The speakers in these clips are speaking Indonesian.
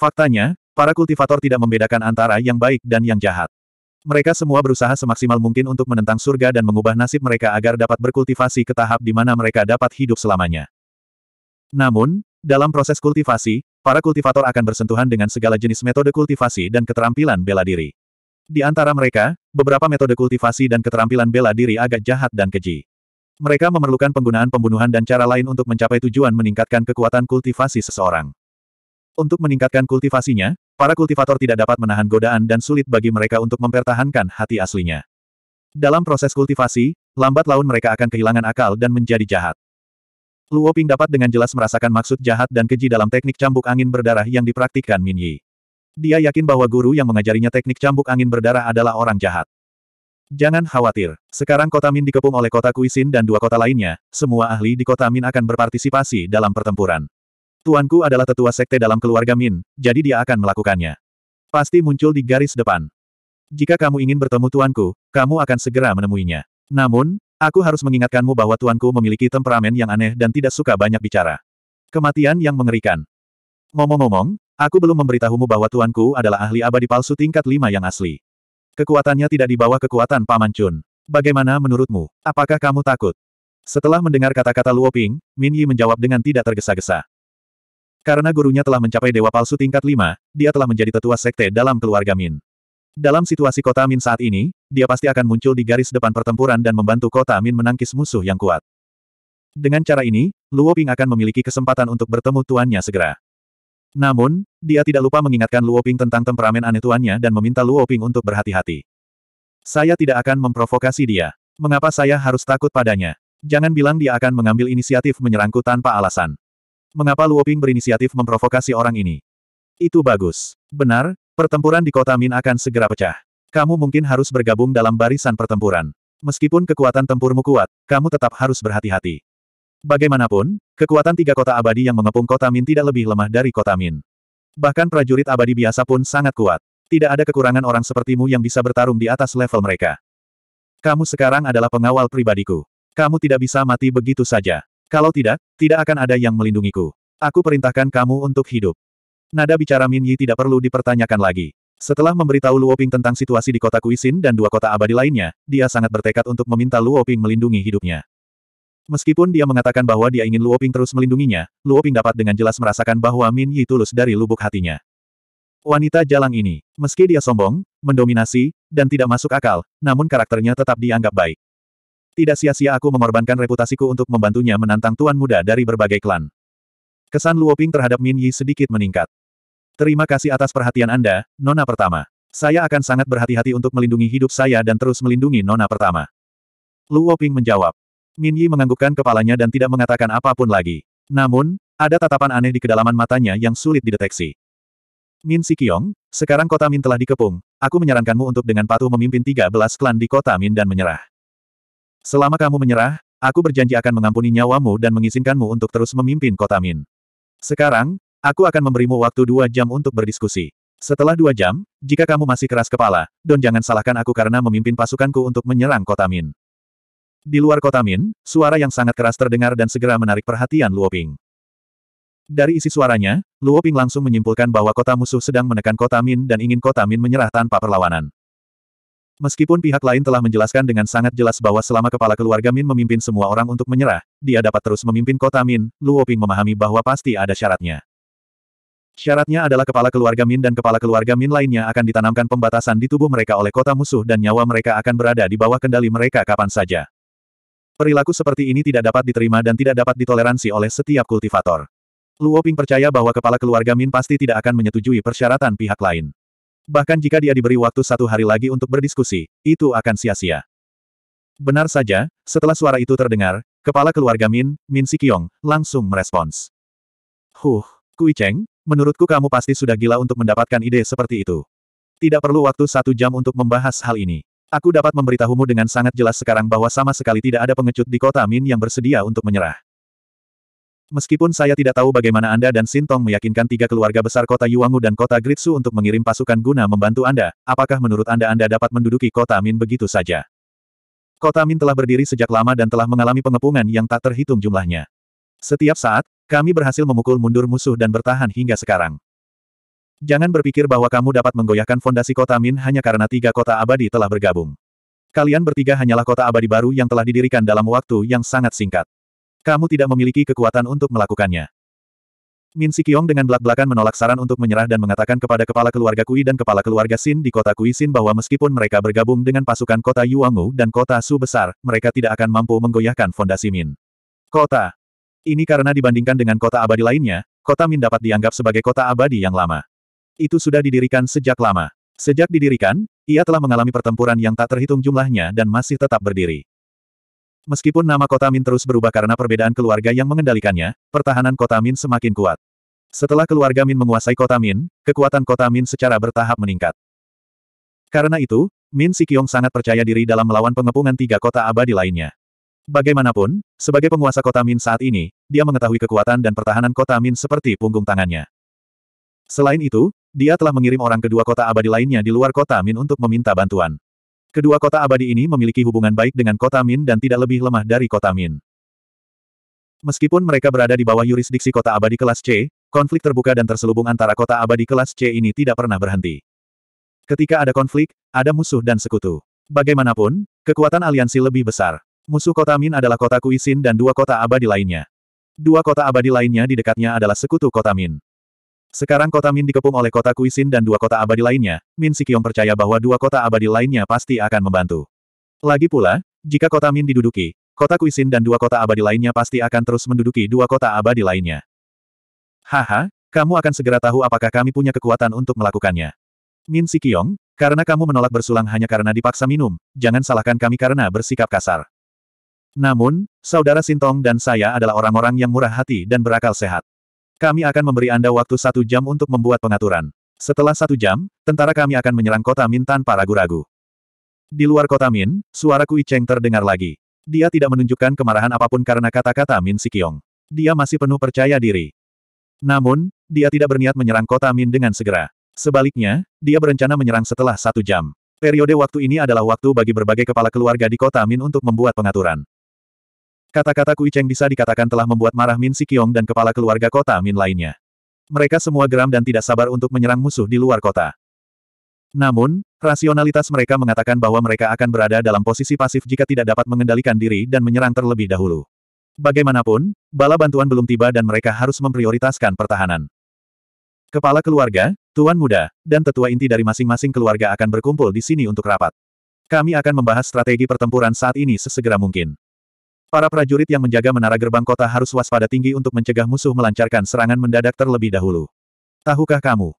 Faktanya, para kultivator tidak membedakan antara yang baik dan yang jahat. Mereka semua berusaha semaksimal mungkin untuk menentang surga dan mengubah nasib mereka agar dapat berkultivasi ke tahap di mana mereka dapat hidup selamanya. Namun, dalam proses kultivasi, para kultivator akan bersentuhan dengan segala jenis metode kultivasi dan keterampilan bela diri. Di antara mereka, beberapa metode kultivasi dan keterampilan bela diri agak jahat dan keji. Mereka memerlukan penggunaan pembunuhan dan cara lain untuk mencapai tujuan meningkatkan kekuatan kultivasi seseorang. Untuk meningkatkan kultivasinya, para kultivator tidak dapat menahan godaan dan sulit bagi mereka untuk mempertahankan hati aslinya. Dalam proses kultivasi, lambat laun mereka akan kehilangan akal dan menjadi jahat. Luo Ping dapat dengan jelas merasakan maksud jahat dan keji dalam teknik cambuk angin berdarah yang dipraktikkan Min Yi. Dia yakin bahwa guru yang mengajarinya teknik cambuk angin berdarah adalah orang jahat. Jangan khawatir, sekarang kota Min dikepung oleh kota Kuisin dan dua kota lainnya, semua ahli di kota Min akan berpartisipasi dalam pertempuran. Tuanku adalah tetua sekte dalam keluarga Min, jadi dia akan melakukannya. Pasti muncul di garis depan. Jika kamu ingin bertemu tuanku, kamu akan segera menemuinya. Namun, aku harus mengingatkanmu bahwa tuanku memiliki temperamen yang aneh dan tidak suka banyak bicara. Kematian yang mengerikan. Ngomong-ngomong, aku belum memberitahumu bahwa tuanku adalah ahli abadi palsu tingkat lima yang asli. Kekuatannya tidak di bawah kekuatan Paman Chun. Bagaimana menurutmu? Apakah kamu takut? Setelah mendengar kata-kata Luo Ping, Min Yi menjawab dengan tidak tergesa-gesa. Karena gurunya telah mencapai dewa palsu tingkat 5, dia telah menjadi tetua sekte dalam keluarga Min. Dalam situasi kota Min saat ini, dia pasti akan muncul di garis depan pertempuran dan membantu kota Min menangkis musuh yang kuat. Dengan cara ini, Luo Ping akan memiliki kesempatan untuk bertemu tuannya segera. Namun, dia tidak lupa mengingatkan Luo Ping tentang temperamen aneh tuannya dan meminta Luo Ping untuk berhati-hati. Saya tidak akan memprovokasi dia. Mengapa saya harus takut padanya? Jangan bilang dia akan mengambil inisiatif menyerangku tanpa alasan. Mengapa Luoping berinisiatif memprovokasi orang ini? Itu bagus. Benar, pertempuran di kota Min akan segera pecah. Kamu mungkin harus bergabung dalam barisan pertempuran. Meskipun kekuatan tempurmu kuat, kamu tetap harus berhati-hati. Bagaimanapun, kekuatan tiga kota abadi yang mengepung kota Min tidak lebih lemah dari kota Min. Bahkan prajurit abadi biasa pun sangat kuat. Tidak ada kekurangan orang sepertimu yang bisa bertarung di atas level mereka. Kamu sekarang adalah pengawal pribadiku. Kamu tidak bisa mati begitu saja. Kalau tidak, tidak akan ada yang melindungiku. Aku perintahkan kamu untuk hidup. Nada bicara Min Yi tidak perlu dipertanyakan lagi. Setelah memberitahu Luo Ping tentang situasi di kota Kuisin dan dua kota abadi lainnya, dia sangat bertekad untuk meminta Luo Ping melindungi hidupnya. Meskipun dia mengatakan bahwa dia ingin Luo Ping terus melindunginya, Luo Ping dapat dengan jelas merasakan bahwa Min Yi tulus dari lubuk hatinya. Wanita jalang ini, meski dia sombong, mendominasi, dan tidak masuk akal, namun karakternya tetap dianggap baik. Tidak sia-sia aku mengorbankan reputasiku untuk membantunya menantang tuan muda dari berbagai klan. Kesan Luoping terhadap Min Yi sedikit meningkat. Terima kasih atas perhatian Anda, Nona Pertama. Saya akan sangat berhati-hati untuk melindungi hidup saya dan terus melindungi Nona Pertama. Luoping menjawab. Min Yi menganggukkan kepalanya dan tidak mengatakan apapun lagi. Namun, ada tatapan aneh di kedalaman matanya yang sulit dideteksi. Min Sikyong, sekarang kota Min telah dikepung, aku menyarankanmu untuk dengan patuh memimpin 13 klan di kota Min dan menyerah. Selama kamu menyerah, aku berjanji akan mengampuni nyawamu dan mengizinkanmu untuk terus memimpin kota Min. Sekarang, aku akan memberimu waktu dua jam untuk berdiskusi. Setelah dua jam, jika kamu masih keras kepala, Don jangan salahkan aku karena memimpin pasukanku untuk menyerang kota Min. Di luar kota Min, suara yang sangat keras terdengar dan segera menarik perhatian Luo Ping. Dari isi suaranya, Luo Ping langsung menyimpulkan bahwa kota musuh sedang menekan kota Min dan ingin kota Min menyerah tanpa perlawanan. Meskipun pihak lain telah menjelaskan dengan sangat jelas bahwa selama kepala keluarga Min memimpin semua orang untuk menyerah, dia dapat terus memimpin kota Min, Luoping memahami bahwa pasti ada syaratnya. Syaratnya adalah kepala keluarga Min dan kepala keluarga Min lainnya akan ditanamkan pembatasan di tubuh mereka oleh kota musuh dan nyawa mereka akan berada di bawah kendali mereka kapan saja. Perilaku seperti ini tidak dapat diterima dan tidak dapat ditoleransi oleh setiap kultivator. Luoping percaya bahwa kepala keluarga Min pasti tidak akan menyetujui persyaratan pihak lain. Bahkan jika dia diberi waktu satu hari lagi untuk berdiskusi, itu akan sia-sia. Benar saja, setelah suara itu terdengar, kepala keluarga Min, Min Sikyong, langsung merespons. Huh, Kui Cheng, menurutku kamu pasti sudah gila untuk mendapatkan ide seperti itu. Tidak perlu waktu satu jam untuk membahas hal ini. Aku dapat memberitahumu dengan sangat jelas sekarang bahwa sama sekali tidak ada pengecut di kota Min yang bersedia untuk menyerah. Meskipun saya tidak tahu bagaimana Anda dan Sintong meyakinkan tiga keluarga besar kota Yuangu dan kota Gritsu untuk mengirim pasukan guna membantu Anda, apakah menurut Anda Anda dapat menduduki kota Min begitu saja? Kota Min telah berdiri sejak lama dan telah mengalami pengepungan yang tak terhitung jumlahnya. Setiap saat, kami berhasil memukul mundur musuh dan bertahan hingga sekarang. Jangan berpikir bahwa kamu dapat menggoyahkan fondasi kota Min hanya karena tiga kota abadi telah bergabung. Kalian bertiga hanyalah kota abadi baru yang telah didirikan dalam waktu yang sangat singkat. Kamu tidak memiliki kekuatan untuk melakukannya. Min Sikyong dengan belak-belakan menolak saran untuk menyerah dan mengatakan kepada kepala keluarga Kui dan kepala keluarga Sin di kota Kui Sin bahwa meskipun mereka bergabung dengan pasukan kota Yuangu dan kota Su besar, mereka tidak akan mampu menggoyahkan fondasi Min. Kota. Ini karena dibandingkan dengan kota abadi lainnya, kota Min dapat dianggap sebagai kota abadi yang lama. Itu sudah didirikan sejak lama. Sejak didirikan, ia telah mengalami pertempuran yang tak terhitung jumlahnya dan masih tetap berdiri. Meskipun nama kota Min terus berubah karena perbedaan keluarga yang mengendalikannya, pertahanan kota Min semakin kuat. Setelah keluarga Min menguasai kota Min, kekuatan kota Min secara bertahap meningkat. Karena itu, Min Sikyong sangat percaya diri dalam melawan pengepungan tiga kota abadi lainnya. Bagaimanapun, sebagai penguasa kota Min saat ini, dia mengetahui kekuatan dan pertahanan kota Min seperti punggung tangannya. Selain itu, dia telah mengirim orang kedua kota abadi lainnya di luar kota Min untuk meminta bantuan. Kedua kota abadi ini memiliki hubungan baik dengan kota Min dan tidak lebih lemah dari kota Min. Meskipun mereka berada di bawah yurisdiksi kota abadi kelas C, konflik terbuka dan terselubung antara kota abadi kelas C ini tidak pernah berhenti. Ketika ada konflik, ada musuh dan sekutu. Bagaimanapun, kekuatan aliansi lebih besar. Musuh kota Min adalah kota Kuisin dan dua kota abadi lainnya. Dua kota abadi lainnya di dekatnya adalah sekutu kota Min. Sekarang kota Min dikepung oleh kota Kuisin dan dua kota abadi lainnya, Min Sikyong percaya bahwa dua kota abadi lainnya pasti akan membantu. Lagi pula, jika kota Min diduduki, kota Kuisin dan dua kota abadi lainnya pasti akan terus menduduki dua kota abadi lainnya. Haha, kamu akan segera tahu apakah kami punya kekuatan untuk melakukannya. Min Sikyong, karena kamu menolak bersulang hanya karena dipaksa minum, jangan salahkan kami karena bersikap kasar. Namun, saudara Sintong dan saya adalah orang-orang yang murah hati dan berakal sehat. Kami akan memberi Anda waktu satu jam untuk membuat pengaturan. Setelah satu jam, tentara kami akan menyerang kota Min tanpa ragu-ragu. Di luar kota Min, suara Kui Cheng terdengar lagi. Dia tidak menunjukkan kemarahan apapun karena kata-kata Min Sikyong. Dia masih penuh percaya diri. Namun, dia tidak berniat menyerang kota Min dengan segera. Sebaliknya, dia berencana menyerang setelah satu jam. Periode waktu ini adalah waktu bagi berbagai kepala keluarga di kota Min untuk membuat pengaturan. Kata-kata Kui Cheng bisa dikatakan telah membuat marah Min Sikyong dan kepala keluarga kota Min lainnya. Mereka semua geram dan tidak sabar untuk menyerang musuh di luar kota. Namun, rasionalitas mereka mengatakan bahwa mereka akan berada dalam posisi pasif jika tidak dapat mengendalikan diri dan menyerang terlebih dahulu. Bagaimanapun, bala bantuan belum tiba dan mereka harus memprioritaskan pertahanan. Kepala keluarga, tuan muda, dan tetua inti dari masing-masing keluarga akan berkumpul di sini untuk rapat. Kami akan membahas strategi pertempuran saat ini sesegera mungkin. Para prajurit yang menjaga menara gerbang kota harus waspada tinggi untuk mencegah musuh melancarkan serangan mendadak terlebih dahulu. Tahukah kamu?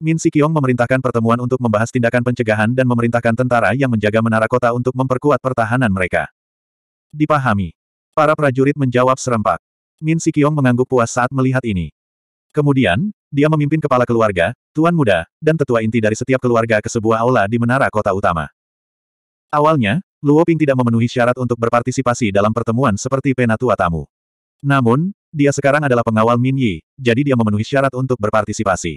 Min Sikyong memerintahkan pertemuan untuk membahas tindakan pencegahan dan memerintahkan tentara yang menjaga menara kota untuk memperkuat pertahanan mereka. Dipahami. Para prajurit menjawab serempak. Min Sikyong mengangguk puas saat melihat ini. Kemudian, dia memimpin kepala keluarga, tuan muda, dan tetua inti dari setiap keluarga ke sebuah aula di menara kota utama. Awalnya, Luo Ping tidak memenuhi syarat untuk berpartisipasi dalam pertemuan seperti penatua tamu. Namun, dia sekarang adalah pengawal Min Yi, jadi dia memenuhi syarat untuk berpartisipasi.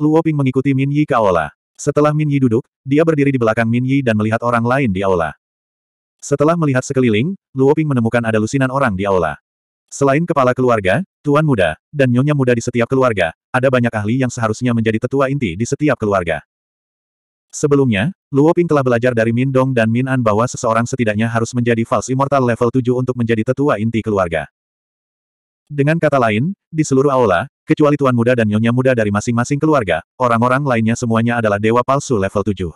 Luo Ping mengikuti Min Yi ke aula. Setelah Min Yi duduk, dia berdiri di belakang Min Yi dan melihat orang lain di aula. Setelah melihat sekeliling, Luo Ping menemukan ada lusinan orang di aula. Selain kepala keluarga, tuan muda, dan nyonya muda di setiap keluarga, ada banyak ahli yang seharusnya menjadi tetua inti di setiap keluarga. Sebelumnya, Luo Ping telah belajar dari Min Dong dan Min An bahwa seseorang setidaknya harus menjadi False Immortal level 7 untuk menjadi tetua inti keluarga. Dengan kata lain, di seluruh aula, kecuali tuan muda dan nyonya muda dari masing-masing keluarga, orang-orang lainnya semuanya adalah dewa palsu level 7.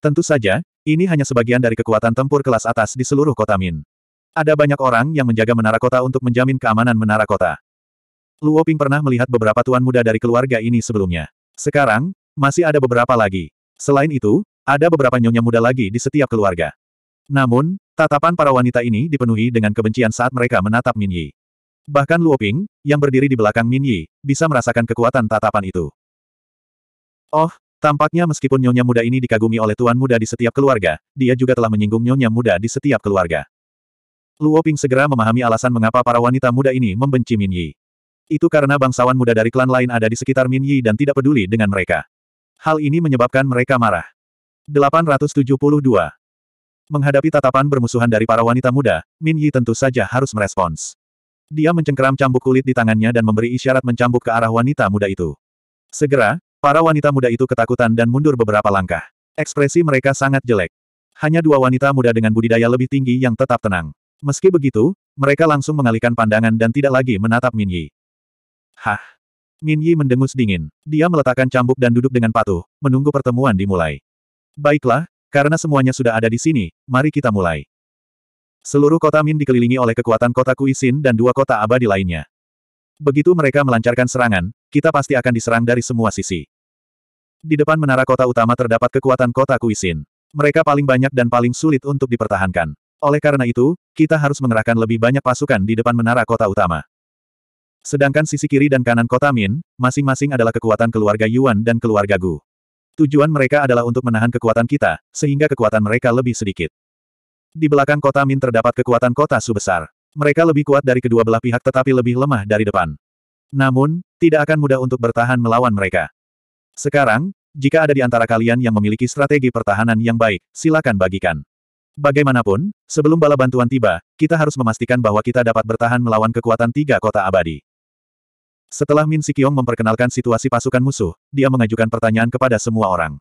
Tentu saja, ini hanya sebagian dari kekuatan tempur kelas atas di seluruh kota Min. Ada banyak orang yang menjaga menara kota untuk menjamin keamanan menara kota. Luo Ping pernah melihat beberapa tuan muda dari keluarga ini sebelumnya. Sekarang, masih ada beberapa lagi. Selain itu, ada beberapa nyonya muda lagi di setiap keluarga. Namun, tatapan para wanita ini dipenuhi dengan kebencian saat mereka menatap Min Yi. Bahkan Luoping, yang berdiri di belakang Min Yi, bisa merasakan kekuatan tatapan itu. Oh, tampaknya meskipun nyonya muda ini dikagumi oleh tuan muda di setiap keluarga, dia juga telah menyinggung nyonya muda di setiap keluarga. Luoping segera memahami alasan mengapa para wanita muda ini membenci Min Yi. Itu karena bangsawan muda dari klan lain ada di sekitar Min Yi dan tidak peduli dengan mereka. Hal ini menyebabkan mereka marah. 872. Menghadapi tatapan bermusuhan dari para wanita muda, Min Yi tentu saja harus merespons. Dia mencengkeram cambuk kulit di tangannya dan memberi isyarat mencambuk ke arah wanita muda itu. Segera, para wanita muda itu ketakutan dan mundur beberapa langkah. Ekspresi mereka sangat jelek. Hanya dua wanita muda dengan budidaya lebih tinggi yang tetap tenang. Meski begitu, mereka langsung mengalihkan pandangan dan tidak lagi menatap Min Yi. Hah, Min Yi mendengus dingin. Dia meletakkan cambuk dan duduk dengan patuh, menunggu pertemuan dimulai. Baiklah, karena semuanya sudah ada di sini, mari kita mulai. Seluruh kota Min dikelilingi oleh kekuatan kota Kuisin dan dua kota abadi lainnya. Begitu mereka melancarkan serangan, kita pasti akan diserang dari semua sisi. Di depan menara kota utama terdapat kekuatan kota Kuisin. Mereka paling banyak dan paling sulit untuk dipertahankan. Oleh karena itu, kita harus mengerahkan lebih banyak pasukan di depan menara kota utama. Sedangkan sisi kiri dan kanan kota Min, masing-masing adalah kekuatan keluarga Yuan dan keluarga Gu. Tujuan mereka adalah untuk menahan kekuatan kita, sehingga kekuatan mereka lebih sedikit. Di belakang kota Min terdapat kekuatan kota Su Besar. Mereka lebih kuat dari kedua belah pihak tetapi lebih lemah dari depan. Namun, tidak akan mudah untuk bertahan melawan mereka. Sekarang, jika ada di antara kalian yang memiliki strategi pertahanan yang baik, silakan bagikan. Bagaimanapun, sebelum bala bantuan tiba, kita harus memastikan bahwa kita dapat bertahan melawan kekuatan tiga kota abadi. Setelah Min Sikyong memperkenalkan situasi pasukan musuh, dia mengajukan pertanyaan kepada semua orang.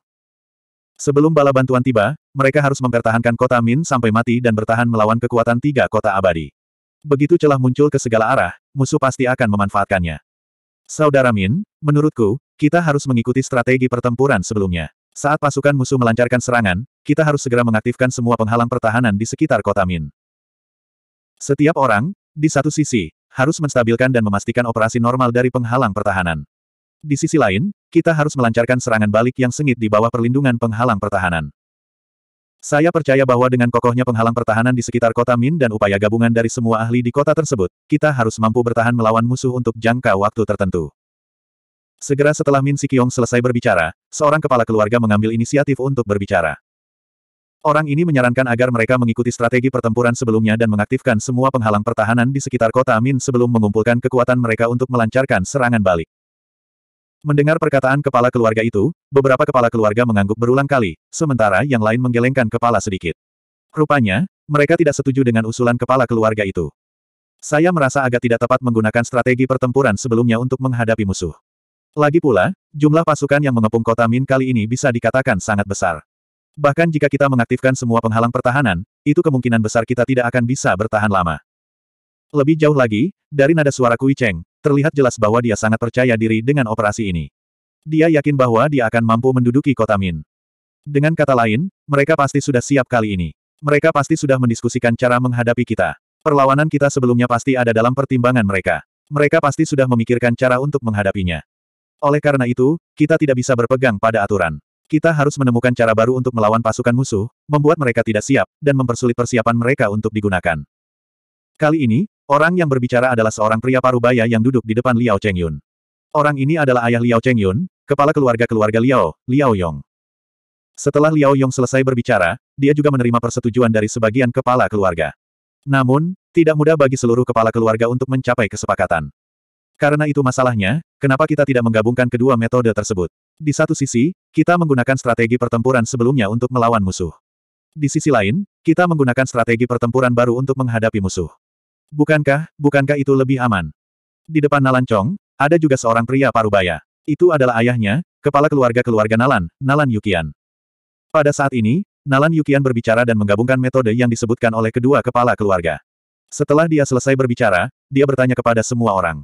Sebelum bala bantuan tiba, mereka harus mempertahankan kota Min sampai mati dan bertahan melawan kekuatan tiga kota abadi. Begitu celah muncul ke segala arah, musuh pasti akan memanfaatkannya. Saudara Min, menurutku, kita harus mengikuti strategi pertempuran sebelumnya. Saat pasukan musuh melancarkan serangan, kita harus segera mengaktifkan semua penghalang pertahanan di sekitar kota Min. Setiap orang, di satu sisi, harus menstabilkan dan memastikan operasi normal dari penghalang pertahanan. Di sisi lain, kita harus melancarkan serangan balik yang sengit di bawah perlindungan penghalang pertahanan. Saya percaya bahwa dengan kokohnya penghalang pertahanan di sekitar kota Min dan upaya gabungan dari semua ahli di kota tersebut, kita harus mampu bertahan melawan musuh untuk jangka waktu tertentu. Segera setelah Min Sikyong selesai berbicara, seorang kepala keluarga mengambil inisiatif untuk berbicara. Orang ini menyarankan agar mereka mengikuti strategi pertempuran sebelumnya dan mengaktifkan semua penghalang pertahanan di sekitar kota Min sebelum mengumpulkan kekuatan mereka untuk melancarkan serangan balik. Mendengar perkataan kepala keluarga itu, beberapa kepala keluarga mengangguk berulang kali, sementara yang lain menggelengkan kepala sedikit. Rupanya, mereka tidak setuju dengan usulan kepala keluarga itu. Saya merasa agak tidak tepat menggunakan strategi pertempuran sebelumnya untuk menghadapi musuh. Lagi pula, jumlah pasukan yang mengepung kota Min kali ini bisa dikatakan sangat besar. Bahkan jika kita mengaktifkan semua penghalang pertahanan, itu kemungkinan besar kita tidak akan bisa bertahan lama. Lebih jauh lagi, dari nada suara Kui Cheng, terlihat jelas bahwa dia sangat percaya diri dengan operasi ini. Dia yakin bahwa dia akan mampu menduduki kota Min. Dengan kata lain, mereka pasti sudah siap kali ini. Mereka pasti sudah mendiskusikan cara menghadapi kita. Perlawanan kita sebelumnya pasti ada dalam pertimbangan mereka. Mereka pasti sudah memikirkan cara untuk menghadapinya. Oleh karena itu, kita tidak bisa berpegang pada aturan. Kita harus menemukan cara baru untuk melawan pasukan musuh, membuat mereka tidak siap, dan mempersulit persiapan mereka untuk digunakan. Kali ini, orang yang berbicara adalah seorang pria parubaya yang duduk di depan Liao Chengyun. Orang ini adalah ayah Liao Chengyun, kepala keluarga-keluarga Liao, Liao Yong. Setelah Liao Yong selesai berbicara, dia juga menerima persetujuan dari sebagian kepala keluarga. Namun, tidak mudah bagi seluruh kepala keluarga untuk mencapai kesepakatan. Karena itu masalahnya, kenapa kita tidak menggabungkan kedua metode tersebut? Di satu sisi, kita menggunakan strategi pertempuran sebelumnya untuk melawan musuh. Di sisi lain, kita menggunakan strategi pertempuran baru untuk menghadapi musuh. Bukankah, bukankah itu lebih aman? Di depan Nalan Chong, ada juga seorang pria parubaya. Itu adalah ayahnya, kepala keluarga-keluarga Nalan, Nalan Yukian. Pada saat ini, Nalan Yukian berbicara dan menggabungkan metode yang disebutkan oleh kedua kepala keluarga. Setelah dia selesai berbicara, dia bertanya kepada semua orang.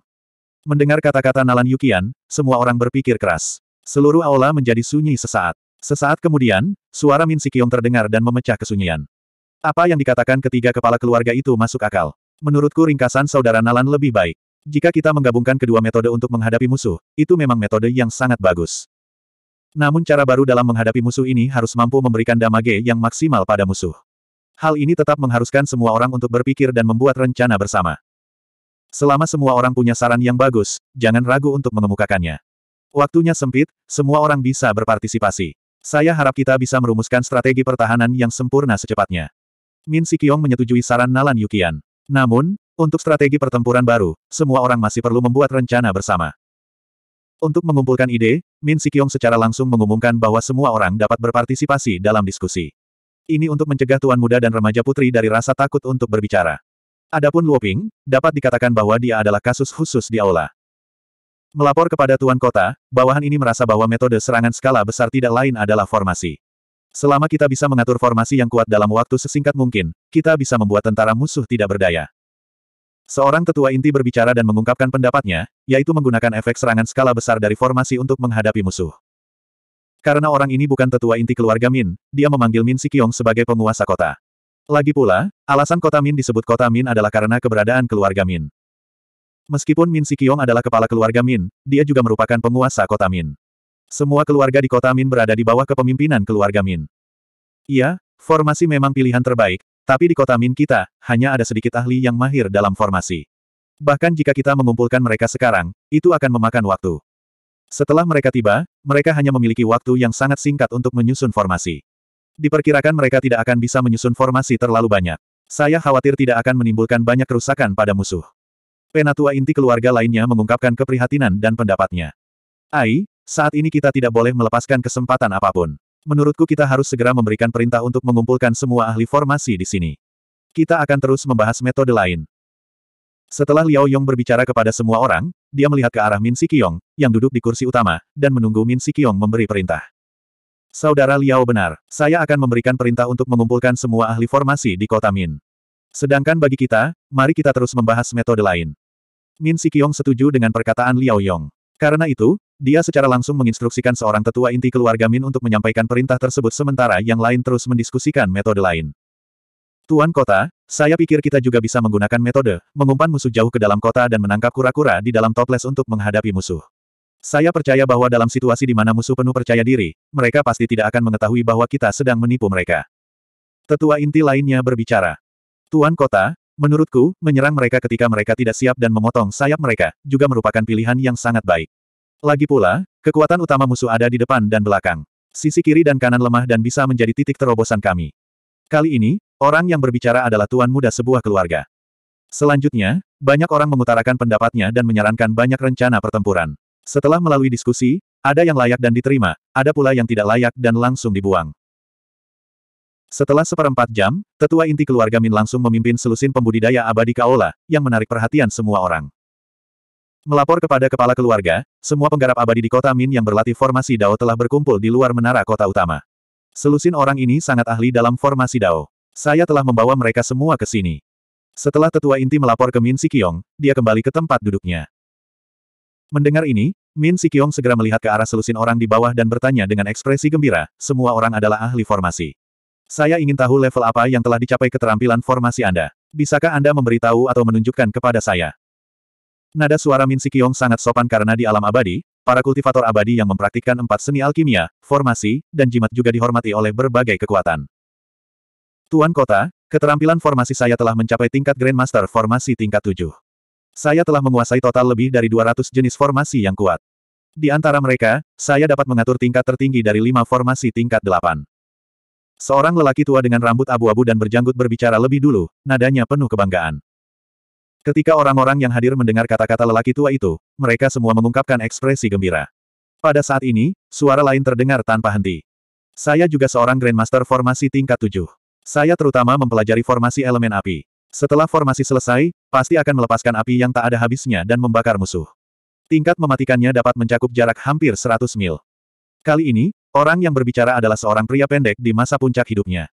Mendengar kata-kata Nalan Yukian, semua orang berpikir keras. Seluruh aula menjadi sunyi sesaat. Sesaat kemudian, suara Min Sikyong terdengar dan memecah kesunyian. Apa yang dikatakan ketiga kepala keluarga itu masuk akal. Menurutku ringkasan saudara Nalan lebih baik. Jika kita menggabungkan kedua metode untuk menghadapi musuh, itu memang metode yang sangat bagus. Namun cara baru dalam menghadapi musuh ini harus mampu memberikan damage yang maksimal pada musuh. Hal ini tetap mengharuskan semua orang untuk berpikir dan membuat rencana bersama. Selama semua orang punya saran yang bagus, jangan ragu untuk mengemukakannya. Waktunya sempit, semua orang bisa berpartisipasi. Saya harap kita bisa merumuskan strategi pertahanan yang sempurna secepatnya. Min Sikyong menyetujui saran Nalan Yukian. Namun, untuk strategi pertempuran baru, semua orang masih perlu membuat rencana bersama. Untuk mengumpulkan ide, Min Sikyong secara langsung mengumumkan bahwa semua orang dapat berpartisipasi dalam diskusi. Ini untuk mencegah tuan muda dan remaja putri dari rasa takut untuk berbicara. Adapun Luoping, dapat dikatakan bahwa dia adalah kasus khusus di aula. Melapor kepada Tuan Kota, bawahan ini merasa bahwa metode serangan skala besar tidak lain adalah formasi. Selama kita bisa mengatur formasi yang kuat dalam waktu sesingkat mungkin, kita bisa membuat tentara musuh tidak berdaya. Seorang tetua inti berbicara dan mengungkapkan pendapatnya, yaitu menggunakan efek serangan skala besar dari formasi untuk menghadapi musuh. Karena orang ini bukan tetua inti keluarga Min, dia memanggil Min Sikyong sebagai penguasa kota. Lagi pula, alasan kota Min disebut kota Min adalah karena keberadaan keluarga Min. Meskipun Min Sikyong adalah kepala keluarga Min, dia juga merupakan penguasa kota Min. Semua keluarga di kota Min berada di bawah kepemimpinan keluarga Min. Iya, formasi memang pilihan terbaik, tapi di kota Min kita, hanya ada sedikit ahli yang mahir dalam formasi. Bahkan jika kita mengumpulkan mereka sekarang, itu akan memakan waktu. Setelah mereka tiba, mereka hanya memiliki waktu yang sangat singkat untuk menyusun formasi. Diperkirakan mereka tidak akan bisa menyusun formasi terlalu banyak. Saya khawatir tidak akan menimbulkan banyak kerusakan pada musuh. Penatua inti keluarga lainnya mengungkapkan keprihatinan dan pendapatnya. Ai, saat ini kita tidak boleh melepaskan kesempatan apapun. Menurutku kita harus segera memberikan perintah untuk mengumpulkan semua ahli formasi di sini. Kita akan terus membahas metode lain. Setelah Liao Yong berbicara kepada semua orang, dia melihat ke arah Min Sikiong, yang duduk di kursi utama, dan menunggu Min Sikiong memberi perintah. Saudara Liao benar, saya akan memberikan perintah untuk mengumpulkan semua ahli formasi di kota Min. Sedangkan bagi kita, mari kita terus membahas metode lain. Min Sikyong setuju dengan perkataan Liao Yong. Karena itu, dia secara langsung menginstruksikan seorang tetua inti keluarga Min untuk menyampaikan perintah tersebut sementara yang lain terus mendiskusikan metode lain. Tuan kota, saya pikir kita juga bisa menggunakan metode, mengumpan musuh jauh ke dalam kota dan menangkap kura-kura di dalam toples untuk menghadapi musuh. Saya percaya bahwa dalam situasi di mana musuh penuh percaya diri, mereka pasti tidak akan mengetahui bahwa kita sedang menipu mereka. Tetua inti lainnya berbicara. Tuan Kota, menurutku, menyerang mereka ketika mereka tidak siap dan memotong sayap mereka, juga merupakan pilihan yang sangat baik. Lagi pula, kekuatan utama musuh ada di depan dan belakang. Sisi kiri dan kanan lemah dan bisa menjadi titik terobosan kami. Kali ini, orang yang berbicara adalah tuan muda sebuah keluarga. Selanjutnya, banyak orang mengutarakan pendapatnya dan menyarankan banyak rencana pertempuran. Setelah melalui diskusi, ada yang layak dan diterima, ada pula yang tidak layak dan langsung dibuang. Setelah seperempat jam, tetua inti keluarga Min langsung memimpin selusin pembudidaya abadi Kaola, yang menarik perhatian semua orang. Melapor kepada kepala keluarga, semua penggarap abadi di kota Min yang berlatih formasi Dao telah berkumpul di luar menara kota utama. Selusin orang ini sangat ahli dalam formasi Dao. Saya telah membawa mereka semua ke sini. Setelah tetua inti melapor ke Min Sikyong, dia kembali ke tempat duduknya. Mendengar ini, Min Sikyong segera melihat ke arah selusin orang di bawah dan bertanya dengan ekspresi gembira, semua orang adalah ahli formasi. Saya ingin tahu level apa yang telah dicapai keterampilan formasi Anda. Bisakah Anda memberitahu atau menunjukkan kepada saya? Nada suara Min Sikyong sangat sopan karena di alam abadi, para kultivator abadi yang mempraktikkan empat seni alkimia, formasi, dan jimat juga dihormati oleh berbagai kekuatan. Tuan Kota, keterampilan formasi saya telah mencapai tingkat Grandmaster formasi tingkat 7. Saya telah menguasai total lebih dari 200 jenis formasi yang kuat. Di antara mereka, saya dapat mengatur tingkat tertinggi dari lima formasi tingkat delapan. Seorang lelaki tua dengan rambut abu-abu dan berjanggut berbicara lebih dulu, nadanya penuh kebanggaan. Ketika orang-orang yang hadir mendengar kata-kata lelaki tua itu, mereka semua mengungkapkan ekspresi gembira. Pada saat ini, suara lain terdengar tanpa henti. Saya juga seorang Grandmaster formasi tingkat tujuh. Saya terutama mempelajari formasi elemen api. Setelah formasi selesai, pasti akan melepaskan api yang tak ada habisnya dan membakar musuh. Tingkat mematikannya dapat mencakup jarak hampir 100 mil. Kali ini, orang yang berbicara adalah seorang pria pendek di masa puncak hidupnya.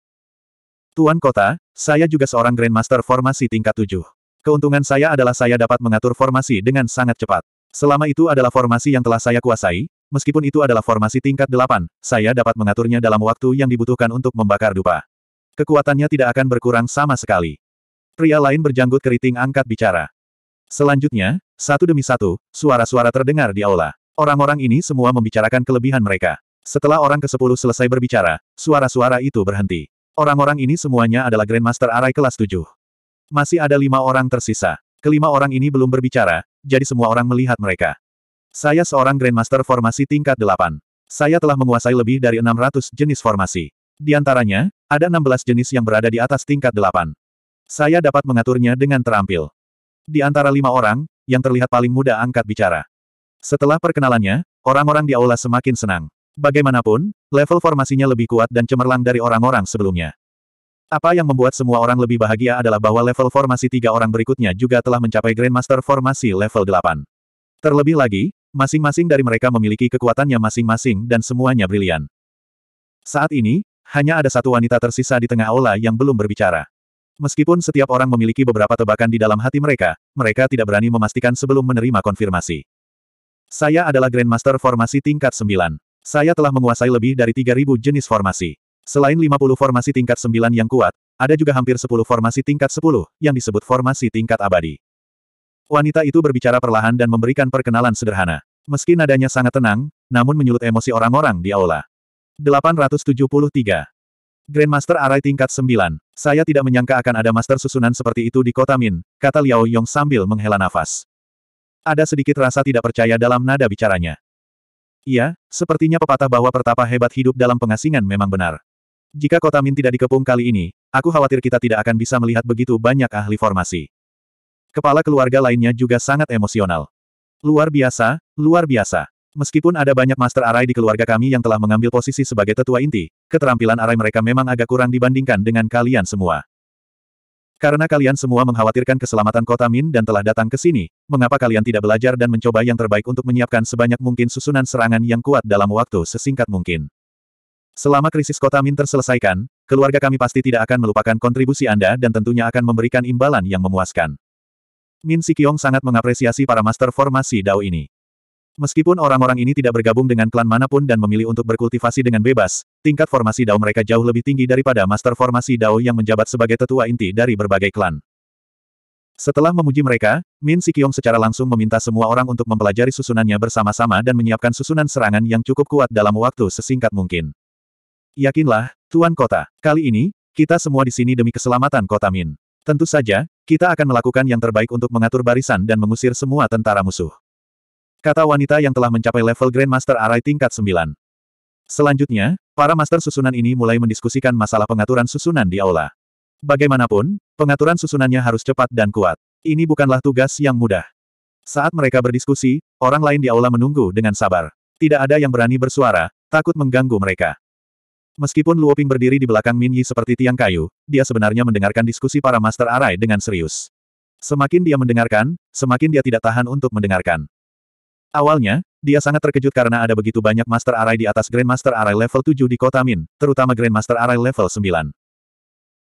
Tuan Kota, saya juga seorang Grandmaster Formasi tingkat 7. Keuntungan saya adalah saya dapat mengatur formasi dengan sangat cepat. Selama itu adalah formasi yang telah saya kuasai, meskipun itu adalah formasi tingkat 8, saya dapat mengaturnya dalam waktu yang dibutuhkan untuk membakar dupa. Kekuatannya tidak akan berkurang sama sekali. Pria lain berjanggut keriting angkat bicara. Selanjutnya, satu demi satu, suara-suara terdengar di aula. Orang-orang ini semua membicarakan kelebihan mereka. Setelah orang ke-10 selesai berbicara, suara-suara itu berhenti. Orang-orang ini semuanya adalah Grandmaster Arai kelas 7. Masih ada lima orang tersisa. Kelima orang ini belum berbicara, jadi semua orang melihat mereka. Saya seorang Grandmaster formasi tingkat 8. Saya telah menguasai lebih dari 600 jenis formasi. Di antaranya, ada 16 jenis yang berada di atas tingkat 8. Saya dapat mengaturnya dengan terampil. Di antara lima orang, yang terlihat paling muda angkat bicara. Setelah perkenalannya, orang-orang di aula semakin senang. Bagaimanapun, level formasinya lebih kuat dan cemerlang dari orang-orang sebelumnya. Apa yang membuat semua orang lebih bahagia adalah bahwa level formasi tiga orang berikutnya juga telah mencapai Grandmaster formasi level 8. Terlebih lagi, masing-masing dari mereka memiliki kekuatannya masing-masing dan semuanya brilian. Saat ini, hanya ada satu wanita tersisa di tengah aula yang belum berbicara. Meskipun setiap orang memiliki beberapa tebakan di dalam hati mereka, mereka tidak berani memastikan sebelum menerima konfirmasi. Saya adalah Grandmaster formasi tingkat 9. Saya telah menguasai lebih dari 3.000 jenis formasi. Selain 50 formasi tingkat 9 yang kuat, ada juga hampir 10 formasi tingkat 10, yang disebut formasi tingkat abadi. Wanita itu berbicara perlahan dan memberikan perkenalan sederhana. Meski nadanya sangat tenang, namun menyulut emosi orang-orang di aula. 873. Grandmaster Arai tingkat 9. Saya tidak menyangka akan ada master susunan seperti itu di kota Min, kata Liao Yong sambil menghela nafas. Ada sedikit rasa tidak percaya dalam nada bicaranya. Iya, sepertinya pepatah bahwa pertapa hebat hidup dalam pengasingan memang benar. Jika kota Min tidak dikepung kali ini, aku khawatir kita tidak akan bisa melihat begitu banyak ahli formasi. Kepala keluarga lainnya juga sangat emosional. Luar biasa, luar biasa. Meskipun ada banyak master arai di keluarga kami yang telah mengambil posisi sebagai tetua inti, keterampilan arai mereka memang agak kurang dibandingkan dengan kalian semua. Karena kalian semua mengkhawatirkan keselamatan kota Min dan telah datang ke sini, mengapa kalian tidak belajar dan mencoba yang terbaik untuk menyiapkan sebanyak mungkin susunan serangan yang kuat dalam waktu sesingkat mungkin? Selama krisis kota Min terselesaikan, keluarga kami pasti tidak akan melupakan kontribusi Anda dan tentunya akan memberikan imbalan yang memuaskan. Min Sikyong sangat mengapresiasi para master formasi Dao ini. Meskipun orang-orang ini tidak bergabung dengan klan manapun dan memilih untuk berkultivasi dengan bebas, tingkat formasi Dao mereka jauh lebih tinggi daripada master formasi Dao yang menjabat sebagai tetua inti dari berbagai klan. Setelah memuji mereka, Min Sikyong secara langsung meminta semua orang untuk mempelajari susunannya bersama-sama dan menyiapkan susunan serangan yang cukup kuat dalam waktu sesingkat mungkin. Yakinlah, Tuan Kota, kali ini, kita semua di sini demi keselamatan Kota Min. Tentu saja, kita akan melakukan yang terbaik untuk mengatur barisan dan mengusir semua tentara musuh. Kata wanita yang telah mencapai level Grandmaster Arai tingkat 9. Selanjutnya, para master susunan ini mulai mendiskusikan masalah pengaturan susunan di aula. Bagaimanapun, pengaturan susunannya harus cepat dan kuat. Ini bukanlah tugas yang mudah. Saat mereka berdiskusi, orang lain di aula menunggu dengan sabar. Tidak ada yang berani bersuara, takut mengganggu mereka. Meskipun Luoping berdiri di belakang Min Yi seperti tiang kayu, dia sebenarnya mendengarkan diskusi para master arai dengan serius. Semakin dia mendengarkan, semakin dia tidak tahan untuk mendengarkan. Awalnya, dia sangat terkejut karena ada begitu banyak Master Array di atas Grandmaster Array level 7 di kota Min, terutama Grandmaster Array level 9.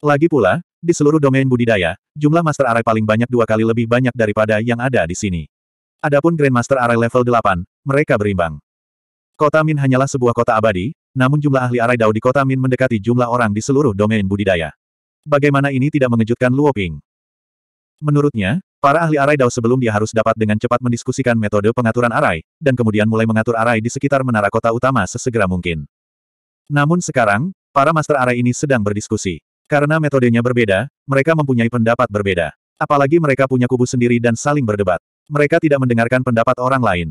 Lagi pula, di seluruh domain budidaya, jumlah Master Array paling banyak dua kali lebih banyak daripada yang ada di sini. Adapun Grandmaster Array level 8, mereka berimbang. Kota Min hanyalah sebuah kota abadi, namun jumlah ahli Array Dao di kota Min mendekati jumlah orang di seluruh domain budidaya. Bagaimana ini tidak mengejutkan Luoping? Menurutnya, Para ahli arai Dao sebelum dia harus dapat dengan cepat mendiskusikan metode pengaturan arai, dan kemudian mulai mengatur arai di sekitar menara kota utama sesegera mungkin. Namun sekarang, para master arai ini sedang berdiskusi. Karena metodenya berbeda, mereka mempunyai pendapat berbeda. Apalagi mereka punya kubu sendiri dan saling berdebat. Mereka tidak mendengarkan pendapat orang lain.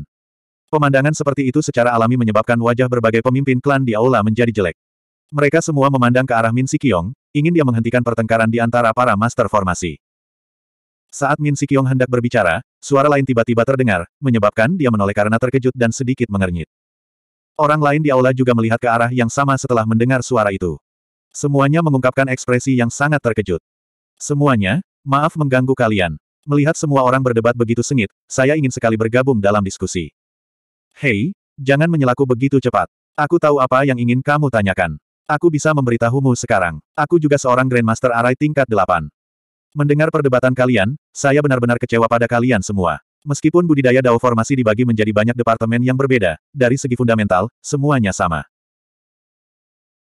Pemandangan seperti itu secara alami menyebabkan wajah berbagai pemimpin klan di aula menjadi jelek. Mereka semua memandang ke arah Min Sikyong, ingin dia menghentikan pertengkaran di antara para master formasi. Saat Min Sikyong hendak berbicara, suara lain tiba-tiba terdengar, menyebabkan dia menoleh karena terkejut dan sedikit mengernyit. Orang lain di aula juga melihat ke arah yang sama setelah mendengar suara itu. Semuanya mengungkapkan ekspresi yang sangat terkejut. Semuanya, maaf mengganggu kalian. Melihat semua orang berdebat begitu sengit, saya ingin sekali bergabung dalam diskusi. Hei, jangan menyelaku begitu cepat. Aku tahu apa yang ingin kamu tanyakan. Aku bisa memberitahumu sekarang. Aku juga seorang Grandmaster Arai tingkat 8. Mendengar perdebatan kalian, saya benar-benar kecewa pada kalian semua. Meskipun budidaya Dao formasi dibagi menjadi banyak departemen yang berbeda, dari segi fundamental, semuanya sama.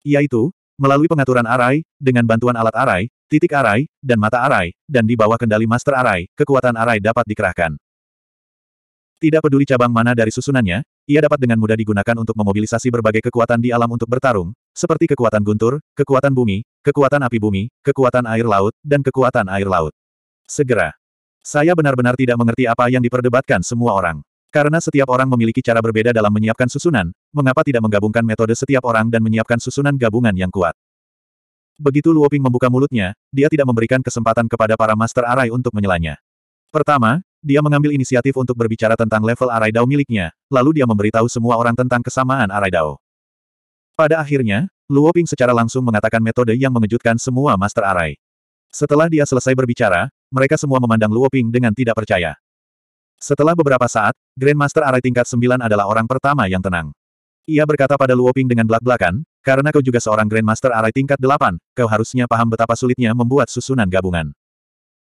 Yaitu, melalui pengaturan arai, dengan bantuan alat arai, titik arai, dan mata arai, dan di bawah kendali master arai, kekuatan arai dapat dikerahkan. Tidak peduli cabang mana dari susunannya, ia dapat dengan mudah digunakan untuk memobilisasi berbagai kekuatan di alam untuk bertarung, seperti kekuatan guntur, kekuatan bumi, kekuatan api bumi, kekuatan air laut, dan kekuatan air laut. Segera. Saya benar-benar tidak mengerti apa yang diperdebatkan semua orang. Karena setiap orang memiliki cara berbeda dalam menyiapkan susunan, mengapa tidak menggabungkan metode setiap orang dan menyiapkan susunan gabungan yang kuat? Begitu Luoping membuka mulutnya, dia tidak memberikan kesempatan kepada para Master Arai untuk menyelanya. Pertama, dia mengambil inisiatif untuk berbicara tentang level Arai Dao miliknya, lalu dia memberitahu semua orang tentang kesamaan Arai Dao. Pada akhirnya, Luo Ping secara langsung mengatakan metode yang mengejutkan semua Master Arai. Setelah dia selesai berbicara, mereka semua memandang Luo Ping dengan tidak percaya. Setelah beberapa saat, Grandmaster Arai tingkat 9 adalah orang pertama yang tenang. Ia berkata pada Luo Ping dengan belak-belakan, karena kau juga seorang Grandmaster Arai tingkat 8, kau harusnya paham betapa sulitnya membuat susunan gabungan.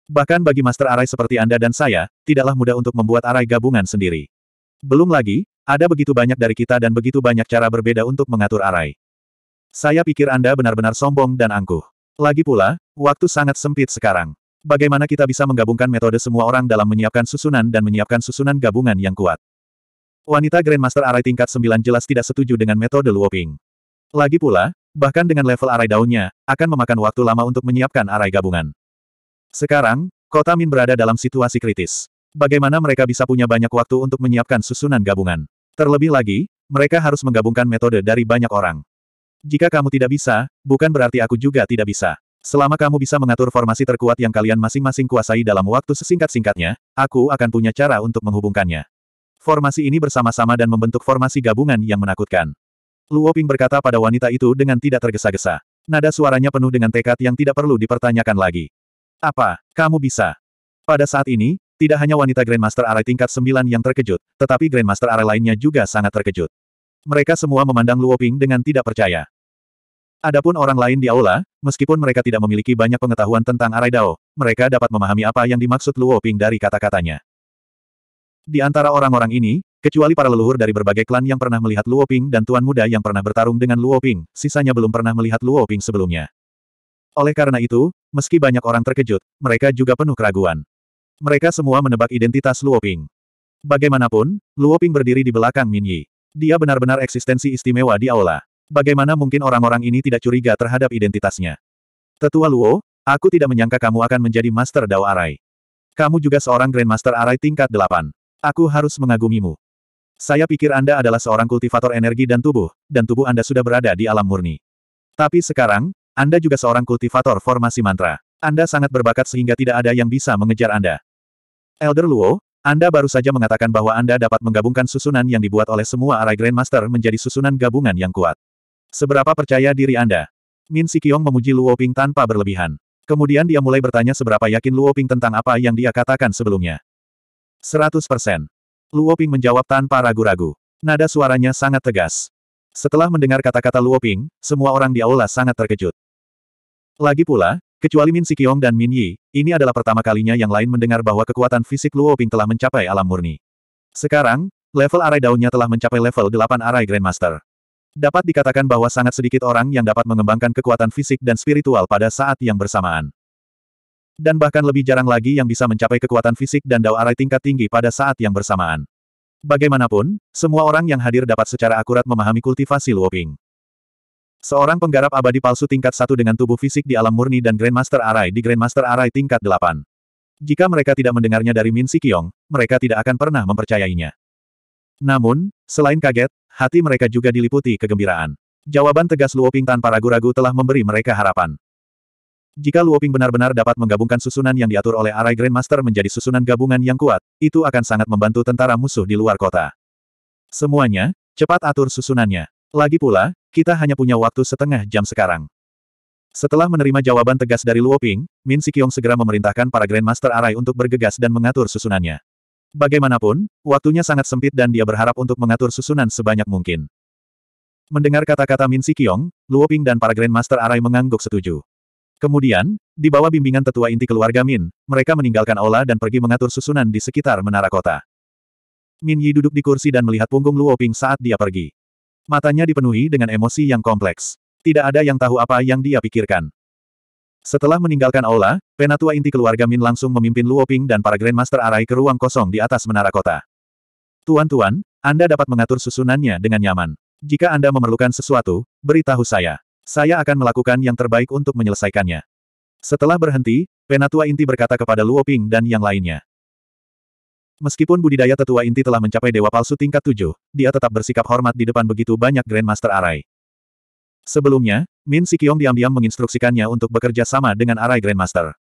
Bahkan bagi Master Arai seperti Anda dan saya, tidaklah mudah untuk membuat arai gabungan sendiri. Belum lagi, ada begitu banyak dari kita dan begitu banyak cara berbeda untuk mengatur arai. Saya pikir Anda benar-benar sombong dan angkuh. Lagi pula, waktu sangat sempit sekarang. Bagaimana kita bisa menggabungkan metode semua orang dalam menyiapkan susunan dan menyiapkan susunan gabungan yang kuat? Wanita Grandmaster Arai tingkat 9 jelas tidak setuju dengan metode Luoping. Lagi pula, bahkan dengan level arai daunnya, akan memakan waktu lama untuk menyiapkan arai gabungan. Sekarang, kota Min berada dalam situasi kritis. Bagaimana mereka bisa punya banyak waktu untuk menyiapkan susunan gabungan? Terlebih lagi, mereka harus menggabungkan metode dari banyak orang. Jika kamu tidak bisa, bukan berarti aku juga tidak bisa. Selama kamu bisa mengatur formasi terkuat yang kalian masing-masing kuasai dalam waktu sesingkat-singkatnya, aku akan punya cara untuk menghubungkannya. Formasi ini bersama-sama dan membentuk formasi gabungan yang menakutkan. Luo Ping berkata pada wanita itu dengan tidak tergesa-gesa. Nada suaranya penuh dengan tekad yang tidak perlu dipertanyakan lagi. Apa, kamu bisa? Pada saat ini, tidak hanya wanita Grandmaster Arai tingkat 9 yang terkejut, tetapi Grandmaster Arai lainnya juga sangat terkejut. Mereka semua memandang Luoping dengan tidak percaya. Adapun orang lain di aula, meskipun mereka tidak memiliki banyak pengetahuan tentang Arai Dao, mereka dapat memahami apa yang dimaksud Luoping dari kata-katanya. Di antara orang-orang ini, kecuali para leluhur dari berbagai klan yang pernah melihat Luoping dan tuan muda yang pernah bertarung dengan Luoping, sisanya belum pernah melihat Luoping sebelumnya. Oleh karena itu, meski banyak orang terkejut, mereka juga penuh keraguan. Mereka semua menebak identitas Luoping. Bagaimanapun, Luoping berdiri di belakang Yi. Dia benar-benar eksistensi istimewa di aula. Bagaimana mungkin orang-orang ini tidak curiga terhadap identitasnya? Tetua Luo, aku tidak menyangka kamu akan menjadi Master Dao Arai. Kamu juga seorang Grandmaster Arai tingkat 8. Aku harus mengagumimu. Saya pikir Anda adalah seorang kultivator energi dan tubuh, dan tubuh Anda sudah berada di alam murni. Tapi sekarang, Anda juga seorang kultivator formasi mantra. Anda sangat berbakat sehingga tidak ada yang bisa mengejar Anda. Elder Luo, Anda baru saja mengatakan bahwa Anda dapat menggabungkan susunan yang dibuat oleh semua arai Grandmaster menjadi susunan gabungan yang kuat. Seberapa percaya diri Anda? Min Sikyong memuji Luo Ping tanpa berlebihan. Kemudian dia mulai bertanya seberapa yakin Luo Ping tentang apa yang dia katakan sebelumnya. 100%. Luo Ping menjawab tanpa ragu-ragu. Nada suaranya sangat tegas. Setelah mendengar kata-kata Luo Ping, semua orang di aula sangat terkejut. Lagi pula, Kecuali Min Sikyong dan Min Yi, ini adalah pertama kalinya yang lain mendengar bahwa kekuatan fisik Luo Ping telah mencapai alam murni. Sekarang, level arai daunnya telah mencapai level 8 arai Grandmaster. Dapat dikatakan bahwa sangat sedikit orang yang dapat mengembangkan kekuatan fisik dan spiritual pada saat yang bersamaan. Dan bahkan lebih jarang lagi yang bisa mencapai kekuatan fisik dan dao arai tingkat tinggi pada saat yang bersamaan. Bagaimanapun, semua orang yang hadir dapat secara akurat memahami kultivasi Luo Ping. Seorang penggarap abadi palsu tingkat satu dengan tubuh fisik di alam murni dan Grandmaster Arai di Grandmaster Arai tingkat delapan. Jika mereka tidak mendengarnya dari Min Sikyong, mereka tidak akan pernah mempercayainya. Namun, selain kaget, hati mereka juga diliputi kegembiraan. Jawaban tegas Luoping tanpa ragu-ragu telah memberi mereka harapan. Jika Luoping benar-benar dapat menggabungkan susunan yang diatur oleh Arai Grandmaster menjadi susunan gabungan yang kuat, itu akan sangat membantu tentara musuh di luar kota. Semuanya, cepat atur susunannya. Lagi pula, kita hanya punya waktu setengah jam sekarang. Setelah menerima jawaban tegas dari Luo Ping, Min Sikyong segera memerintahkan para Grandmaster Arai untuk bergegas dan mengatur susunannya. Bagaimanapun, waktunya sangat sempit dan dia berharap untuk mengatur susunan sebanyak mungkin. Mendengar kata-kata Min Sikyong, Luo Ping dan para Grandmaster Arai mengangguk setuju. Kemudian, di bawah bimbingan tetua inti keluarga Min, mereka meninggalkan aula dan pergi mengatur susunan di sekitar menara kota. Min Yi duduk di kursi dan melihat punggung Luo Ping saat dia pergi. Matanya dipenuhi dengan emosi yang kompleks. Tidak ada yang tahu apa yang dia pikirkan. Setelah meninggalkan aula, penatua inti keluarga Min langsung memimpin Luoping dan para Grandmaster Arai ke ruang kosong di atas menara kota. Tuan-tuan, Anda dapat mengatur susunannya dengan nyaman. Jika Anda memerlukan sesuatu, beritahu saya. Saya akan melakukan yang terbaik untuk menyelesaikannya. Setelah berhenti, penatua inti berkata kepada Luoping dan yang lainnya. Meskipun budidaya tetua inti telah mencapai dewa palsu tingkat tujuh, dia tetap bersikap hormat di depan begitu banyak Grandmaster Arai. Sebelumnya, Min Sikyong diam-diam menginstruksikannya untuk bekerja sama dengan Arai Grandmaster.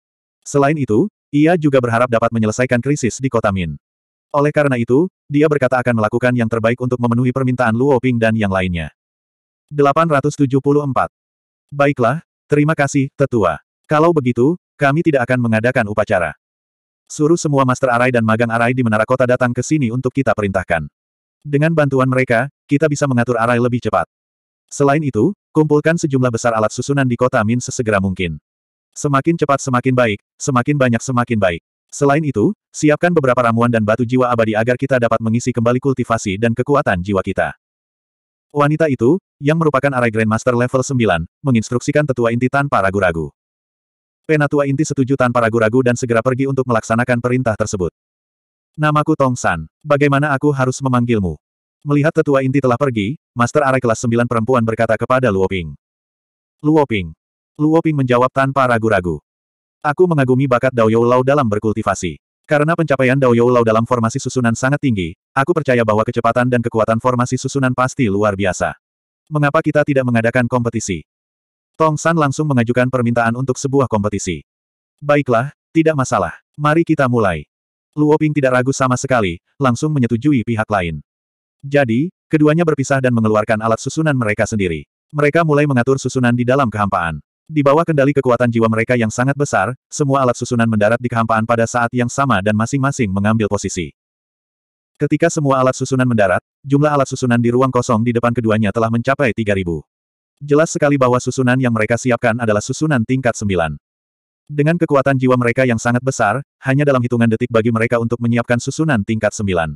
Selain itu, ia juga berharap dapat menyelesaikan krisis di kota Min. Oleh karena itu, dia berkata akan melakukan yang terbaik untuk memenuhi permintaan Luo Ping dan yang lainnya. 874. Baiklah, terima kasih, tetua. Kalau begitu, kami tidak akan mengadakan upacara. Suruh semua Master Arai dan Magang Arai di Menara Kota datang ke sini untuk kita perintahkan. Dengan bantuan mereka, kita bisa mengatur Arai lebih cepat. Selain itu, kumpulkan sejumlah besar alat susunan di kota Min sesegera mungkin. Semakin cepat semakin baik, semakin banyak semakin baik. Selain itu, siapkan beberapa ramuan dan batu jiwa abadi agar kita dapat mengisi kembali kultivasi dan kekuatan jiwa kita. Wanita itu, yang merupakan Arai Grandmaster level 9, menginstruksikan tetua inti tanpa ragu-ragu. Penatua inti setuju tanpa ragu-ragu dan segera pergi untuk melaksanakan perintah tersebut. Namaku Tong San. Bagaimana aku harus memanggilmu? Melihat tetua inti telah pergi, Master Arai kelas 9 perempuan berkata kepada Luoping. Luoping. Luoping menjawab tanpa ragu-ragu. Aku mengagumi bakat Dao Lau dalam berkultivasi. Karena pencapaian Dao Lau dalam formasi susunan sangat tinggi, aku percaya bahwa kecepatan dan kekuatan formasi susunan pasti luar biasa. Mengapa kita tidak mengadakan kompetisi? Tong San langsung mengajukan permintaan untuk sebuah kompetisi. Baiklah, tidak masalah. Mari kita mulai. Luo Ping tidak ragu sama sekali, langsung menyetujui pihak lain. Jadi, keduanya berpisah dan mengeluarkan alat susunan mereka sendiri. Mereka mulai mengatur susunan di dalam kehampaan. Di bawah kendali kekuatan jiwa mereka yang sangat besar, semua alat susunan mendarat di kehampaan pada saat yang sama dan masing-masing mengambil posisi. Ketika semua alat susunan mendarat, jumlah alat susunan di ruang kosong di depan keduanya telah mencapai 3000. Jelas sekali bahwa susunan yang mereka siapkan adalah susunan tingkat sembilan. Dengan kekuatan jiwa mereka yang sangat besar, hanya dalam hitungan detik bagi mereka untuk menyiapkan susunan tingkat sembilan.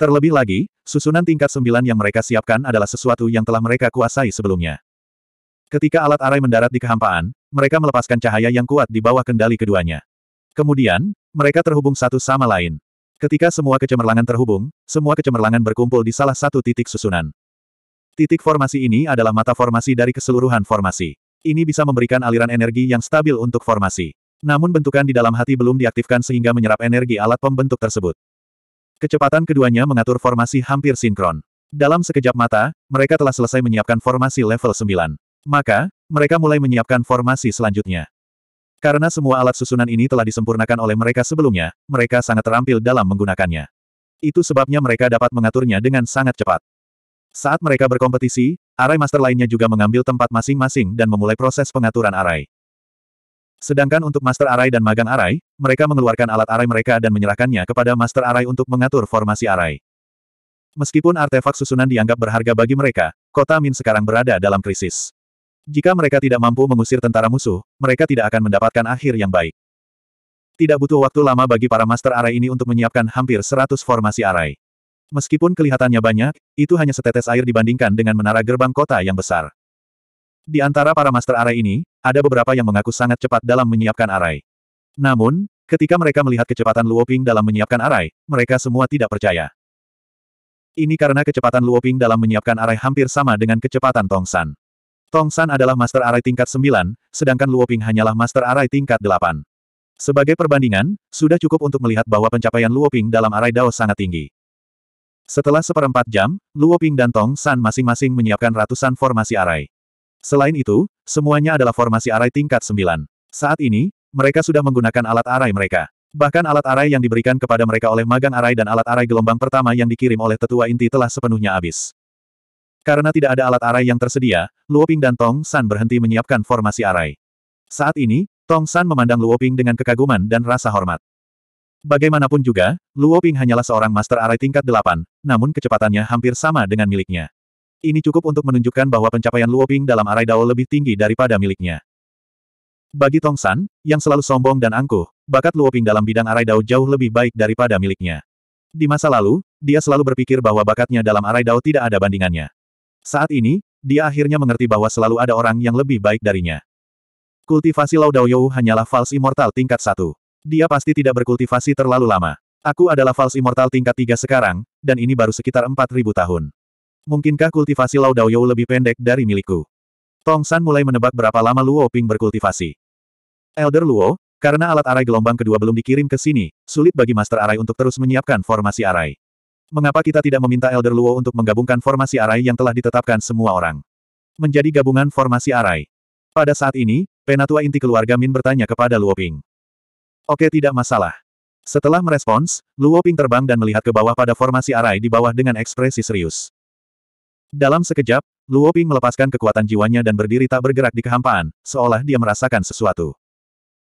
Terlebih lagi, susunan tingkat sembilan yang mereka siapkan adalah sesuatu yang telah mereka kuasai sebelumnya. Ketika alat arai mendarat di kehampaan, mereka melepaskan cahaya yang kuat di bawah kendali keduanya. Kemudian, mereka terhubung satu sama lain. Ketika semua kecemerlangan terhubung, semua kecemerlangan berkumpul di salah satu titik susunan. Titik formasi ini adalah mata formasi dari keseluruhan formasi. Ini bisa memberikan aliran energi yang stabil untuk formasi. Namun bentukan di dalam hati belum diaktifkan sehingga menyerap energi alat pembentuk tersebut. Kecepatan keduanya mengatur formasi hampir sinkron. Dalam sekejap mata, mereka telah selesai menyiapkan formasi level 9. Maka, mereka mulai menyiapkan formasi selanjutnya. Karena semua alat susunan ini telah disempurnakan oleh mereka sebelumnya, mereka sangat terampil dalam menggunakannya. Itu sebabnya mereka dapat mengaturnya dengan sangat cepat. Saat mereka berkompetisi, arai master lainnya juga mengambil tempat masing-masing dan memulai proses pengaturan arai. Sedangkan untuk master arai dan magang arai, mereka mengeluarkan alat arai mereka dan menyerahkannya kepada master arai untuk mengatur formasi arai. Meskipun artefak susunan dianggap berharga bagi mereka, kota Min sekarang berada dalam krisis. Jika mereka tidak mampu mengusir tentara musuh, mereka tidak akan mendapatkan akhir yang baik. Tidak butuh waktu lama bagi para master arai ini untuk menyiapkan hampir 100 formasi arai. Meskipun kelihatannya banyak, itu hanya setetes air dibandingkan dengan menara gerbang kota yang besar. Di antara para master arai ini, ada beberapa yang mengaku sangat cepat dalam menyiapkan arai. Namun, ketika mereka melihat kecepatan Luoping dalam menyiapkan arai, mereka semua tidak percaya. Ini karena kecepatan Luoping dalam menyiapkan arai hampir sama dengan kecepatan Tong San. Tong San adalah master arai tingkat 9, sedangkan Luoping hanyalah master arai tingkat 8. Sebagai perbandingan, sudah cukup untuk melihat bahwa pencapaian Luoping dalam arai Dao sangat tinggi. Setelah seperempat jam, Luo Ping dan Tong San masing-masing menyiapkan ratusan formasi arai. Selain itu, semuanya adalah formasi arai tingkat 9. Saat ini, mereka sudah menggunakan alat arai mereka. Bahkan alat arai yang diberikan kepada mereka oleh magang arai dan alat arai gelombang pertama yang dikirim oleh tetua inti telah sepenuhnya habis. Karena tidak ada alat arai yang tersedia, Luoping dan Tong San berhenti menyiapkan formasi arai. Saat ini, Tong San memandang Luoping dengan kekaguman dan rasa hormat. Bagaimanapun juga, Luo Ping hanyalah seorang Master Arai tingkat 8, namun kecepatannya hampir sama dengan miliknya. Ini cukup untuk menunjukkan bahwa pencapaian Luo Ping dalam Arai Dao lebih tinggi daripada miliknya. Bagi Tong San, yang selalu sombong dan angkuh, bakat Luo Ping dalam bidang Arai Dao jauh lebih baik daripada miliknya. Di masa lalu, dia selalu berpikir bahwa bakatnya dalam Arai Dao tidak ada bandingannya. Saat ini, dia akhirnya mengerti bahwa selalu ada orang yang lebih baik darinya. Kultivasi Lao Dao yu hanyalah False Immortal tingkat 1. Dia pasti tidak berkultivasi terlalu lama. Aku adalah False Immortal tingkat 3 sekarang, dan ini baru sekitar 4.000 tahun. Mungkinkah kultivasi Lao Daoyou lebih pendek dari milikku? Tong San mulai menebak berapa lama Luo Ping berkultivasi. Elder Luo, karena alat arai gelombang kedua belum dikirim ke sini, sulit bagi Master Arai untuk terus menyiapkan formasi arai. Mengapa kita tidak meminta Elder Luo untuk menggabungkan formasi arai yang telah ditetapkan semua orang? Menjadi gabungan formasi arai. Pada saat ini, penatua inti keluarga Min bertanya kepada Luo Ping. Oke tidak masalah. Setelah merespons, Luo Ping terbang dan melihat ke bawah pada formasi arai di bawah dengan ekspresi serius. Dalam sekejap, Luo Ping melepaskan kekuatan jiwanya dan berdiri tak bergerak di kehampaan, seolah dia merasakan sesuatu.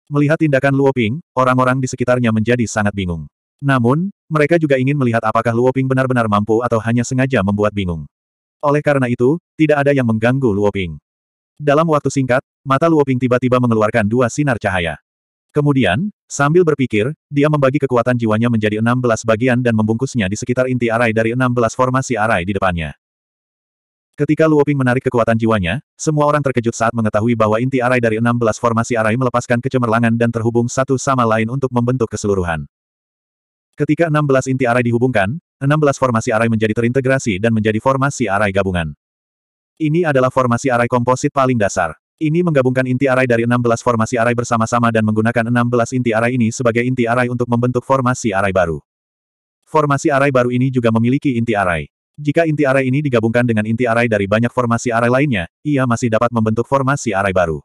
Melihat tindakan Luo Ping, orang-orang di sekitarnya menjadi sangat bingung. Namun, mereka juga ingin melihat apakah Luo Ping benar-benar mampu atau hanya sengaja membuat bingung. Oleh karena itu, tidak ada yang mengganggu Luo Ping. Dalam waktu singkat, mata Luo Ping tiba-tiba mengeluarkan dua sinar cahaya. Kemudian, sambil berpikir, dia membagi kekuatan jiwanya menjadi 16 bagian dan membungkusnya di sekitar inti arai dari 16 formasi arai di depannya. Ketika Luoping menarik kekuatan jiwanya, semua orang terkejut saat mengetahui bahwa inti arai dari 16 formasi arai melepaskan kecemerlangan dan terhubung satu sama lain untuk membentuk keseluruhan. Ketika 16 inti arai dihubungkan, 16 formasi arai menjadi terintegrasi dan menjadi formasi arai gabungan. Ini adalah formasi arai komposit paling dasar. Ini menggabungkan inti arai dari 16 formasi arai bersama-sama dan menggunakan 16 inti arai ini sebagai inti arai untuk membentuk formasi arai baru. Formasi arai baru ini juga memiliki inti arai. Jika inti arai ini digabungkan dengan inti arai dari banyak formasi arai lainnya, ia masih dapat membentuk formasi arai baru.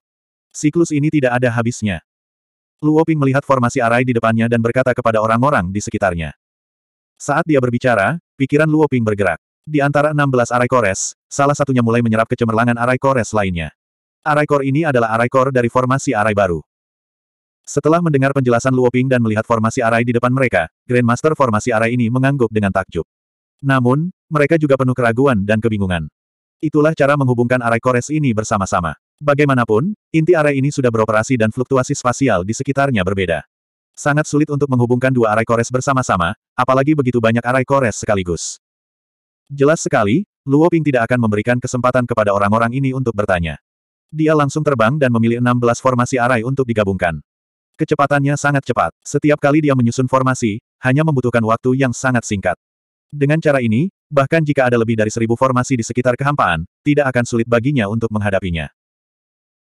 Siklus ini tidak ada habisnya. Luo Ping melihat formasi arai di depannya dan berkata kepada orang-orang di sekitarnya. Saat dia berbicara, pikiran Luo Ping bergerak. Di antara 16 arai kores, salah satunya mulai menyerap kecemerlangan arai kores lainnya. Arai Core ini adalah Arai Core dari formasi Arai baru. Setelah mendengar penjelasan Luoping dan melihat formasi Arai di depan mereka, Grandmaster formasi Arai ini mengangguk dengan takjub. Namun, mereka juga penuh keraguan dan kebingungan. Itulah cara menghubungkan Arai Kores ini bersama-sama. Bagaimanapun, inti Arai ini sudah beroperasi dan fluktuasi spasial di sekitarnya berbeda. Sangat sulit untuk menghubungkan dua Arai Kores bersama-sama, apalagi begitu banyak Arai Kores sekaligus. Jelas sekali, Luo Ping tidak akan memberikan kesempatan kepada orang-orang ini untuk bertanya. Dia langsung terbang dan memilih 16 formasi arai untuk digabungkan. Kecepatannya sangat cepat. Setiap kali dia menyusun formasi, hanya membutuhkan waktu yang sangat singkat. Dengan cara ini, bahkan jika ada lebih dari seribu formasi di sekitar kehampaan, tidak akan sulit baginya untuk menghadapinya.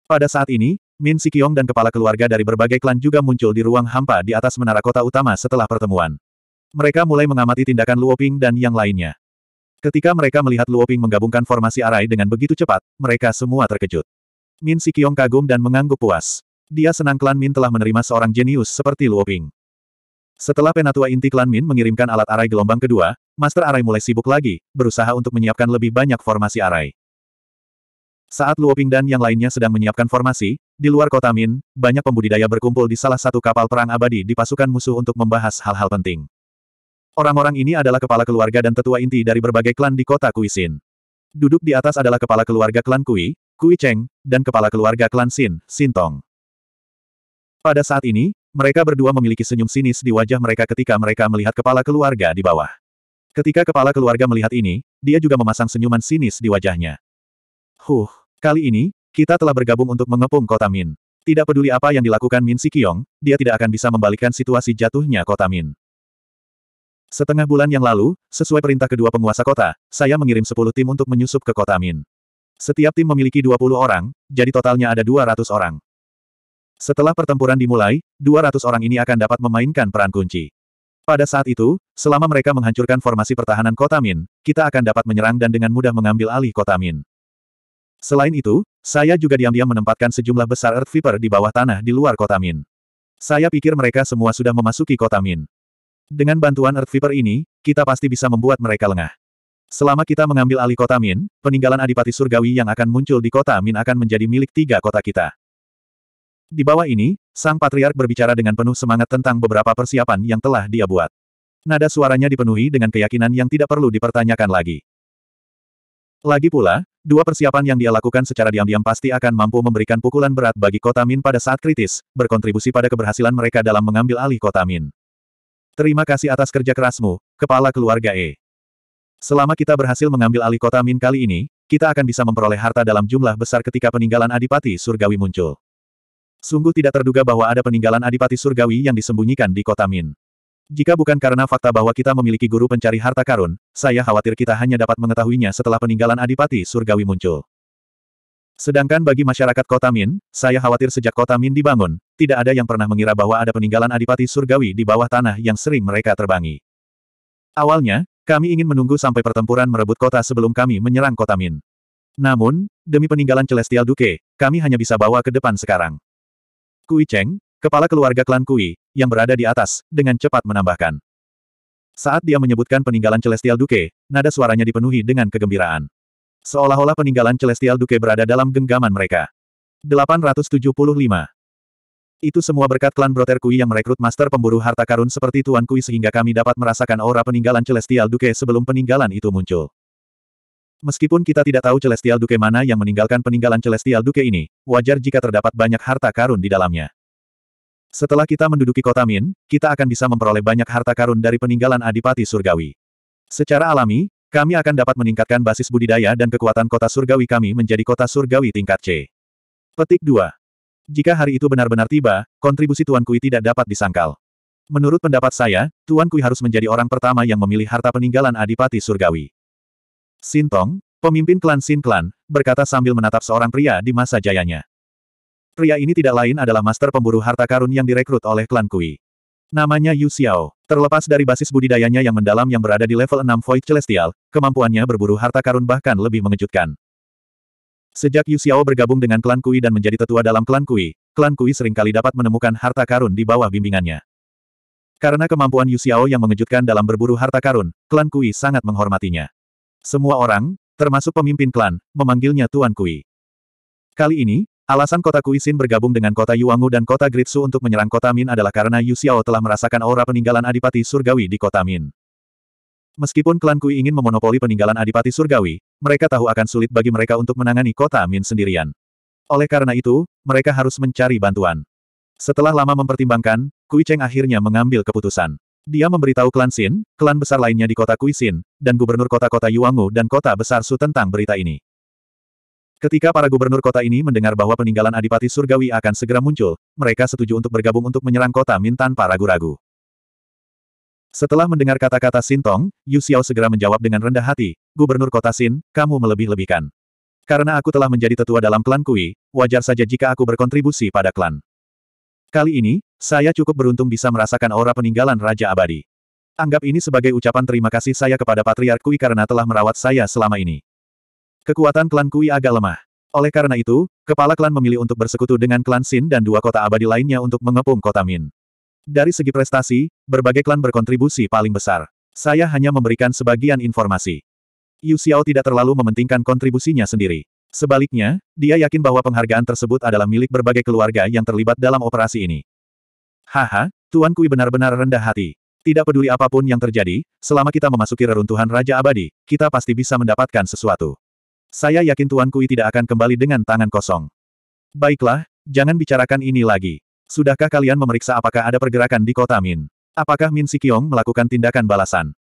Pada saat ini, Min Sikyong dan kepala keluarga dari berbagai klan juga muncul di ruang hampa di atas menara kota utama setelah pertemuan. Mereka mulai mengamati tindakan Luoping dan yang lainnya. Ketika mereka melihat Luoping menggabungkan formasi arai dengan begitu cepat, mereka semua terkejut. Min Sikyong kagum dan mengangguk puas. Dia senang klan Min telah menerima seorang jenius seperti Luo Ping. Setelah penatua inti klan Min mengirimkan alat arai gelombang kedua, Master Arai mulai sibuk lagi, berusaha untuk menyiapkan lebih banyak formasi arai. Saat Luo Ping dan yang lainnya sedang menyiapkan formasi, di luar kota Min, banyak pembudidaya berkumpul di salah satu kapal perang abadi di pasukan musuh untuk membahas hal-hal penting. Orang-orang ini adalah kepala keluarga dan tetua inti dari berbagai klan di kota Kuisin. Duduk di atas adalah kepala keluarga klan Kui, Kui Cheng, dan kepala keluarga klan Xin, Sintong. Pada saat ini, mereka berdua memiliki senyum sinis di wajah mereka ketika mereka melihat kepala keluarga di bawah. Ketika kepala keluarga melihat ini, dia juga memasang senyuman sinis di wajahnya. Huh, kali ini, kita telah bergabung untuk mengepung kota Min. Tidak peduli apa yang dilakukan Min Sikyong, dia tidak akan bisa membalikkan situasi jatuhnya kota Min. Setengah bulan yang lalu, sesuai perintah kedua penguasa kota, saya mengirim 10 tim untuk menyusup ke kota Min. Setiap tim memiliki 20 orang, jadi totalnya ada 200 orang. Setelah pertempuran dimulai, 200 orang ini akan dapat memainkan peran kunci. Pada saat itu, selama mereka menghancurkan formasi pertahanan kota Min, kita akan dapat menyerang dan dengan mudah mengambil alih kota Min. Selain itu, saya juga diam-diam menempatkan sejumlah besar Earth Viper di bawah tanah di luar kota Min. Saya pikir mereka semua sudah memasuki kota Min. Dengan bantuan Earth Viper ini, kita pasti bisa membuat mereka lengah. Selama kita mengambil alih kota Min, peninggalan Adipati Surgawi yang akan muncul di kota Min akan menjadi milik tiga kota kita. Di bawah ini, Sang Patriark berbicara dengan penuh semangat tentang beberapa persiapan yang telah dia buat. Nada suaranya dipenuhi dengan keyakinan yang tidak perlu dipertanyakan lagi. Lagi pula, dua persiapan yang dia lakukan secara diam-diam pasti akan mampu memberikan pukulan berat bagi kota Min pada saat kritis, berkontribusi pada keberhasilan mereka dalam mengambil alih kota Min. Terima kasih atas kerja kerasmu, Kepala Keluarga E. Selama kita berhasil mengambil alih kota Min kali ini, kita akan bisa memperoleh harta dalam jumlah besar ketika peninggalan Adipati Surgawi muncul. Sungguh tidak terduga bahwa ada peninggalan Adipati Surgawi yang disembunyikan di kota Min. Jika bukan karena fakta bahwa kita memiliki guru pencari harta karun, saya khawatir kita hanya dapat mengetahuinya setelah peninggalan Adipati Surgawi muncul. Sedangkan bagi masyarakat kota Min, saya khawatir sejak kota Min dibangun, tidak ada yang pernah mengira bahwa ada peninggalan Adipati Surgawi di bawah tanah yang sering mereka terbangi. Awalnya, kami ingin menunggu sampai pertempuran merebut kota sebelum kami menyerang kota Min. Namun, demi peninggalan Celestial Duke, kami hanya bisa bawa ke depan sekarang. Kui Cheng, kepala keluarga klan Kui, yang berada di atas, dengan cepat menambahkan. Saat dia menyebutkan peninggalan Celestial Duke, nada suaranya dipenuhi dengan kegembiraan. Seolah-olah peninggalan Celestial Duke berada dalam genggaman mereka. 875 itu semua berkat klan Broter Kui yang merekrut master pemburu harta karun seperti Tuan Kui sehingga kami dapat merasakan aura peninggalan Celestial Duke sebelum peninggalan itu muncul. Meskipun kita tidak tahu Celestial Duke mana yang meninggalkan peninggalan Celestial Duke ini, wajar jika terdapat banyak harta karun di dalamnya. Setelah kita menduduki kota Min, kita akan bisa memperoleh banyak harta karun dari peninggalan Adipati Surgawi. Secara alami, kami akan dapat meningkatkan basis budidaya dan kekuatan kota surgawi kami menjadi kota surgawi tingkat C. Petik 2. Jika hari itu benar-benar tiba, kontribusi Tuan Kui tidak dapat disangkal. Menurut pendapat saya, Tuan Kui harus menjadi orang pertama yang memilih harta peninggalan Adipati Surgawi. Sintong, pemimpin klan Sin Klan, berkata sambil menatap seorang pria di masa jayanya. Pria ini tidak lain adalah master pemburu harta karun yang direkrut oleh klan Kui. Namanya Yu Xiao. Terlepas dari basis budidayanya yang mendalam yang berada di level 6 Void Celestial, kemampuannya berburu harta karun bahkan lebih mengejutkan. Sejak Yu Xiao bergabung dengan klan Kui dan menjadi tetua dalam klan Kui, klan Kui seringkali dapat menemukan harta karun di bawah bimbingannya. Karena kemampuan Yu Xiao yang mengejutkan dalam berburu harta karun, klan Kui sangat menghormatinya. Semua orang, termasuk pemimpin klan, memanggilnya Tuan Kui. Kali ini, alasan kota Kui Xin bergabung dengan kota Yuangu dan kota Gritsu untuk menyerang kota Min adalah karena Yu Xiao telah merasakan aura peninggalan Adipati Surgawi di kota Min. Meskipun klan Kui ingin memonopoli peninggalan Adipati Surgawi, mereka tahu akan sulit bagi mereka untuk menangani kota Min sendirian. Oleh karena itu, mereka harus mencari bantuan. Setelah lama mempertimbangkan, Kui Cheng akhirnya mengambil keputusan. Dia memberitahu klan Xin, klan besar lainnya di kota Kui Xin, dan gubernur kota-kota Yuangu dan kota besar Su tentang berita ini. Ketika para gubernur kota ini mendengar bahwa peninggalan Adipati Surgawi akan segera muncul, mereka setuju untuk bergabung untuk menyerang kota Min tanpa ragu-ragu. Setelah mendengar kata-kata Sintong, Yu Xiao segera menjawab dengan rendah hati, Gubernur Kota Sin, kamu melebih-lebihkan. Karena aku telah menjadi tetua dalam klan Kui, wajar saja jika aku berkontribusi pada klan. Kali ini, saya cukup beruntung bisa merasakan aura peninggalan Raja Abadi. Anggap ini sebagai ucapan terima kasih saya kepada Patriark Kui karena telah merawat saya selama ini. Kekuatan klan Kui agak lemah. Oleh karena itu, kepala klan memilih untuk bersekutu dengan klan Sin dan dua kota abadi lainnya untuk mengepung kota Min. Dari segi prestasi, berbagai klan berkontribusi paling besar. Saya hanya memberikan sebagian informasi. Yu Xiao tidak terlalu mementingkan kontribusinya sendiri. Sebaliknya, dia yakin bahwa penghargaan tersebut adalah milik berbagai keluarga yang terlibat dalam operasi ini. Haha, Tuan Kui benar-benar rendah hati. Tidak peduli apapun yang terjadi, selama kita memasuki reruntuhan Raja Abadi, kita pasti bisa mendapatkan sesuatu. Saya yakin Tuan Kui tidak akan kembali dengan tangan kosong. Baiklah, jangan bicarakan ini lagi. Sudahkah kalian memeriksa apakah ada pergerakan di kota Min? Apakah Min Sikyong melakukan tindakan balasan?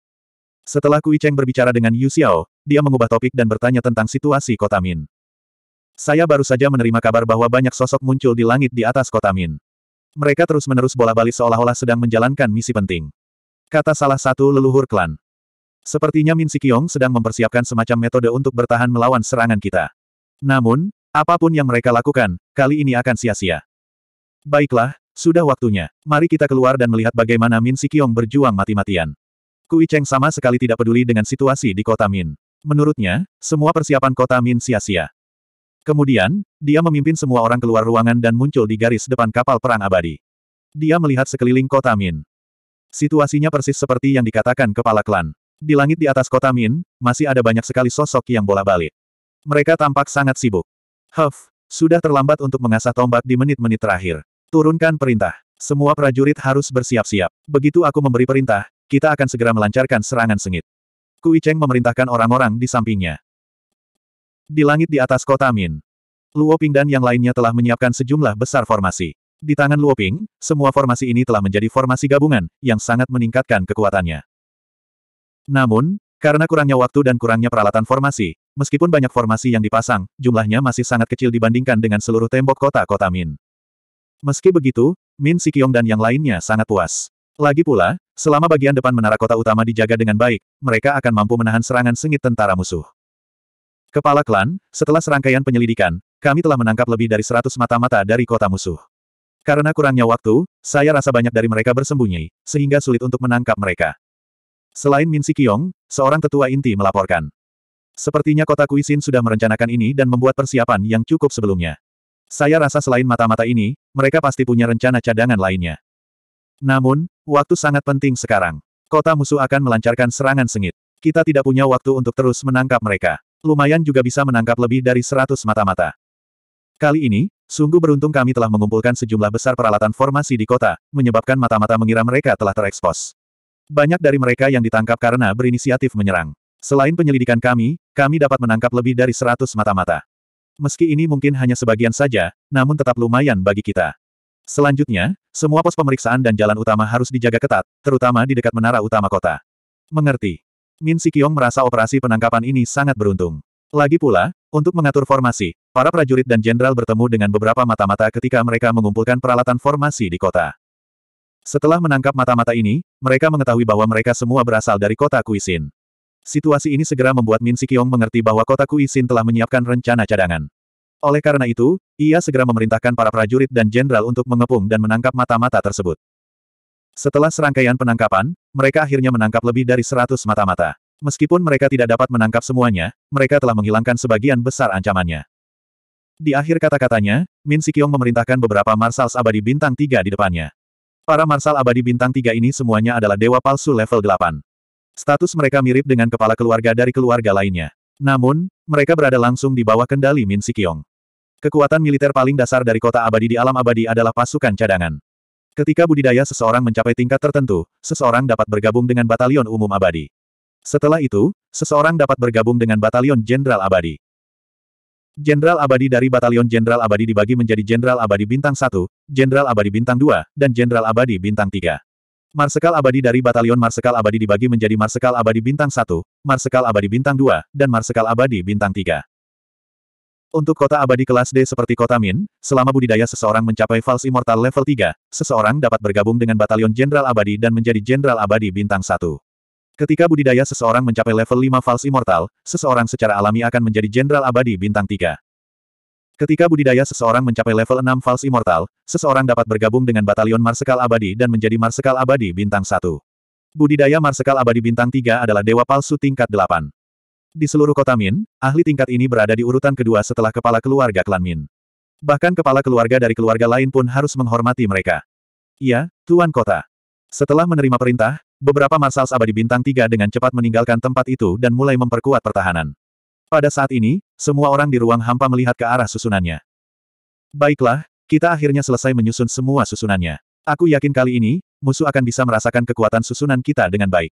Setelah Kui Cheng berbicara dengan Yu Xiao, dia mengubah topik dan bertanya tentang situasi kota Min. Saya baru saja menerima kabar bahwa banyak sosok muncul di langit di atas kota Min. Mereka terus-menerus bola-balik seolah-olah sedang menjalankan misi penting. Kata salah satu leluhur klan. Sepertinya Min Sikyong sedang mempersiapkan semacam metode untuk bertahan melawan serangan kita. Namun, apapun yang mereka lakukan, kali ini akan sia-sia. Baiklah, sudah waktunya. Mari kita keluar dan melihat bagaimana Min Sikyong berjuang mati-matian. Kui Cheng sama sekali tidak peduli dengan situasi di kota Min. Menurutnya, semua persiapan kota Min sia-sia. Kemudian, dia memimpin semua orang keluar ruangan dan muncul di garis depan kapal perang abadi. Dia melihat sekeliling kota Min. Situasinya persis seperti yang dikatakan kepala klan. Di langit di atas kota Min, masih ada banyak sekali sosok yang bola-balik. Mereka tampak sangat sibuk. Huff, sudah terlambat untuk mengasah tombak di menit-menit terakhir. Turunkan perintah. Semua prajurit harus bersiap-siap. Begitu aku memberi perintah, kita akan segera melancarkan serangan sengit. Kui Cheng memerintahkan orang-orang di sampingnya. Di langit di atas kota Min, Luo Ping dan yang lainnya telah menyiapkan sejumlah besar formasi. Di tangan Luo Ping, semua formasi ini telah menjadi formasi gabungan, yang sangat meningkatkan kekuatannya. Namun, karena kurangnya waktu dan kurangnya peralatan formasi, meskipun banyak formasi yang dipasang, jumlahnya masih sangat kecil dibandingkan dengan seluruh tembok kota-kota Min. Meski begitu, Min Sikyong dan yang lainnya sangat puas. Lagi pula, selama bagian depan menara kota utama dijaga dengan baik, mereka akan mampu menahan serangan sengit tentara musuh. Kepala klan, setelah serangkaian penyelidikan, kami telah menangkap lebih dari seratus mata-mata dari kota musuh. Karena kurangnya waktu, saya rasa banyak dari mereka bersembunyi, sehingga sulit untuk menangkap mereka. Selain Min Sikyong, seorang tetua inti melaporkan. Sepertinya kota Kuisin sudah merencanakan ini dan membuat persiapan yang cukup sebelumnya. Saya rasa selain mata-mata ini, mereka pasti punya rencana cadangan lainnya. Namun, waktu sangat penting sekarang. Kota musuh akan melancarkan serangan sengit. Kita tidak punya waktu untuk terus menangkap mereka. Lumayan juga bisa menangkap lebih dari seratus mata-mata. Kali ini, sungguh beruntung kami telah mengumpulkan sejumlah besar peralatan formasi di kota, menyebabkan mata-mata mengira mereka telah terekspos. Banyak dari mereka yang ditangkap karena berinisiatif menyerang. Selain penyelidikan kami, kami dapat menangkap lebih dari seratus mata-mata. Meski ini mungkin hanya sebagian saja, namun tetap lumayan bagi kita. Selanjutnya, semua pos pemeriksaan dan jalan utama harus dijaga ketat, terutama di dekat menara utama kota. Mengerti. Min Sikyong merasa operasi penangkapan ini sangat beruntung. Lagi pula, untuk mengatur formasi, para prajurit dan jenderal bertemu dengan beberapa mata-mata ketika mereka mengumpulkan peralatan formasi di kota. Setelah menangkap mata-mata ini, mereka mengetahui bahwa mereka semua berasal dari kota Kuisin. Situasi ini segera membuat Min Sikyong mengerti bahwa kota Kuisin telah menyiapkan rencana cadangan. Oleh karena itu, ia segera memerintahkan para prajurit dan jenderal untuk mengepung dan menangkap mata-mata tersebut. Setelah serangkaian penangkapan, mereka akhirnya menangkap lebih dari seratus mata-mata. Meskipun mereka tidak dapat menangkap semuanya, mereka telah menghilangkan sebagian besar ancamannya. Di akhir kata-katanya, Min Sikyong memerintahkan beberapa Marsals Abadi Bintang 3 di depannya. Para Marsal Abadi Bintang 3 ini semuanya adalah Dewa Palsu level 8. Status mereka mirip dengan kepala keluarga dari keluarga lainnya. Namun, mereka berada langsung di bawah kendali Min Sikyong. Kekuatan militer paling dasar dari kota abadi di alam abadi adalah pasukan cadangan. Ketika budidaya seseorang mencapai tingkat tertentu, seseorang dapat bergabung dengan batalion umum abadi. Setelah itu, seseorang dapat bergabung dengan batalion jenderal abadi. Jenderal abadi dari batalion jenderal abadi dibagi menjadi jenderal abadi bintang 1, jenderal abadi bintang 2, dan jenderal abadi bintang 3. Marsekal Abadi dari Batalion Marsekal Abadi dibagi menjadi Marsekal Abadi Bintang 1, Marsekal Abadi Bintang 2, dan Marsekal Abadi Bintang 3. Untuk kota abadi kelas D seperti kota Min, selama budidaya seseorang mencapai False Immortal level 3, seseorang dapat bergabung dengan Batalion Jenderal Abadi dan menjadi Jenderal Abadi Bintang 1. Ketika budidaya seseorang mencapai level 5 False Immortal, seseorang secara alami akan menjadi Jenderal Abadi Bintang 3. Ketika budidaya seseorang mencapai level 6 False Immortal, seseorang dapat bergabung dengan Batalion Marsekal Abadi dan menjadi Marsekal Abadi Bintang 1. Budidaya Marsekal Abadi Bintang 3 adalah Dewa Palsu tingkat 8. Di seluruh kota Min, ahli tingkat ini berada di urutan kedua setelah kepala keluarga klan Min. Bahkan kepala keluarga dari keluarga lain pun harus menghormati mereka. Iya, Tuan Kota. Setelah menerima perintah, beberapa Marsals Abadi Bintang 3 dengan cepat meninggalkan tempat itu dan mulai memperkuat pertahanan. Pada saat ini, semua orang di ruang hampa melihat ke arah susunannya. Baiklah, kita akhirnya selesai menyusun semua susunannya. Aku yakin kali ini, musuh akan bisa merasakan kekuatan susunan kita dengan baik.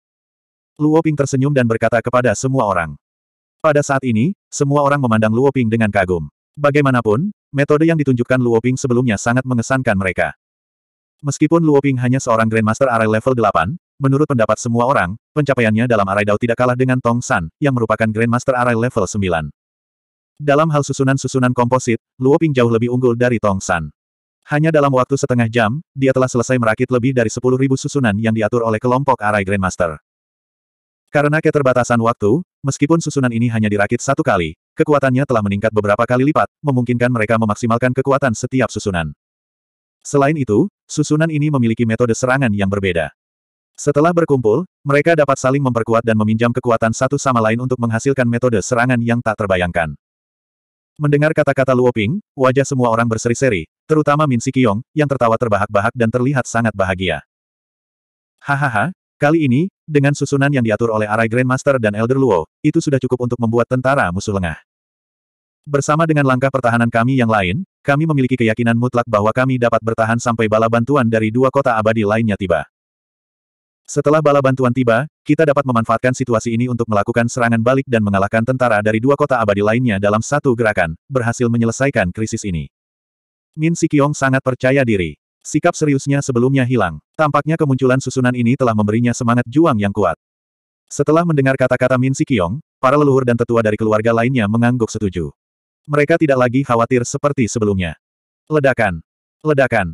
Luo Ping tersenyum dan berkata kepada semua orang. Pada saat ini, semua orang memandang Luo Ping dengan kagum. Bagaimanapun, metode yang ditunjukkan Luo Ping sebelumnya sangat mengesankan mereka. Meskipun Luo Ping hanya seorang Grandmaster Array level 8, Menurut pendapat semua orang, pencapaiannya dalam Arai Dao tidak kalah dengan Tong San, yang merupakan Grandmaster Arai level 9. Dalam hal susunan-susunan komposit, Luo Ping jauh lebih unggul dari Tong San. Hanya dalam waktu setengah jam, dia telah selesai merakit lebih dari 10.000 susunan yang diatur oleh kelompok Arai Grandmaster. Karena keterbatasan waktu, meskipun susunan ini hanya dirakit satu kali, kekuatannya telah meningkat beberapa kali lipat, memungkinkan mereka memaksimalkan kekuatan setiap susunan. Selain itu, susunan ini memiliki metode serangan yang berbeda. Setelah berkumpul, mereka dapat saling memperkuat dan meminjam kekuatan satu sama lain untuk menghasilkan metode serangan yang tak terbayangkan. Mendengar kata-kata Luoping, wajah semua orang berseri-seri, terutama Min Sikyong, yang tertawa terbahak-bahak dan terlihat sangat bahagia. Hahaha, kali ini, dengan susunan yang diatur oleh Arai Grandmaster dan Elder Luo, itu sudah cukup untuk membuat tentara musuh lengah. Bersama dengan langkah pertahanan kami yang lain, kami memiliki keyakinan mutlak bahwa kami dapat bertahan sampai bala bantuan dari dua kota abadi lainnya tiba. Setelah bala bantuan tiba, kita dapat memanfaatkan situasi ini untuk melakukan serangan balik dan mengalahkan tentara dari dua kota abadi lainnya dalam satu gerakan, berhasil menyelesaikan krisis ini. Min Sikyong sangat percaya diri. Sikap seriusnya sebelumnya hilang. Tampaknya kemunculan susunan ini telah memberinya semangat juang yang kuat. Setelah mendengar kata-kata Min Sikyong, para leluhur dan tetua dari keluarga lainnya mengangguk setuju. Mereka tidak lagi khawatir seperti sebelumnya. Ledakan. Ledakan.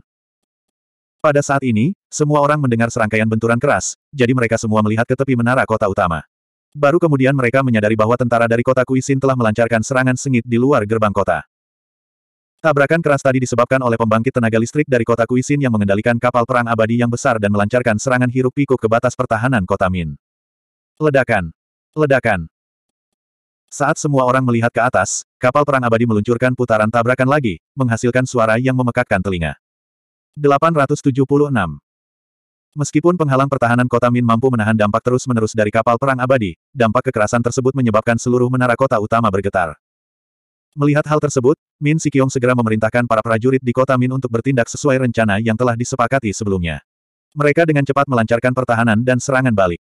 Pada saat ini, semua orang mendengar serangkaian benturan keras, jadi mereka semua melihat ke tepi menara kota utama. Baru kemudian mereka menyadari bahwa tentara dari kota Kuisin telah melancarkan serangan sengit di luar gerbang kota. Tabrakan keras tadi disebabkan oleh pembangkit tenaga listrik dari kota Kuisin yang mengendalikan kapal perang abadi yang besar dan melancarkan serangan hiruk pikuk ke batas pertahanan kota Min. Ledakan! Ledakan! Saat semua orang melihat ke atas, kapal perang abadi meluncurkan putaran tabrakan lagi, menghasilkan suara yang memekakkan telinga. 876. Meskipun penghalang pertahanan kota Min mampu menahan dampak terus-menerus dari kapal perang abadi, dampak kekerasan tersebut menyebabkan seluruh menara kota utama bergetar. Melihat hal tersebut, Min Sikyong segera memerintahkan para prajurit di kota Min untuk bertindak sesuai rencana yang telah disepakati sebelumnya. Mereka dengan cepat melancarkan pertahanan dan serangan balik.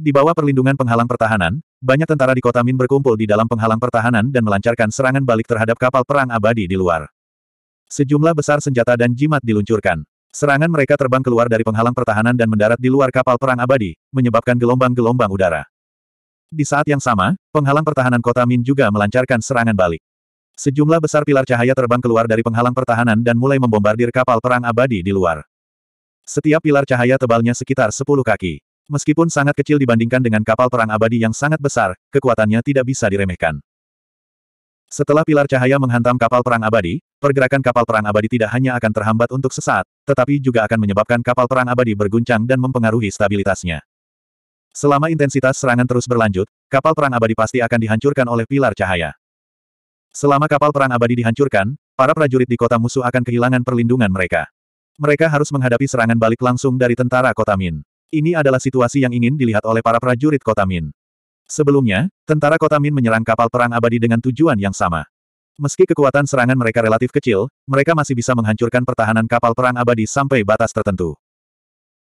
Di bawah perlindungan penghalang pertahanan, banyak tentara di kota Min berkumpul di dalam penghalang pertahanan dan melancarkan serangan balik terhadap kapal perang abadi di luar. Sejumlah besar senjata dan jimat diluncurkan. Serangan mereka terbang keluar dari penghalang pertahanan dan mendarat di luar kapal perang abadi, menyebabkan gelombang-gelombang udara. Di saat yang sama, penghalang pertahanan kota Min juga melancarkan serangan balik. Sejumlah besar pilar cahaya terbang keluar dari penghalang pertahanan dan mulai membombardir kapal perang abadi di luar. Setiap pilar cahaya tebalnya sekitar 10 kaki. Meskipun sangat kecil dibandingkan dengan kapal perang abadi yang sangat besar, kekuatannya tidak bisa diremehkan. Setelah pilar cahaya menghantam kapal perang abadi, pergerakan kapal perang abadi tidak hanya akan terhambat untuk sesaat, tetapi juga akan menyebabkan kapal perang abadi berguncang dan mempengaruhi stabilitasnya. Selama intensitas serangan terus berlanjut, kapal perang abadi pasti akan dihancurkan oleh pilar cahaya. Selama kapal perang abadi dihancurkan, para prajurit di kota musuh akan kehilangan perlindungan mereka. Mereka harus menghadapi serangan balik langsung dari tentara kota Min. Ini adalah situasi yang ingin dilihat oleh para prajurit kota Min. Sebelumnya, tentara kota Min menyerang kapal perang abadi dengan tujuan yang sama. Meski kekuatan serangan mereka relatif kecil, mereka masih bisa menghancurkan pertahanan kapal perang abadi sampai batas tertentu.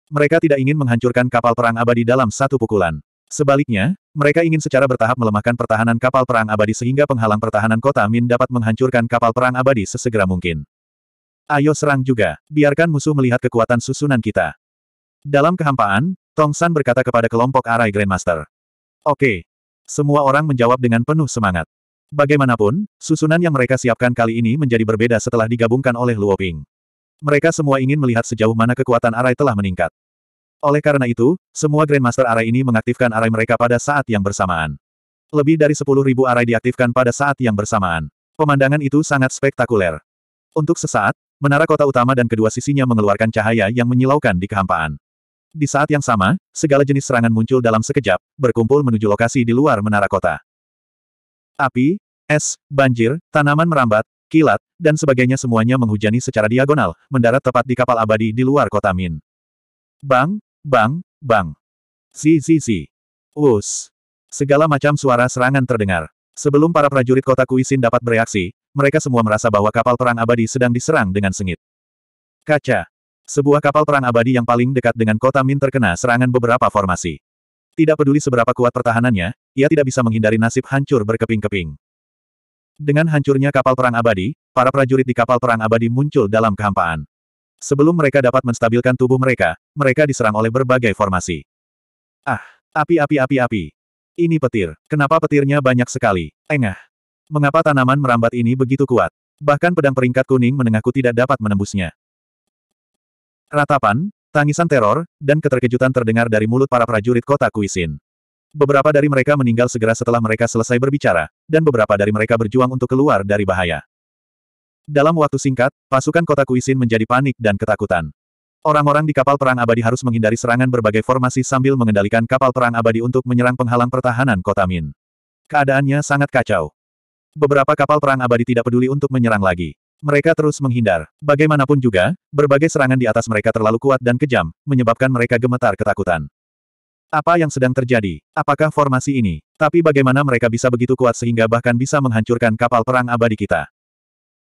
Mereka tidak ingin menghancurkan kapal perang abadi dalam satu pukulan. Sebaliknya, mereka ingin secara bertahap melemahkan pertahanan kapal perang abadi sehingga penghalang pertahanan kota Min dapat menghancurkan kapal perang abadi sesegera mungkin. Ayo serang juga, biarkan musuh melihat kekuatan susunan kita. Dalam kehampaan, Tong San berkata kepada kelompok Arai Grandmaster. Oke. Semua orang menjawab dengan penuh semangat. Bagaimanapun, susunan yang mereka siapkan kali ini menjadi berbeda setelah digabungkan oleh Luoping. Mereka semua ingin melihat sejauh mana kekuatan Arai telah meningkat. Oleh karena itu, semua Grandmaster Arai ini mengaktifkan Arai mereka pada saat yang bersamaan. Lebih dari 10.000 Arai diaktifkan pada saat yang bersamaan. Pemandangan itu sangat spektakuler. Untuk sesaat, menara kota utama dan kedua sisinya mengeluarkan cahaya yang menyilaukan di kehampaan. Di saat yang sama, segala jenis serangan muncul dalam sekejap, berkumpul menuju lokasi di luar menara kota. Api, es, banjir, tanaman merambat, kilat, dan sebagainya semuanya menghujani secara diagonal, mendarat tepat di kapal abadi di luar kota Min. Bang, bang, bang. Si si si. Us. Segala macam suara serangan terdengar. Sebelum para prajurit kota Kuisin dapat bereaksi, mereka semua merasa bahwa kapal perang abadi sedang diserang dengan sengit. Kaca. Sebuah kapal perang abadi yang paling dekat dengan kota Min terkena serangan beberapa formasi. Tidak peduli seberapa kuat pertahanannya, ia tidak bisa menghindari nasib hancur berkeping-keping. Dengan hancurnya kapal perang abadi, para prajurit di kapal perang abadi muncul dalam kehampaan. Sebelum mereka dapat menstabilkan tubuh mereka, mereka diserang oleh berbagai formasi. Ah, api-api-api-api. Ini petir. Kenapa petirnya banyak sekali? Engah. Mengapa tanaman merambat ini begitu kuat? Bahkan pedang peringkat kuning menengahku tidak dapat menembusnya. Ratapan, tangisan teror, dan keterkejutan terdengar dari mulut para prajurit kota Kuisin. Beberapa dari mereka meninggal segera setelah mereka selesai berbicara, dan beberapa dari mereka berjuang untuk keluar dari bahaya. Dalam waktu singkat, pasukan kota Kuisin menjadi panik dan ketakutan. Orang-orang di kapal perang abadi harus menghindari serangan berbagai formasi sambil mengendalikan kapal perang abadi untuk menyerang penghalang pertahanan kota Min. Keadaannya sangat kacau. Beberapa kapal perang abadi tidak peduli untuk menyerang lagi. Mereka terus menghindar. Bagaimanapun juga, berbagai serangan di atas mereka terlalu kuat dan kejam, menyebabkan mereka gemetar ketakutan. Apa yang sedang terjadi? Apakah formasi ini? Tapi bagaimana mereka bisa begitu kuat sehingga bahkan bisa menghancurkan kapal perang abadi kita?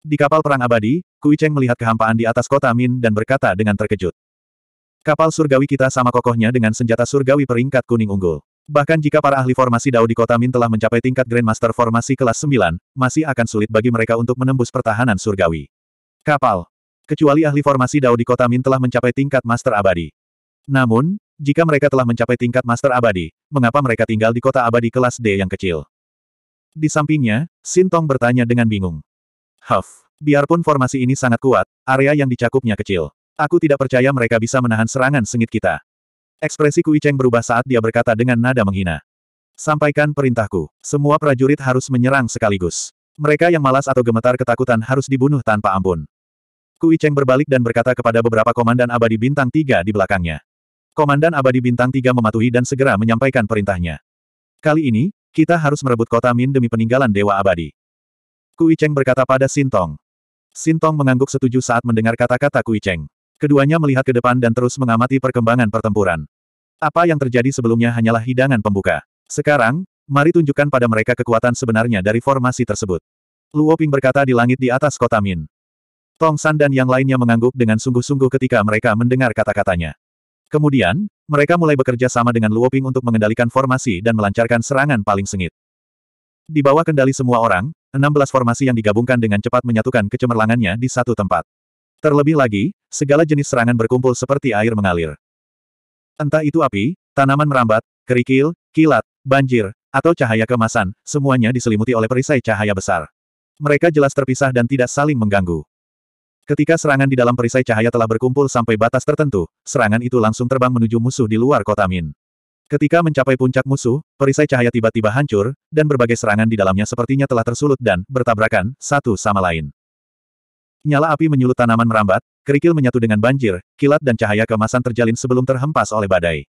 Di kapal perang abadi, Kui Cheng melihat kehampaan di atas kota Min dan berkata dengan terkejut. Kapal surgawi kita sama kokohnya dengan senjata surgawi peringkat kuning unggul. Bahkan jika para ahli formasi Dao di kota Min telah mencapai tingkat Grandmaster formasi kelas 9, masih akan sulit bagi mereka untuk menembus pertahanan surgawi. Kapal. Kecuali ahli formasi Dao di kota Min telah mencapai tingkat Master Abadi. Namun, jika mereka telah mencapai tingkat Master Abadi, mengapa mereka tinggal di kota abadi kelas D yang kecil? Di sampingnya, Sintong bertanya dengan bingung. Huff, biarpun formasi ini sangat kuat, area yang dicakupnya kecil. Aku tidak percaya mereka bisa menahan serangan sengit kita. Ekspresi Kui Cheng berubah saat dia berkata dengan nada menghina. Sampaikan perintahku, semua prajurit harus menyerang sekaligus. Mereka yang malas atau gemetar ketakutan harus dibunuh tanpa ampun. Kui Cheng berbalik dan berkata kepada beberapa komandan abadi bintang tiga di belakangnya. Komandan abadi bintang tiga mematuhi dan segera menyampaikan perintahnya. Kali ini, kita harus merebut kota Min demi peninggalan Dewa Abadi. Kui Cheng berkata pada Sintong. Sintong mengangguk setuju saat mendengar kata-kata Kui Cheng. Keduanya melihat ke depan dan terus mengamati perkembangan pertempuran. Apa yang terjadi sebelumnya hanyalah hidangan pembuka. Sekarang, mari tunjukkan pada mereka kekuatan sebenarnya dari formasi tersebut. Luo Ping berkata di langit di atas kota Min. Tong San dan yang lainnya mengangguk dengan sungguh-sungguh ketika mereka mendengar kata-katanya. Kemudian, mereka mulai bekerja sama dengan Luo Ping untuk mengendalikan formasi dan melancarkan serangan paling sengit. Di bawah kendali semua orang, 16 formasi yang digabungkan dengan cepat menyatukan kecemerlangannya di satu tempat. Terlebih lagi, segala jenis serangan berkumpul seperti air mengalir. Entah itu api, tanaman merambat, kerikil, kilat, banjir, atau cahaya kemasan, semuanya diselimuti oleh perisai cahaya besar. Mereka jelas terpisah dan tidak saling mengganggu. Ketika serangan di dalam perisai cahaya telah berkumpul sampai batas tertentu, serangan itu langsung terbang menuju musuh di luar kota Min. Ketika mencapai puncak musuh, perisai cahaya tiba-tiba hancur, dan berbagai serangan di dalamnya sepertinya telah tersulut dan bertabrakan, satu sama lain. Nyala api menyulut tanaman merambat, kerikil menyatu dengan banjir, kilat dan cahaya kemasan terjalin sebelum terhempas oleh badai.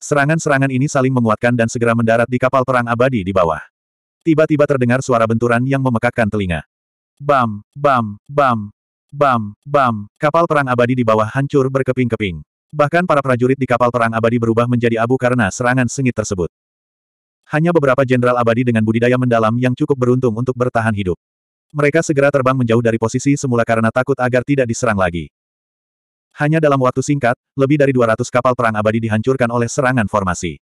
Serangan-serangan ini saling menguatkan dan segera mendarat di kapal perang abadi di bawah. Tiba-tiba terdengar suara benturan yang memekakkan telinga. Bam, bam, bam, bam, bam, kapal perang abadi di bawah hancur berkeping-keping. Bahkan para prajurit di kapal perang abadi berubah menjadi abu karena serangan sengit tersebut. Hanya beberapa jenderal abadi dengan budidaya mendalam yang cukup beruntung untuk bertahan hidup. Mereka segera terbang menjauh dari posisi semula karena takut agar tidak diserang lagi. Hanya dalam waktu singkat, lebih dari 200 kapal perang abadi dihancurkan oleh serangan formasi.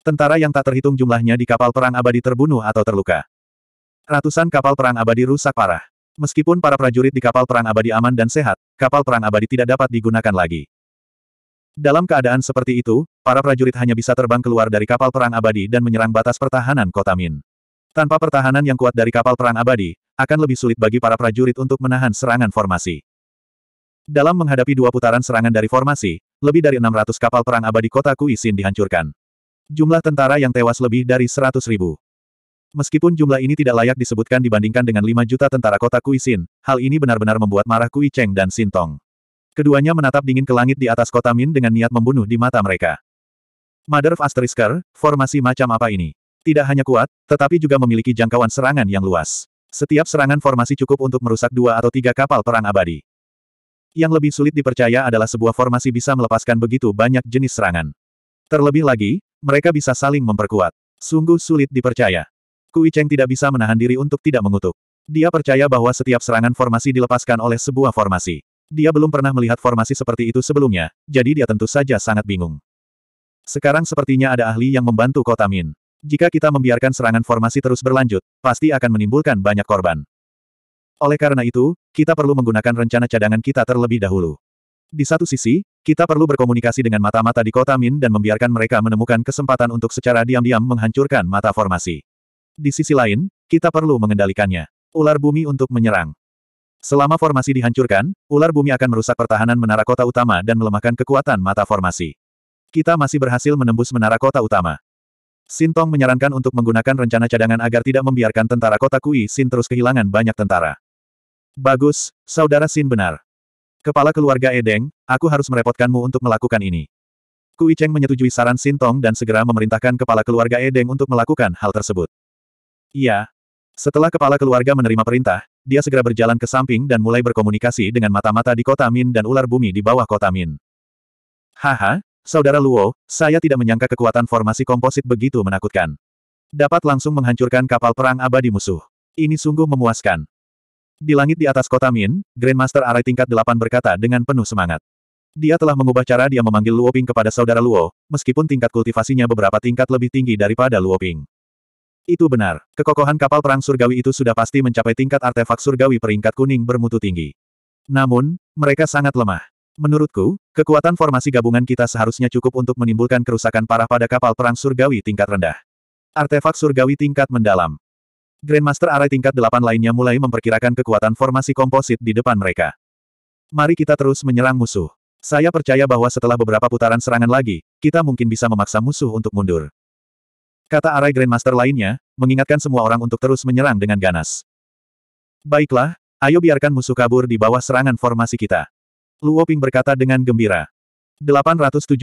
Tentara yang tak terhitung jumlahnya di kapal perang abadi terbunuh atau terluka. Ratusan kapal perang abadi rusak parah. Meskipun para prajurit di kapal perang abadi aman dan sehat, kapal perang abadi tidak dapat digunakan lagi. Dalam keadaan seperti itu, para prajurit hanya bisa terbang keluar dari kapal perang abadi dan menyerang batas pertahanan kota Min. Tanpa pertahanan yang kuat dari kapal perang abadi, akan lebih sulit bagi para prajurit untuk menahan serangan formasi. Dalam menghadapi dua putaran serangan dari formasi, lebih dari 600 kapal perang abadi kota Kuisin dihancurkan. Jumlah tentara yang tewas lebih dari 100 ribu. Meskipun jumlah ini tidak layak disebutkan dibandingkan dengan 5 juta tentara kota Kuisin, hal ini benar-benar membuat marah Kui Cheng dan Sintong. Keduanya menatap dingin ke langit di atas kota Min dengan niat membunuh di mata mereka. Mother of Asterisker, formasi macam apa ini? Tidak hanya kuat, tetapi juga memiliki jangkauan serangan yang luas. Setiap serangan formasi cukup untuk merusak dua atau tiga kapal perang abadi. Yang lebih sulit dipercaya adalah sebuah formasi bisa melepaskan begitu banyak jenis serangan. Terlebih lagi, mereka bisa saling memperkuat. Sungguh sulit dipercaya. Kui Cheng tidak bisa menahan diri untuk tidak mengutuk. Dia percaya bahwa setiap serangan formasi dilepaskan oleh sebuah formasi. Dia belum pernah melihat formasi seperti itu sebelumnya, jadi dia tentu saja sangat bingung. Sekarang sepertinya ada ahli yang membantu Kota Min. Jika kita membiarkan serangan formasi terus berlanjut, pasti akan menimbulkan banyak korban. Oleh karena itu, kita perlu menggunakan rencana cadangan kita terlebih dahulu. Di satu sisi, kita perlu berkomunikasi dengan mata-mata di kota Min dan membiarkan mereka menemukan kesempatan untuk secara diam-diam menghancurkan mata formasi. Di sisi lain, kita perlu mengendalikannya. Ular bumi untuk menyerang. Selama formasi dihancurkan, ular bumi akan merusak pertahanan menara kota utama dan melemahkan kekuatan mata formasi. Kita masih berhasil menembus menara kota utama. Sintong menyarankan untuk menggunakan rencana cadangan agar tidak membiarkan tentara kota Kui Sin terus kehilangan banyak tentara. Bagus, saudara Sin benar. Kepala keluarga Edeng, aku harus merepotkanmu untuk melakukan ini. Kui Cheng menyetujui saran Sintong dan segera memerintahkan kepala keluarga Edeng untuk melakukan hal tersebut. Iya. Setelah kepala keluarga menerima perintah, dia segera berjalan ke samping dan mulai berkomunikasi dengan mata-mata di kota Min dan ular bumi di bawah kota Min. Haha, Saudara Luo, saya tidak menyangka kekuatan formasi komposit begitu menakutkan. Dapat langsung menghancurkan kapal perang abadi musuh. Ini sungguh memuaskan. Di langit di atas kota Min, Grandmaster Arai tingkat 8 berkata dengan penuh semangat. Dia telah mengubah cara dia memanggil Luo Ping kepada saudara Luo, meskipun tingkat kultivasinya beberapa tingkat lebih tinggi daripada Luo Ping. Itu benar, kekokohan kapal perang surgawi itu sudah pasti mencapai tingkat artefak surgawi peringkat kuning bermutu tinggi. Namun, mereka sangat lemah. Menurutku, kekuatan formasi gabungan kita seharusnya cukup untuk menimbulkan kerusakan parah pada kapal perang surgawi tingkat rendah. Artefak surgawi tingkat mendalam. Grandmaster Arai tingkat 8 lainnya mulai memperkirakan kekuatan formasi komposit di depan mereka. Mari kita terus menyerang musuh. Saya percaya bahwa setelah beberapa putaran serangan lagi, kita mungkin bisa memaksa musuh untuk mundur. Kata Arai Grandmaster lainnya, mengingatkan semua orang untuk terus menyerang dengan ganas. Baiklah, ayo biarkan musuh kabur di bawah serangan formasi kita. Luo Ping berkata dengan gembira. 877.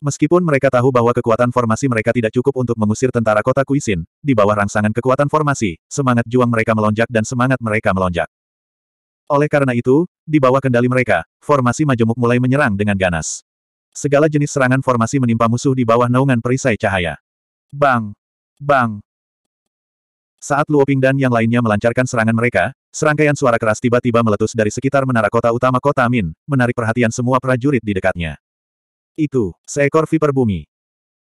Meskipun mereka tahu bahwa kekuatan formasi mereka tidak cukup untuk mengusir tentara kota Kuisin, di bawah rangsangan kekuatan formasi, semangat juang mereka melonjak dan semangat mereka melonjak. Oleh karena itu, di bawah kendali mereka, formasi majemuk mulai menyerang dengan ganas. Segala jenis serangan formasi menimpa musuh di bawah naungan perisai cahaya. Bang! Bang! Saat Luoping dan yang lainnya melancarkan serangan mereka, Serangkaian suara keras tiba-tiba meletus dari sekitar menara kota utama kota Min, menarik perhatian semua prajurit di dekatnya. Itu, seekor viper bumi.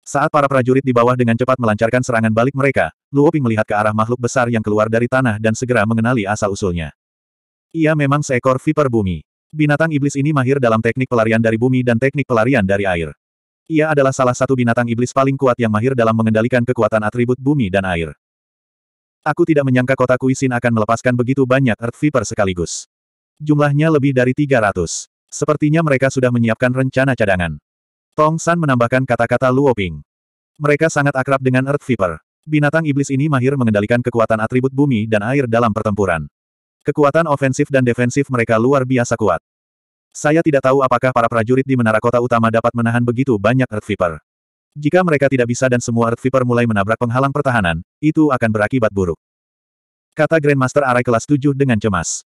Saat para prajurit di bawah dengan cepat melancarkan serangan balik mereka, Luo Ping melihat ke arah makhluk besar yang keluar dari tanah dan segera mengenali asal-usulnya. Ia memang seekor viper bumi. Binatang iblis ini mahir dalam teknik pelarian dari bumi dan teknik pelarian dari air. Ia adalah salah satu binatang iblis paling kuat yang mahir dalam mengendalikan kekuatan atribut bumi dan air. Aku tidak menyangka kota Kuisin akan melepaskan begitu banyak Earth Viper sekaligus. Jumlahnya lebih dari 300. Sepertinya mereka sudah menyiapkan rencana cadangan. Tong San menambahkan kata-kata Luoping. Mereka sangat akrab dengan Earth Viper. Binatang iblis ini mahir mengendalikan kekuatan atribut bumi dan air dalam pertempuran. Kekuatan ofensif dan defensif mereka luar biasa kuat. Saya tidak tahu apakah para prajurit di menara kota utama dapat menahan begitu banyak Earth Viper. Jika mereka tidak bisa dan semua Earth Viper mulai menabrak penghalang pertahanan, itu akan berakibat buruk. Kata Grandmaster Arai kelas 7 dengan cemas.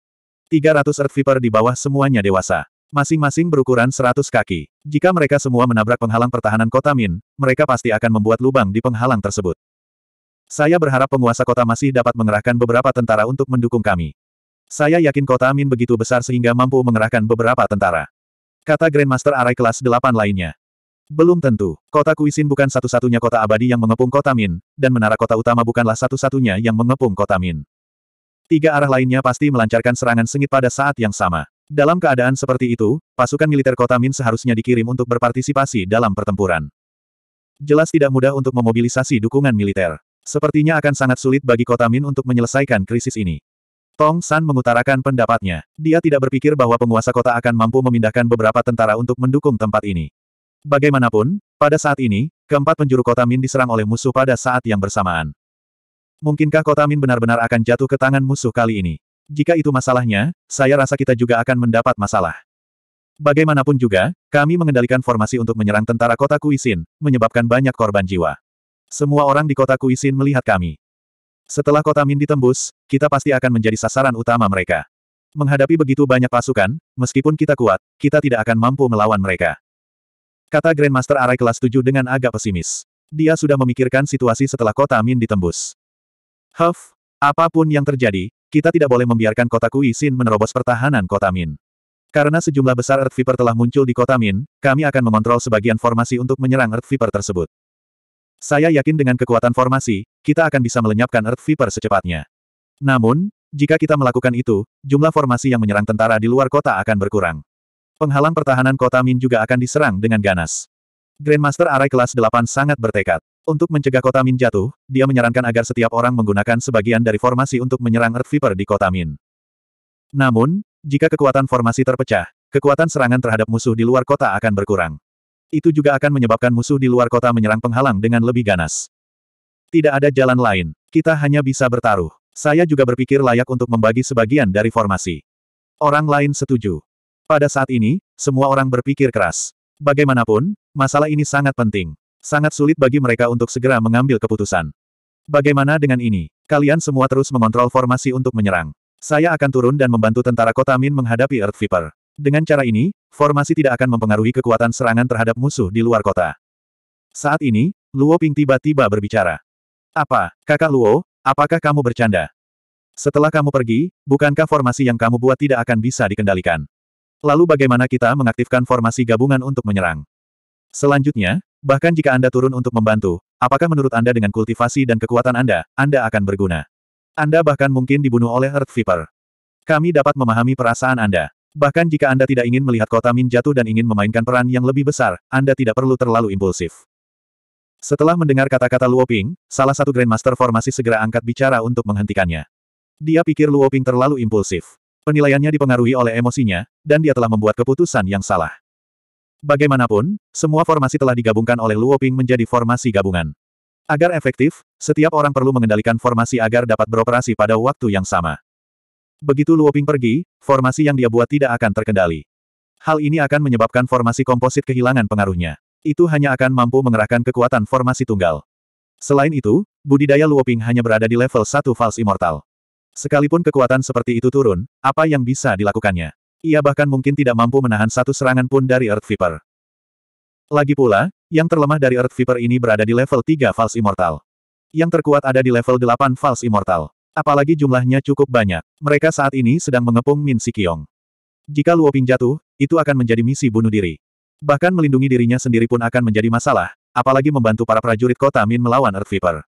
300 Earth Viper di bawah semuanya dewasa. Masing-masing berukuran 100 kaki. Jika mereka semua menabrak penghalang pertahanan kota Min, mereka pasti akan membuat lubang di penghalang tersebut. Saya berharap penguasa kota masih dapat mengerahkan beberapa tentara untuk mendukung kami. Saya yakin kota Min begitu besar sehingga mampu mengerahkan beberapa tentara. Kata Grandmaster Arai kelas 8 lainnya. Belum tentu. Kota Kuisin bukan satu-satunya kota abadi yang mengepung kota Min, dan menara kota utama bukanlah satu-satunya yang mengepung kota Min. Tiga arah lainnya pasti melancarkan serangan sengit pada saat yang sama. Dalam keadaan seperti itu, pasukan militer kota Min seharusnya dikirim untuk berpartisipasi dalam pertempuran. Jelas tidak mudah untuk memobilisasi dukungan militer. Sepertinya akan sangat sulit bagi kota Min untuk menyelesaikan krisis ini. Tong San mengutarakan pendapatnya. Dia tidak berpikir bahwa penguasa kota akan mampu memindahkan beberapa tentara untuk mendukung tempat ini. Bagaimanapun, pada saat ini, keempat penjuru kota Min diserang oleh musuh pada saat yang bersamaan. Mungkinkah kota Min benar-benar akan jatuh ke tangan musuh kali ini? Jika itu masalahnya, saya rasa kita juga akan mendapat masalah. Bagaimanapun juga, kami mengendalikan formasi untuk menyerang tentara kota Kuisin, menyebabkan banyak korban jiwa. Semua orang di kota Kuisin melihat kami. Setelah kota Min ditembus, kita pasti akan menjadi sasaran utama mereka. Menghadapi begitu banyak pasukan, meskipun kita kuat, kita tidak akan mampu melawan mereka. Kata Grandmaster Arai kelas 7 dengan agak pesimis. Dia sudah memikirkan situasi setelah kota Min ditembus. Huff, apapun yang terjadi, kita tidak boleh membiarkan kota Kuisin menerobos pertahanan kota Min. Karena sejumlah besar Earth Viper telah muncul di kota Min, kami akan mengontrol sebagian formasi untuk menyerang Earth Viper tersebut. Saya yakin dengan kekuatan formasi, kita akan bisa melenyapkan Earth Viper secepatnya. Namun, jika kita melakukan itu, jumlah formasi yang menyerang tentara di luar kota akan berkurang. Penghalang pertahanan kota Min juga akan diserang dengan ganas. Grandmaster Arai kelas 8 sangat bertekad. Untuk mencegah kota Min jatuh, dia menyarankan agar setiap orang menggunakan sebagian dari formasi untuk menyerang Earth Viper di kota Min. Namun, jika kekuatan formasi terpecah, kekuatan serangan terhadap musuh di luar kota akan berkurang. Itu juga akan menyebabkan musuh di luar kota menyerang penghalang dengan lebih ganas. Tidak ada jalan lain, kita hanya bisa bertaruh. Saya juga berpikir layak untuk membagi sebagian dari formasi. Orang lain setuju. Pada saat ini, semua orang berpikir keras. Bagaimanapun, masalah ini sangat penting. Sangat sulit bagi mereka untuk segera mengambil keputusan. Bagaimana dengan ini? Kalian semua terus mengontrol formasi untuk menyerang. Saya akan turun dan membantu tentara kota Min menghadapi Earth Viper. Dengan cara ini, formasi tidak akan mempengaruhi kekuatan serangan terhadap musuh di luar kota. Saat ini, Luo Ping tiba-tiba berbicara. Apa, kakak Luo, apakah kamu bercanda? Setelah kamu pergi, bukankah formasi yang kamu buat tidak akan bisa dikendalikan? Lalu bagaimana kita mengaktifkan formasi gabungan untuk menyerang? Selanjutnya, bahkan jika Anda turun untuk membantu, apakah menurut Anda dengan kultivasi dan kekuatan Anda, Anda akan berguna? Anda bahkan mungkin dibunuh oleh Earth Viper. Kami dapat memahami perasaan Anda. Bahkan jika Anda tidak ingin melihat kota Min jatuh dan ingin memainkan peran yang lebih besar, Anda tidak perlu terlalu impulsif. Setelah mendengar kata-kata Luo Ping, salah satu Grandmaster formasi segera angkat bicara untuk menghentikannya. Dia pikir Luo Ping terlalu impulsif. Penilaiannya dipengaruhi oleh emosinya, dan dia telah membuat keputusan yang salah. Bagaimanapun, semua formasi telah digabungkan oleh Luoping menjadi formasi gabungan. Agar efektif, setiap orang perlu mengendalikan formasi agar dapat beroperasi pada waktu yang sama. Begitu Luoping pergi, formasi yang dia buat tidak akan terkendali. Hal ini akan menyebabkan formasi komposit kehilangan pengaruhnya. Itu hanya akan mampu mengerahkan kekuatan formasi tunggal. Selain itu, budidaya Luoping hanya berada di level 1 Fals Immortal. Sekalipun kekuatan seperti itu turun, apa yang bisa dilakukannya? Ia bahkan mungkin tidak mampu menahan satu serangan pun dari Earth Viper. Lagi pula, yang terlemah dari Earth Viper ini berada di level 3 False Immortal. Yang terkuat ada di level 8 False Immortal. Apalagi jumlahnya cukup banyak. Mereka saat ini sedang mengepung Min Sikiong. Jika Luoping jatuh, itu akan menjadi misi bunuh diri. Bahkan melindungi dirinya sendiri pun akan menjadi masalah, apalagi membantu para prajurit kota Min melawan Earth Viper.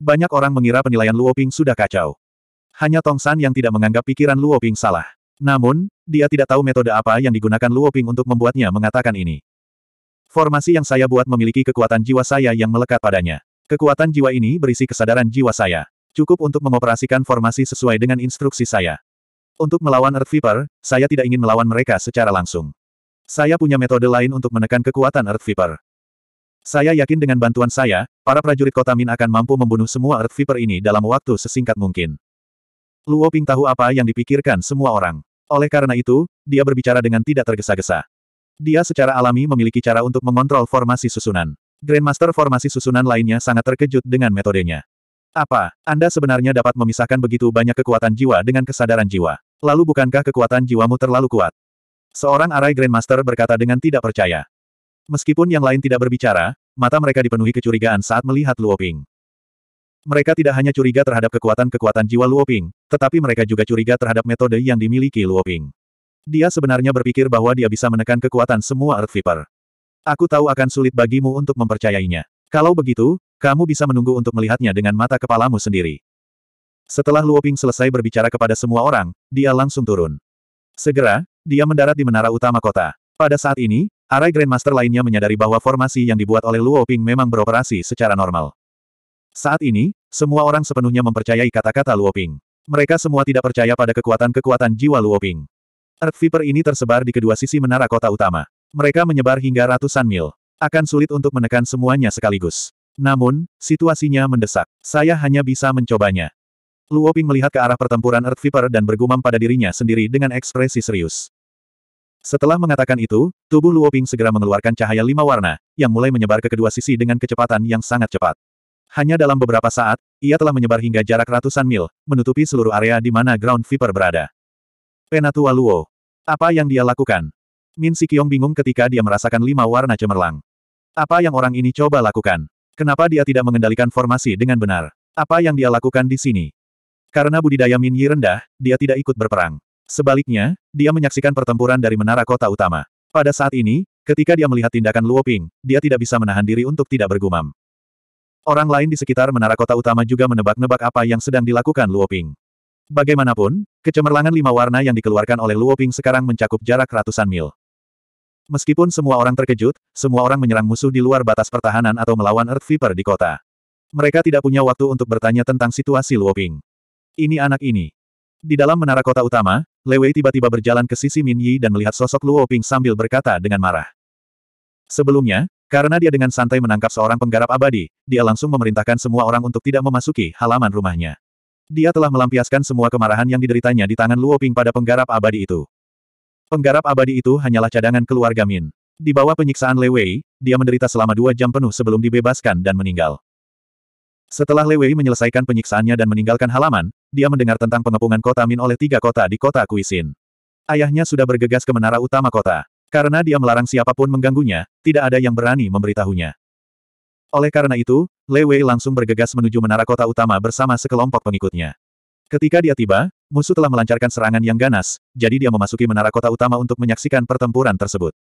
Banyak orang mengira penilaian Luoping sudah kacau. Hanya Tong San yang tidak menganggap pikiran Luo Ping salah. Namun, dia tidak tahu metode apa yang digunakan Luo Ping untuk membuatnya mengatakan ini. Formasi yang saya buat memiliki kekuatan jiwa saya yang melekat padanya. Kekuatan jiwa ini berisi kesadaran jiwa saya. Cukup untuk mengoperasikan formasi sesuai dengan instruksi saya. Untuk melawan Earth Viper, saya tidak ingin melawan mereka secara langsung. Saya punya metode lain untuk menekan kekuatan Earth Viper. Saya yakin dengan bantuan saya, para prajurit kota Min akan mampu membunuh semua Earth Viper ini dalam waktu sesingkat mungkin. Luo Ping tahu apa yang dipikirkan semua orang. Oleh karena itu, dia berbicara dengan tidak tergesa-gesa. Dia secara alami memiliki cara untuk mengontrol formasi susunan. Grandmaster formasi susunan lainnya sangat terkejut dengan metodenya. Apa, Anda sebenarnya dapat memisahkan begitu banyak kekuatan jiwa dengan kesadaran jiwa? Lalu bukankah kekuatan jiwamu terlalu kuat? Seorang arai Grandmaster berkata dengan tidak percaya. Meskipun yang lain tidak berbicara, mata mereka dipenuhi kecurigaan saat melihat Luo Ping. Mereka tidak hanya curiga terhadap kekuatan-kekuatan jiwa Luoping, tetapi mereka juga curiga terhadap metode yang dimiliki Luoping. Dia sebenarnya berpikir bahwa dia bisa menekan kekuatan semua Earth Viper. Aku tahu akan sulit bagimu untuk mempercayainya. Kalau begitu, kamu bisa menunggu untuk melihatnya dengan mata kepalamu sendiri. Setelah Luoping selesai berbicara kepada semua orang, dia langsung turun. Segera, dia mendarat di menara utama kota. Pada saat ini, Arai Grandmaster lainnya menyadari bahwa formasi yang dibuat oleh Luoping memang beroperasi secara normal. Saat ini, semua orang sepenuhnya mempercayai kata-kata Luoping. Mereka semua tidak percaya pada kekuatan-kekuatan jiwa Luoping. Earth Viper ini tersebar di kedua sisi menara kota utama. Mereka menyebar hingga ratusan mil. Akan sulit untuk menekan semuanya sekaligus. Namun, situasinya mendesak. Saya hanya bisa mencobanya. Luoping melihat ke arah pertempuran Earth Viper dan bergumam pada dirinya sendiri dengan ekspresi serius. Setelah mengatakan itu, tubuh Luoping segera mengeluarkan cahaya lima warna, yang mulai menyebar ke kedua sisi dengan kecepatan yang sangat cepat. Hanya dalam beberapa saat, ia telah menyebar hingga jarak ratusan mil, menutupi seluruh area di mana Ground Viper berada. Penatua Luo. Apa yang dia lakukan? Min Sikyong bingung ketika dia merasakan lima warna cemerlang. Apa yang orang ini coba lakukan? Kenapa dia tidak mengendalikan formasi dengan benar? Apa yang dia lakukan di sini? Karena budidaya Min Yi rendah, dia tidak ikut berperang. Sebaliknya, dia menyaksikan pertempuran dari menara kota utama. Pada saat ini, ketika dia melihat tindakan Luo Ping, dia tidak bisa menahan diri untuk tidak bergumam. Orang lain di sekitar menara kota utama juga menebak-nebak apa yang sedang dilakukan Luo Ping. Bagaimanapun, kecemerlangan lima warna yang dikeluarkan oleh Luo Ping sekarang mencakup jarak ratusan mil. Meskipun semua orang terkejut, semua orang menyerang musuh di luar batas pertahanan atau melawan Earth Viper di kota. Mereka tidak punya waktu untuk bertanya tentang situasi Luo Ping. Ini anak ini. Di dalam menara kota utama, Wei tiba-tiba berjalan ke sisi Min Yi dan melihat sosok Luo Ping sambil berkata dengan marah. Sebelumnya, karena dia dengan santai menangkap seorang penggarap abadi, dia langsung memerintahkan semua orang untuk tidak memasuki halaman rumahnya. Dia telah melampiaskan semua kemarahan yang dideritanya di tangan Luo Ping pada penggarap abadi itu. Penggarap abadi itu hanyalah cadangan keluarga Min. Di bawah penyiksaan Le Wei, dia menderita selama dua jam penuh sebelum dibebaskan dan meninggal. Setelah Le Wei menyelesaikan penyiksaannya dan meninggalkan halaman, dia mendengar tentang pengepungan kota Min oleh tiga kota di kota Kuisin. Ayahnya sudah bergegas ke menara utama kota. Karena dia melarang siapapun mengganggunya, tidak ada yang berani memberitahunya. Oleh karena itu, Lei Wei langsung bergegas menuju menara kota utama bersama sekelompok pengikutnya. Ketika dia tiba, musuh telah melancarkan serangan yang ganas, jadi dia memasuki menara kota utama untuk menyaksikan pertempuran tersebut.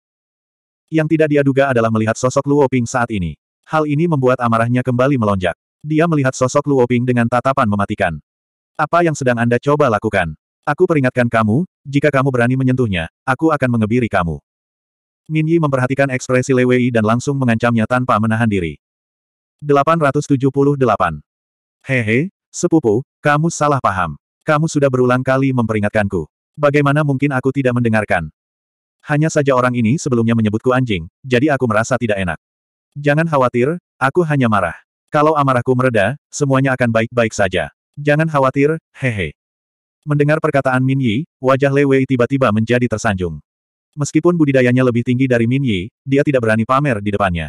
Yang tidak dia duga adalah melihat sosok Luo Ping saat ini. Hal ini membuat amarahnya kembali melonjak. Dia melihat sosok Luo Ping dengan tatapan mematikan. Apa yang sedang Anda coba lakukan? Aku peringatkan kamu, jika kamu berani menyentuhnya, aku akan mengebiri kamu. Min Yi memperhatikan ekspresi Wei dan langsung mengancamnya tanpa menahan diri. 878. Hehe, sepupu, kamu salah paham. Kamu sudah berulang kali memperingatkanku. Bagaimana mungkin aku tidak mendengarkan? Hanya saja orang ini sebelumnya menyebutku anjing, jadi aku merasa tidak enak. Jangan khawatir, aku hanya marah. Kalau amarahku mereda, semuanya akan baik-baik saja. Jangan khawatir, hehe. Mendengar perkataan Min Yi, wajah Wei tiba-tiba menjadi tersanjung. Meskipun budidayanya lebih tinggi dari Min Yi, dia tidak berani pamer di depannya.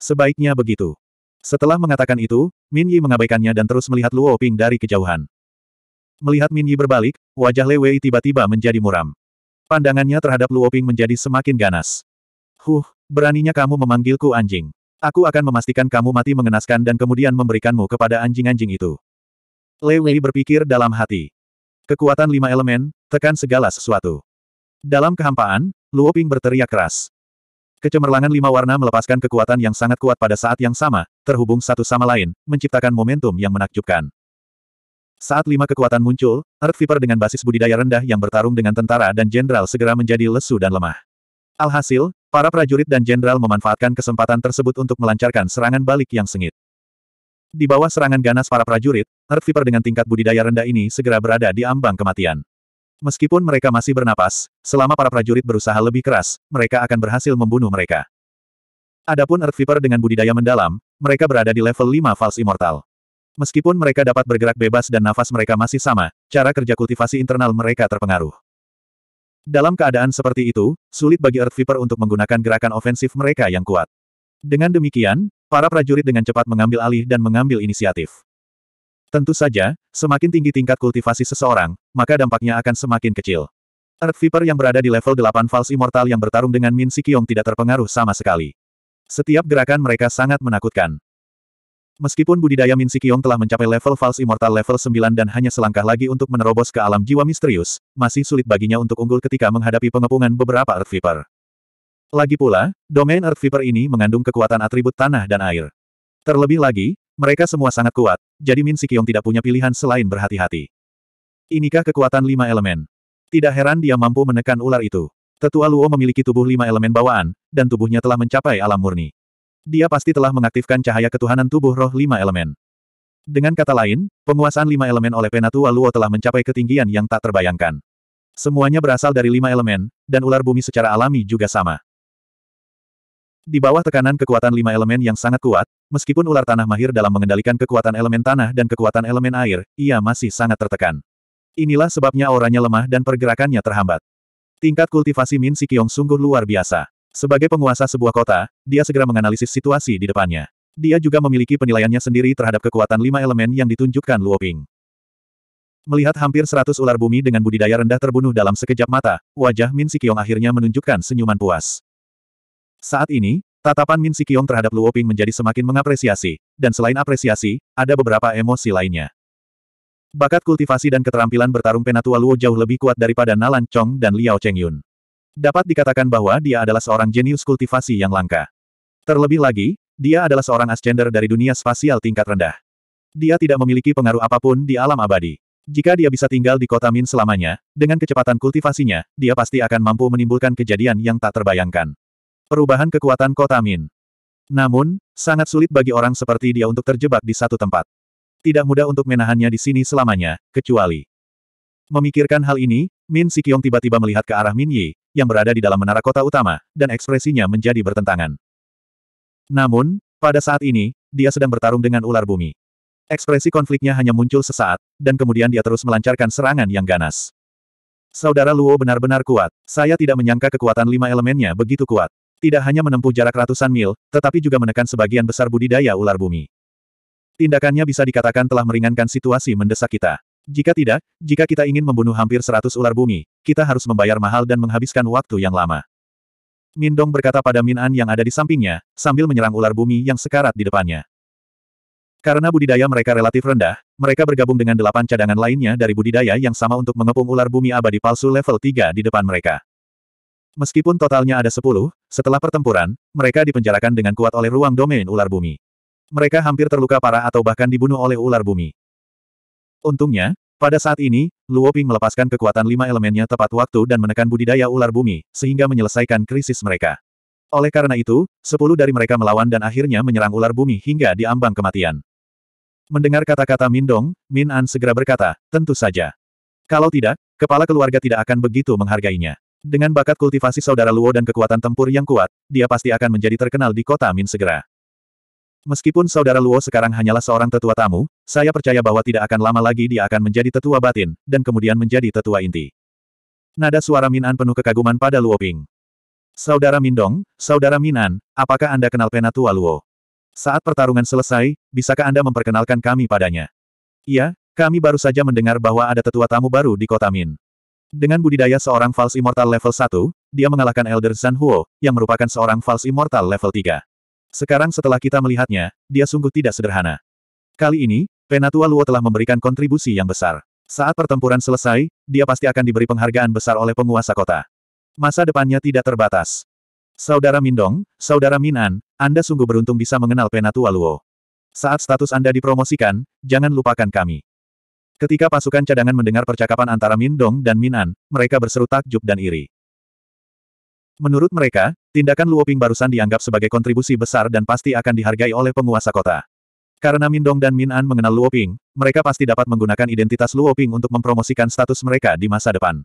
Sebaiknya begitu. Setelah mengatakan itu, Min Yi mengabaikannya dan terus melihat Luo Ping dari kejauhan. Melihat Min Yi berbalik, wajah Lei Wei tiba-tiba menjadi muram. Pandangannya terhadap Luo Ping menjadi semakin ganas. Huh, beraninya kamu memanggilku anjing. Aku akan memastikan kamu mati mengenaskan dan kemudian memberikanmu kepada anjing-anjing itu. Lei Wei berpikir dalam hati. Kekuatan lima elemen, tekan segala sesuatu. Dalam kehampaan, Luo Ping berteriak keras. Kecemerlangan lima warna melepaskan kekuatan yang sangat kuat pada saat yang sama, terhubung satu sama lain, menciptakan momentum yang menakjubkan. Saat lima kekuatan muncul, Earth Viper dengan basis budidaya rendah yang bertarung dengan tentara dan jenderal segera menjadi lesu dan lemah. Alhasil, para prajurit dan jenderal memanfaatkan kesempatan tersebut untuk melancarkan serangan balik yang sengit. Di bawah serangan ganas para prajurit, Earth Viper dengan tingkat budidaya rendah ini segera berada di ambang kematian. Meskipun mereka masih bernapas, selama para prajurit berusaha lebih keras, mereka akan berhasil membunuh mereka. Adapun Earth Viper dengan budidaya mendalam, mereka berada di level 5 False Immortal. Meskipun mereka dapat bergerak bebas dan nafas mereka masih sama, cara kerja kultivasi internal mereka terpengaruh. Dalam keadaan seperti itu, sulit bagi Earth Viper untuk menggunakan gerakan ofensif mereka yang kuat. Dengan demikian, para prajurit dengan cepat mengambil alih dan mengambil inisiatif. Tentu saja, semakin tinggi tingkat kultivasi seseorang, maka dampaknya akan semakin kecil. Earth Viper yang berada di level 8 False Immortal yang bertarung dengan Min Sikyong tidak terpengaruh sama sekali. Setiap gerakan mereka sangat menakutkan. Meskipun budidaya Min Sikyong telah mencapai level False Immortal level 9 dan hanya selangkah lagi untuk menerobos ke alam jiwa misterius, masih sulit baginya untuk unggul ketika menghadapi pengepungan beberapa Earth Viper. Lagi pula, domain Earth Viper ini mengandung kekuatan atribut tanah dan air. Terlebih lagi, mereka semua sangat kuat, jadi Min Sikyong tidak punya pilihan selain berhati-hati. Inikah kekuatan lima elemen? Tidak heran dia mampu menekan ular itu. Tetua Luo memiliki tubuh lima elemen bawaan, dan tubuhnya telah mencapai alam murni. Dia pasti telah mengaktifkan cahaya ketuhanan tubuh roh lima elemen. Dengan kata lain, penguasaan lima elemen oleh Penatua Luo telah mencapai ketinggian yang tak terbayangkan. Semuanya berasal dari lima elemen, dan ular bumi secara alami juga sama. Di bawah tekanan kekuatan lima elemen yang sangat kuat, meskipun ular tanah mahir dalam mengendalikan kekuatan elemen tanah dan kekuatan elemen air, ia masih sangat tertekan. Inilah sebabnya auranya lemah dan pergerakannya terhambat. Tingkat kultivasi Min Sikyong sungguh luar biasa. Sebagai penguasa sebuah kota, dia segera menganalisis situasi di depannya. Dia juga memiliki penilaiannya sendiri terhadap kekuatan lima elemen yang ditunjukkan Luo Ping. Melihat hampir seratus ular bumi dengan budidaya rendah terbunuh dalam sekejap mata, wajah Min Sikyong akhirnya menunjukkan senyuman puas. Saat ini, tatapan Min Sikyong terhadap Luo Ping menjadi semakin mengapresiasi, dan selain apresiasi, ada beberapa emosi lainnya. Bakat kultivasi dan keterampilan bertarung penatua Luo jauh lebih kuat daripada Nalan Chong dan Liao Chengyun. Dapat dikatakan bahwa dia adalah seorang jenius kultivasi yang langka. Terlebih lagi, dia adalah seorang ascender dari dunia spasial tingkat rendah. Dia tidak memiliki pengaruh apapun di alam abadi. Jika dia bisa tinggal di kota Min selamanya, dengan kecepatan kultivasinya, dia pasti akan mampu menimbulkan kejadian yang tak terbayangkan perubahan kekuatan kota Min. Namun, sangat sulit bagi orang seperti dia untuk terjebak di satu tempat. Tidak mudah untuk menahannya di sini selamanya, kecuali. Memikirkan hal ini, Min Sikyong tiba-tiba melihat ke arah Min Yi, yang berada di dalam menara kota utama, dan ekspresinya menjadi bertentangan. Namun, pada saat ini, dia sedang bertarung dengan ular bumi. Ekspresi konfliknya hanya muncul sesaat, dan kemudian dia terus melancarkan serangan yang ganas. Saudara Luo benar-benar kuat. Saya tidak menyangka kekuatan lima elemennya begitu kuat tidak hanya menempuh jarak ratusan mil, tetapi juga menekan sebagian besar budidaya ular bumi. Tindakannya bisa dikatakan telah meringankan situasi mendesak kita. Jika tidak, jika kita ingin membunuh hampir seratus ular bumi, kita harus membayar mahal dan menghabiskan waktu yang lama. Min Dong berkata pada Min An yang ada di sampingnya, sambil menyerang ular bumi yang sekarat di depannya. Karena budidaya mereka relatif rendah, mereka bergabung dengan delapan cadangan lainnya dari budidaya yang sama untuk mengepung ular bumi abadi palsu level 3 di depan mereka. Meskipun totalnya ada sepuluh, setelah pertempuran, mereka dipenjarakan dengan kuat oleh ruang domain ular bumi. Mereka hampir terluka parah atau bahkan dibunuh oleh ular bumi. Untungnya, pada saat ini, Luo Ping melepaskan kekuatan lima elemennya tepat waktu dan menekan budidaya ular bumi, sehingga menyelesaikan krisis mereka. Oleh karena itu, sepuluh dari mereka melawan dan akhirnya menyerang ular bumi hingga diambang kematian. Mendengar kata-kata Min Dong, Min An segera berkata, tentu saja. Kalau tidak, kepala keluarga tidak akan begitu menghargainya. Dengan bakat kultivasi saudara Luo dan kekuatan tempur yang kuat, dia pasti akan menjadi terkenal di kota Min segera. Meskipun saudara Luo sekarang hanyalah seorang tetua tamu, saya percaya bahwa tidak akan lama lagi dia akan menjadi tetua batin, dan kemudian menjadi tetua inti. Nada suara Minan penuh kekaguman pada Luo Ping. Saudara Mindong, Saudara Minan, apakah Anda kenal penatua Luo? Saat pertarungan selesai, bisakah Anda memperkenalkan kami padanya? Iya, kami baru saja mendengar bahwa ada tetua tamu baru di kota Min. Dengan budidaya seorang False Immortal level 1, dia mengalahkan Elder Zhan Huo, yang merupakan seorang False Immortal level 3. Sekarang setelah kita melihatnya, dia sungguh tidak sederhana. Kali ini, Penatua Luo telah memberikan kontribusi yang besar. Saat pertempuran selesai, dia pasti akan diberi penghargaan besar oleh penguasa kota. Masa depannya tidak terbatas. Saudara Mindong, Saudara Minan, Anda sungguh beruntung bisa mengenal Penatua Luo. Saat status Anda dipromosikan, jangan lupakan kami. Ketika pasukan cadangan mendengar percakapan antara Min Dong dan Min An, mereka berseru takjub dan iri. Menurut mereka, tindakan Luo Ping barusan dianggap sebagai kontribusi besar dan pasti akan dihargai oleh penguasa kota. Karena Min Dong dan Min An mengenal Luo Ping, mereka pasti dapat menggunakan identitas Luo Ping untuk mempromosikan status mereka di masa depan.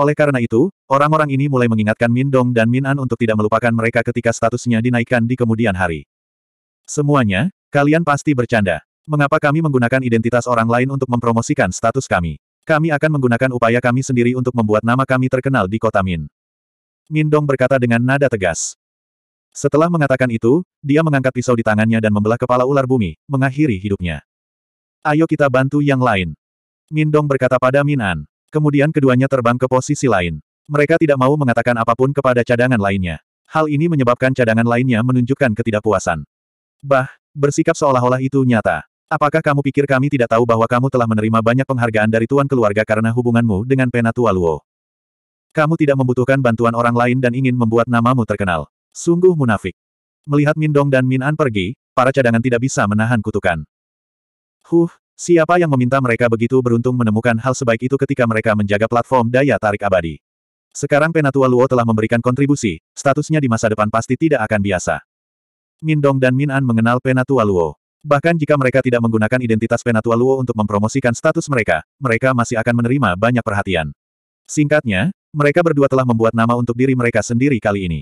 Oleh karena itu, orang-orang ini mulai mengingatkan Min Dong dan Min An untuk tidak melupakan mereka ketika statusnya dinaikkan di kemudian hari. Semuanya, kalian pasti bercanda. Mengapa kami menggunakan identitas orang lain untuk mempromosikan status kami? Kami akan menggunakan upaya kami sendiri untuk membuat nama kami terkenal di kota Min. Min Dong berkata dengan nada tegas. Setelah mengatakan itu, dia mengangkat pisau di tangannya dan membelah kepala ular bumi, mengakhiri hidupnya. Ayo kita bantu yang lain. Min Dong berkata pada Min An. Kemudian keduanya terbang ke posisi lain. Mereka tidak mau mengatakan apapun kepada cadangan lainnya. Hal ini menyebabkan cadangan lainnya menunjukkan ketidakpuasan. Bah, bersikap seolah-olah itu nyata. Apakah kamu pikir kami tidak tahu bahwa kamu telah menerima banyak penghargaan dari tuan keluarga karena hubunganmu dengan Penatua Luo? Kamu tidak membutuhkan bantuan orang lain dan ingin membuat namamu terkenal. Sungguh munafik. Melihat Min Dong dan Min An pergi, para cadangan tidak bisa menahan kutukan. Huh, siapa yang meminta mereka begitu beruntung menemukan hal sebaik itu ketika mereka menjaga platform daya tarik abadi? Sekarang Penatua Luo telah memberikan kontribusi, statusnya di masa depan pasti tidak akan biasa. Min Dong dan Min An mengenal Penatua Luo. Bahkan jika mereka tidak menggunakan identitas Penatua Luo untuk mempromosikan status mereka, mereka masih akan menerima banyak perhatian. Singkatnya, mereka berdua telah membuat nama untuk diri mereka sendiri kali ini.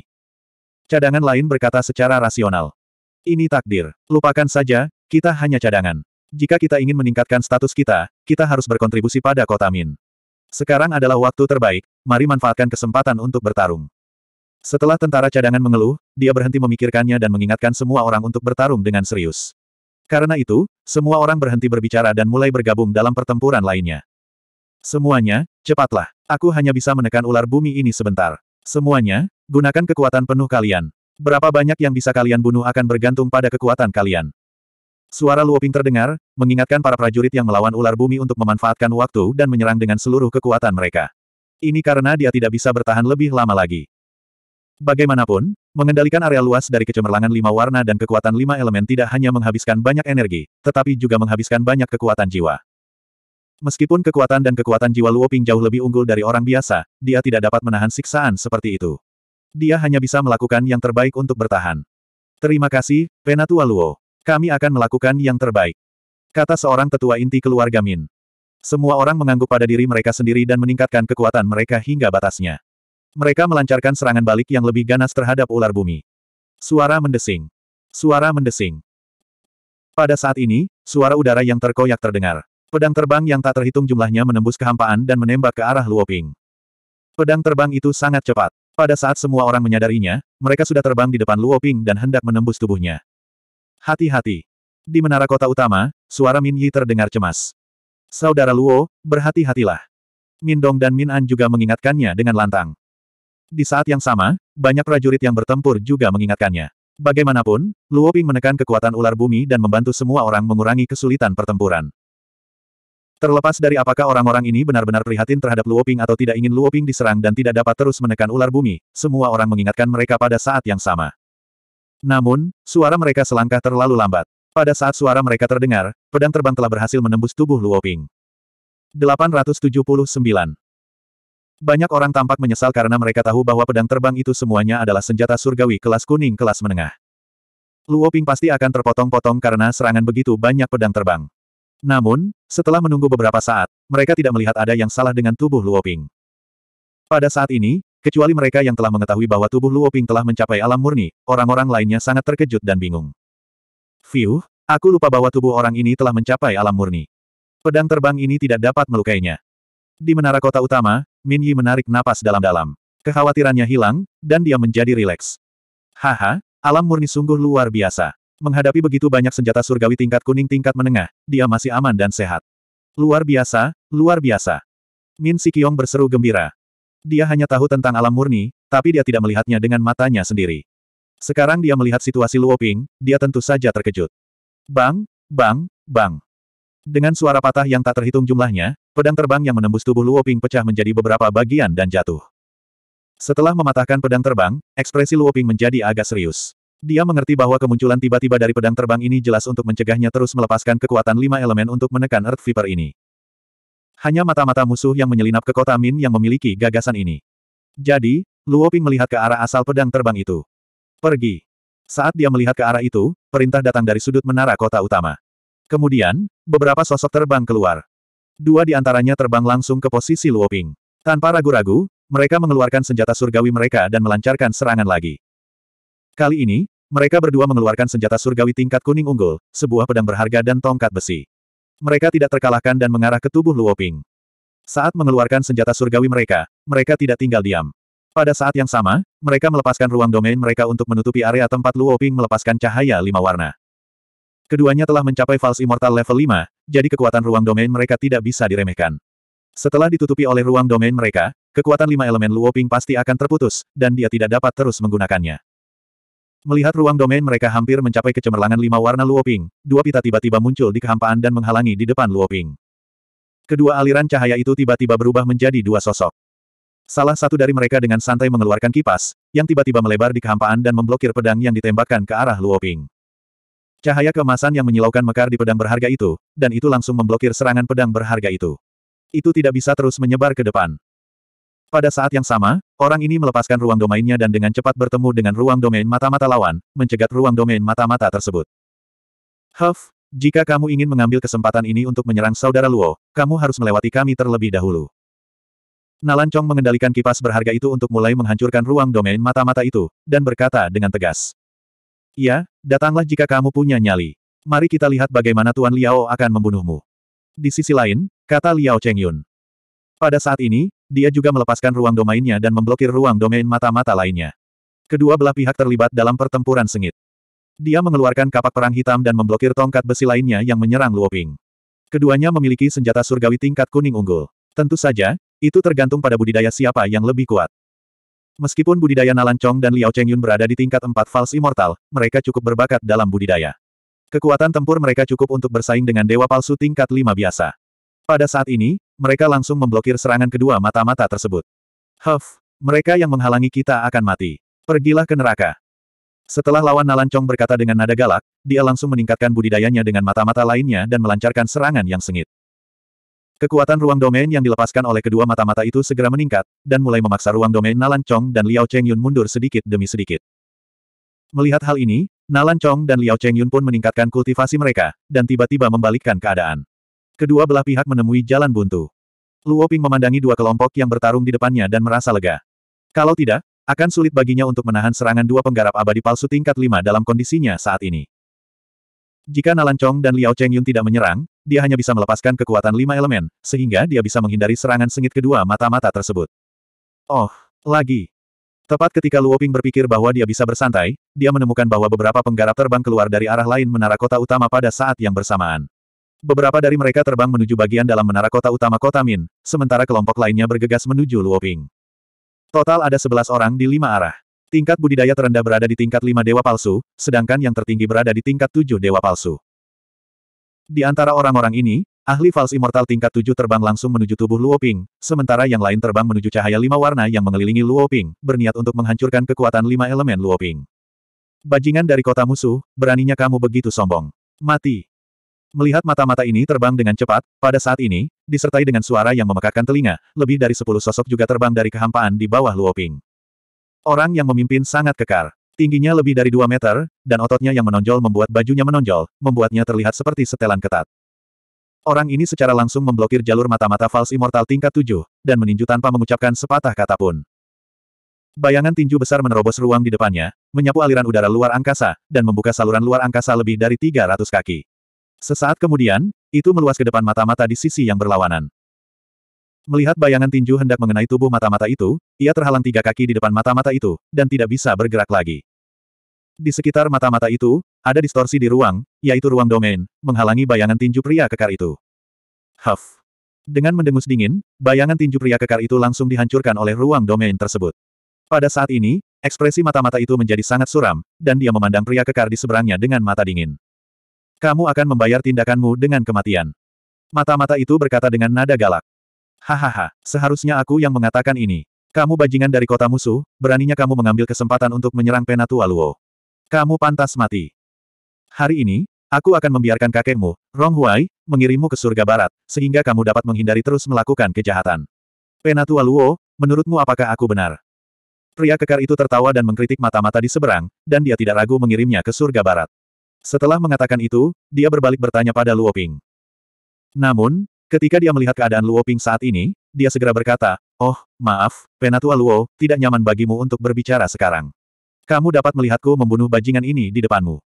Cadangan lain berkata secara rasional. Ini takdir. Lupakan saja, kita hanya cadangan. Jika kita ingin meningkatkan status kita, kita harus berkontribusi pada kota Min. Sekarang adalah waktu terbaik, mari manfaatkan kesempatan untuk bertarung. Setelah tentara cadangan mengeluh, dia berhenti memikirkannya dan mengingatkan semua orang untuk bertarung dengan serius. Karena itu, semua orang berhenti berbicara dan mulai bergabung dalam pertempuran lainnya. Semuanya, cepatlah. Aku hanya bisa menekan ular bumi ini sebentar. Semuanya, gunakan kekuatan penuh kalian. Berapa banyak yang bisa kalian bunuh akan bergantung pada kekuatan kalian. Suara Luoping terdengar, mengingatkan para prajurit yang melawan ular bumi untuk memanfaatkan waktu dan menyerang dengan seluruh kekuatan mereka. Ini karena dia tidak bisa bertahan lebih lama lagi. Bagaimanapun, mengendalikan area luas dari kecemerlangan lima warna dan kekuatan lima elemen tidak hanya menghabiskan banyak energi, tetapi juga menghabiskan banyak kekuatan jiwa. Meskipun kekuatan dan kekuatan jiwa Luo Ping jauh lebih unggul dari orang biasa, dia tidak dapat menahan siksaan seperti itu. Dia hanya bisa melakukan yang terbaik untuk bertahan. Terima kasih, Penatua Luo. Kami akan melakukan yang terbaik. Kata seorang tetua inti keluarga Min. Semua orang mengangguk pada diri mereka sendiri dan meningkatkan kekuatan mereka hingga batasnya. Mereka melancarkan serangan balik yang lebih ganas terhadap ular bumi. Suara mendesing. Suara mendesing. Pada saat ini, suara udara yang terkoyak terdengar. Pedang terbang yang tak terhitung jumlahnya menembus kehampaan dan menembak ke arah Luoping. Pedang terbang itu sangat cepat. Pada saat semua orang menyadarinya, mereka sudah terbang di depan Luoping dan hendak menembus tubuhnya. Hati-hati. Di menara kota utama, suara Min Yi terdengar cemas. Saudara Luo, berhati-hatilah. Min Dong dan Min An juga mengingatkannya dengan lantang. Di saat yang sama, banyak prajurit yang bertempur juga mengingatkannya. Bagaimanapun, Luo Ping menekan kekuatan ular bumi dan membantu semua orang mengurangi kesulitan pertempuran. Terlepas dari apakah orang-orang ini benar-benar prihatin terhadap Luo Ping atau tidak ingin Luo Ping diserang dan tidak dapat terus menekan ular bumi, semua orang mengingatkan mereka pada saat yang sama. Namun, suara mereka selangkah terlalu lambat. Pada saat suara mereka terdengar, pedang terbang telah berhasil menembus tubuh Luo Ping. 879 banyak orang tampak menyesal karena mereka tahu bahwa pedang terbang itu semuanya adalah senjata surgawi kelas kuning kelas menengah. Luo Ping pasti akan terpotong-potong karena serangan begitu banyak pedang terbang. Namun, setelah menunggu beberapa saat, mereka tidak melihat ada yang salah dengan tubuh Luo Ping. Pada saat ini, kecuali mereka yang telah mengetahui bahwa tubuh Luo Ping telah mencapai alam murni, orang-orang lainnya sangat terkejut dan bingung. Fiuh, aku lupa bahwa tubuh orang ini telah mencapai alam murni. Pedang terbang ini tidak dapat melukainya. Di menara kota utama, Min Yi menarik napas dalam-dalam. Kekhawatirannya hilang, dan dia menjadi rileks. Haha, alam murni sungguh luar biasa. Menghadapi begitu banyak senjata surgawi tingkat kuning tingkat menengah, dia masih aman dan sehat. Luar biasa, luar biasa. Min Si Kiong berseru gembira. Dia hanya tahu tentang alam murni, tapi dia tidak melihatnya dengan matanya sendiri. Sekarang dia melihat situasi Luoping, dia tentu saja terkejut. Bang, bang, bang. Dengan suara patah yang tak terhitung jumlahnya, pedang terbang yang menembus tubuh Luoping pecah menjadi beberapa bagian dan jatuh. Setelah mematahkan pedang terbang, ekspresi Luoping menjadi agak serius. Dia mengerti bahwa kemunculan tiba-tiba dari pedang terbang ini jelas untuk mencegahnya terus melepaskan kekuatan lima elemen untuk menekan Earth Viper ini. Hanya mata-mata musuh yang menyelinap ke kota Min yang memiliki gagasan ini. Jadi, Luoping melihat ke arah asal pedang terbang itu. Pergi. Saat dia melihat ke arah itu, perintah datang dari sudut menara kota utama. Kemudian, beberapa sosok terbang keluar. Dua di antaranya terbang langsung ke posisi Luoping. Tanpa ragu-ragu, mereka mengeluarkan senjata surgawi mereka dan melancarkan serangan lagi. Kali ini, mereka berdua mengeluarkan senjata surgawi tingkat kuning unggul, sebuah pedang berharga dan tongkat besi. Mereka tidak terkalahkan dan mengarah ke tubuh Luoping. Saat mengeluarkan senjata surgawi mereka, mereka tidak tinggal diam. Pada saat yang sama, mereka melepaskan ruang domain mereka untuk menutupi area tempat Luoping melepaskan cahaya lima warna. Keduanya telah mencapai False Immortal level 5, jadi kekuatan ruang domain mereka tidak bisa diremehkan. Setelah ditutupi oleh ruang domain mereka, kekuatan lima elemen Luoping pasti akan terputus, dan dia tidak dapat terus menggunakannya. Melihat ruang domain mereka hampir mencapai kecemerlangan lima warna Luoping, dua pita tiba-tiba muncul di kehampaan dan menghalangi di depan Luoping. Kedua aliran cahaya itu tiba-tiba berubah menjadi dua sosok. Salah satu dari mereka dengan santai mengeluarkan kipas, yang tiba-tiba melebar di kehampaan dan memblokir pedang yang ditembakkan ke arah Luoping. Cahaya kemasan yang menyilaukan mekar di pedang berharga itu, dan itu langsung memblokir serangan pedang berharga itu. Itu tidak bisa terus menyebar ke depan. Pada saat yang sama, orang ini melepaskan ruang domainnya dan dengan cepat bertemu dengan ruang domain mata-mata lawan, mencegat ruang domain mata-mata tersebut. Huff, jika kamu ingin mengambil kesempatan ini untuk menyerang saudara Luo, kamu harus melewati kami terlebih dahulu. Nalan Chong mengendalikan kipas berharga itu untuk mulai menghancurkan ruang domain mata-mata itu, dan berkata dengan tegas. Ya, datanglah jika kamu punya nyali. Mari kita lihat bagaimana Tuan Liao akan membunuhmu. Di sisi lain, kata Liao Chengyun. Pada saat ini, dia juga melepaskan ruang domainnya dan memblokir ruang domain mata-mata lainnya. Kedua belah pihak terlibat dalam pertempuran sengit. Dia mengeluarkan kapak perang hitam dan memblokir tongkat besi lainnya yang menyerang Luoping. Keduanya memiliki senjata surgawi tingkat kuning unggul. Tentu saja, itu tergantung pada budidaya siapa yang lebih kuat. Meskipun budidaya Nalan Chong dan Liao Chengyun berada di tingkat empat Fals Immortal, mereka cukup berbakat dalam budidaya. Kekuatan tempur mereka cukup untuk bersaing dengan dewa palsu tingkat lima biasa. Pada saat ini, mereka langsung memblokir serangan kedua mata-mata tersebut. Huff, mereka yang menghalangi kita akan mati. Pergilah ke neraka. Setelah lawan Nalan Chong berkata dengan nada galak, dia langsung meningkatkan budidayanya dengan mata-mata lainnya dan melancarkan serangan yang sengit. Kekuatan ruang domain yang dilepaskan oleh kedua mata-mata itu segera meningkat, dan mulai memaksa ruang domain Nalan Chong dan Liao Cheng mundur sedikit demi sedikit. Melihat hal ini, Nalan Chong dan Liao Cheng pun meningkatkan kultivasi mereka, dan tiba-tiba membalikkan keadaan. Kedua belah pihak menemui jalan buntu. Luo Ping memandangi dua kelompok yang bertarung di depannya dan merasa lega. Kalau tidak, akan sulit baginya untuk menahan serangan dua penggarap abadi palsu tingkat lima dalam kondisinya saat ini. Jika Nalan Chong dan Liao Cheng Yun tidak menyerang, dia hanya bisa melepaskan kekuatan lima elemen, sehingga dia bisa menghindari serangan sengit kedua mata-mata tersebut. Oh, lagi. Tepat ketika Luo Ping berpikir bahwa dia bisa bersantai, dia menemukan bahwa beberapa penggarap terbang keluar dari arah lain menara kota utama pada saat yang bersamaan. Beberapa dari mereka terbang menuju bagian dalam menara kota utama kota Min, sementara kelompok lainnya bergegas menuju Luo Ping. Total ada sebelas orang di lima arah. Tingkat budidaya terendah berada di tingkat 5 dewa palsu, sedangkan yang tertinggi berada di tingkat 7 dewa palsu. Di antara orang-orang ini, ahli fals Immortal tingkat 7 terbang langsung menuju tubuh Luoping, sementara yang lain terbang menuju cahaya lima warna yang mengelilingi Luoping, berniat untuk menghancurkan kekuatan lima elemen Luoping. Bajingan dari kota musuh, beraninya kamu begitu sombong. Mati. Melihat mata-mata ini terbang dengan cepat, pada saat ini, disertai dengan suara yang memekakkan telinga, lebih dari sepuluh sosok juga terbang dari kehampaan di bawah Luoping. Orang yang memimpin sangat kekar. Tingginya lebih dari 2 meter, dan ototnya yang menonjol membuat bajunya menonjol, membuatnya terlihat seperti setelan ketat. Orang ini secara langsung memblokir jalur mata-mata Fals Immortal tingkat 7, dan meninju tanpa mengucapkan sepatah kata pun. Bayangan tinju besar menerobos ruang di depannya, menyapu aliran udara luar angkasa, dan membuka saluran luar angkasa lebih dari 300 kaki. Sesaat kemudian, itu meluas ke depan mata-mata di sisi yang berlawanan. Melihat bayangan tinju hendak mengenai tubuh mata-mata itu, ia terhalang tiga kaki di depan mata-mata itu, dan tidak bisa bergerak lagi. Di sekitar mata-mata itu, ada distorsi di ruang, yaitu ruang domain, menghalangi bayangan tinju pria kekar itu. Huff. Dengan mendengus dingin, bayangan tinju pria kekar itu langsung dihancurkan oleh ruang domain tersebut. Pada saat ini, ekspresi mata-mata itu menjadi sangat suram, dan dia memandang pria kekar di seberangnya dengan mata dingin. Kamu akan membayar tindakanmu dengan kematian. Mata-mata itu berkata dengan nada galak. Hahaha, seharusnya aku yang mengatakan ini. Kamu bajingan dari kota musuh, beraninya kamu mengambil kesempatan untuk menyerang Penatua Luo. Kamu pantas mati. Hari ini, aku akan membiarkan kakekmu, Rong Huai, mengirimmu ke surga barat, sehingga kamu dapat menghindari terus melakukan kejahatan. Penatua Luo, menurutmu apakah aku benar? Pria kekar itu tertawa dan mengkritik mata-mata di seberang, dan dia tidak ragu mengirimnya ke surga barat. Setelah mengatakan itu, dia berbalik bertanya pada Luo Ping. Namun, Ketika dia melihat keadaan Luo Ping saat ini, dia segera berkata, Oh, maaf, Penatua Luo, tidak nyaman bagimu untuk berbicara sekarang. Kamu dapat melihatku membunuh bajingan ini di depanmu.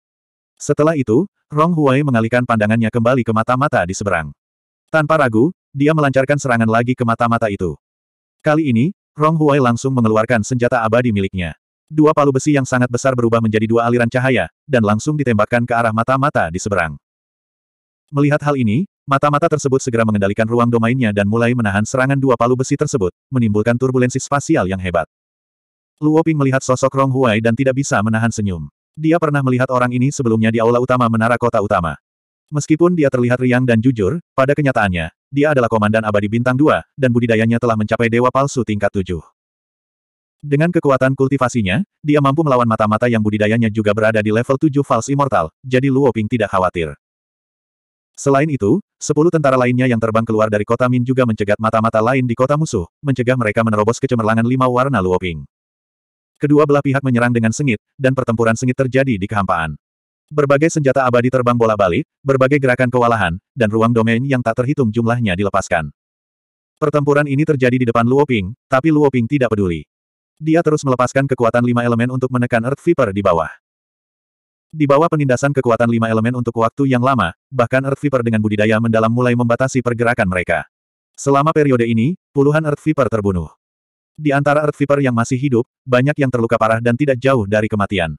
Setelah itu, Rong Huai mengalihkan pandangannya kembali ke mata-mata di seberang. Tanpa ragu, dia melancarkan serangan lagi ke mata-mata itu. Kali ini, Rong Huai langsung mengeluarkan senjata abadi miliknya. Dua palu besi yang sangat besar berubah menjadi dua aliran cahaya, dan langsung ditembakkan ke arah mata-mata di seberang. Melihat hal ini, Mata-mata tersebut segera mengendalikan ruang domainnya dan mulai menahan serangan dua palu besi tersebut, menimbulkan turbulensi spasial yang hebat. Luo Ping melihat sosok Rong Huai dan tidak bisa menahan senyum. Dia pernah melihat orang ini sebelumnya di aula utama menara kota utama. Meskipun dia terlihat riang dan jujur, pada kenyataannya, dia adalah komandan abadi bintang 2, dan budidayanya telah mencapai dewa palsu tingkat 7. Dengan kekuatan kultivasinya, dia mampu melawan mata-mata yang budidayanya juga berada di level 7 False Immortal, jadi Luo Ping tidak khawatir. Selain itu, sepuluh tentara lainnya yang terbang keluar dari kota Min juga mencegat mata-mata lain di kota musuh, mencegah mereka menerobos kecemerlangan lima warna Luoping. Kedua belah pihak menyerang dengan sengit, dan pertempuran sengit terjadi di kehampaan. Berbagai senjata abadi terbang bola balik, berbagai gerakan kewalahan, dan ruang domain yang tak terhitung jumlahnya dilepaskan. Pertempuran ini terjadi di depan Luoping, tapi Luoping tidak peduli. Dia terus melepaskan kekuatan lima elemen untuk menekan Earth Viper di bawah. Di bawah penindasan kekuatan lima elemen untuk waktu yang lama, bahkan Earth Viper dengan budidaya mendalam mulai membatasi pergerakan mereka. Selama periode ini, puluhan Earth Viper terbunuh. Di antara Earth Viper yang masih hidup, banyak yang terluka parah dan tidak jauh dari kematian.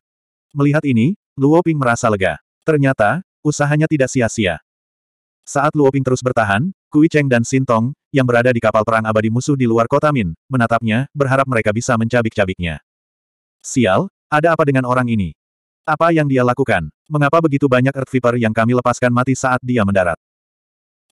Melihat ini, Luo Ping merasa lega. Ternyata, usahanya tidak sia-sia. Saat Luo Ping terus bertahan, Kui Cheng dan Sintong, yang berada di kapal perang abadi musuh di luar kota Min, menatapnya, berharap mereka bisa mencabik-cabiknya. Sial, ada apa dengan orang ini? Apa yang dia lakukan? Mengapa begitu banyak Earth Viper yang kami lepaskan mati saat dia mendarat?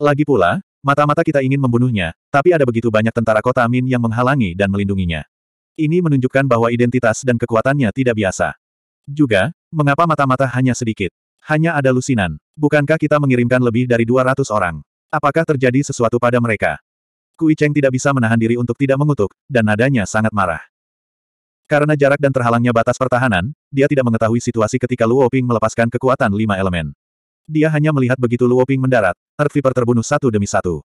Lagi pula, mata-mata kita ingin membunuhnya, tapi ada begitu banyak tentara kota Min yang menghalangi dan melindunginya. Ini menunjukkan bahwa identitas dan kekuatannya tidak biasa. Juga, mengapa mata-mata hanya sedikit? Hanya ada lusinan. Bukankah kita mengirimkan lebih dari 200 orang? Apakah terjadi sesuatu pada mereka? Kui Cheng tidak bisa menahan diri untuk tidak mengutuk, dan nadanya sangat marah. Karena jarak dan terhalangnya batas pertahanan, dia tidak mengetahui situasi ketika Luo Ping melepaskan kekuatan lima elemen. Dia hanya melihat begitu Luo Ping mendarat, Earth Viper terbunuh satu demi satu.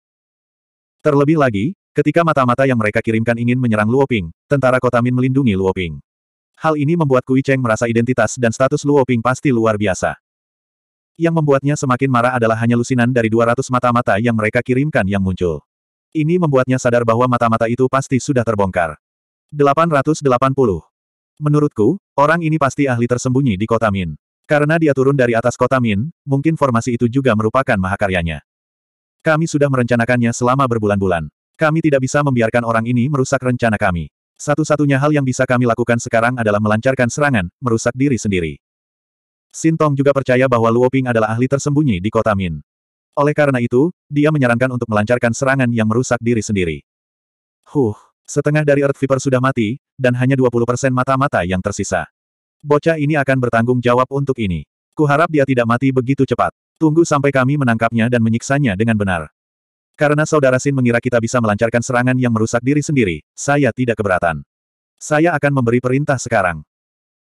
Terlebih lagi, ketika mata-mata yang mereka kirimkan ingin menyerang Luo Ping, tentara kota Min melindungi Luo Ping. Hal ini membuat Kui Cheng merasa identitas dan status Luo Ping pasti luar biasa. Yang membuatnya semakin marah adalah hanya lusinan dari 200 mata-mata yang mereka kirimkan yang muncul. Ini membuatnya sadar bahwa mata-mata itu pasti sudah terbongkar. 880. Menurutku, orang ini pasti ahli tersembunyi di kota Min. Karena dia turun dari atas kota Min, mungkin formasi itu juga merupakan mahakaryanya. Kami sudah merencanakannya selama berbulan-bulan. Kami tidak bisa membiarkan orang ini merusak rencana kami. Satu-satunya hal yang bisa kami lakukan sekarang adalah melancarkan serangan, merusak diri sendiri. Sintong juga percaya bahwa Luoping adalah ahli tersembunyi di kota Min. Oleh karena itu, dia menyarankan untuk melancarkan serangan yang merusak diri sendiri. Huh. Setengah dari Earth Viper sudah mati, dan hanya 20% mata-mata yang tersisa. Bocah ini akan bertanggung jawab untuk ini. Kuharap dia tidak mati begitu cepat. Tunggu sampai kami menangkapnya dan menyiksanya dengan benar. Karena Saudara Sin mengira kita bisa melancarkan serangan yang merusak diri sendiri, saya tidak keberatan. Saya akan memberi perintah sekarang.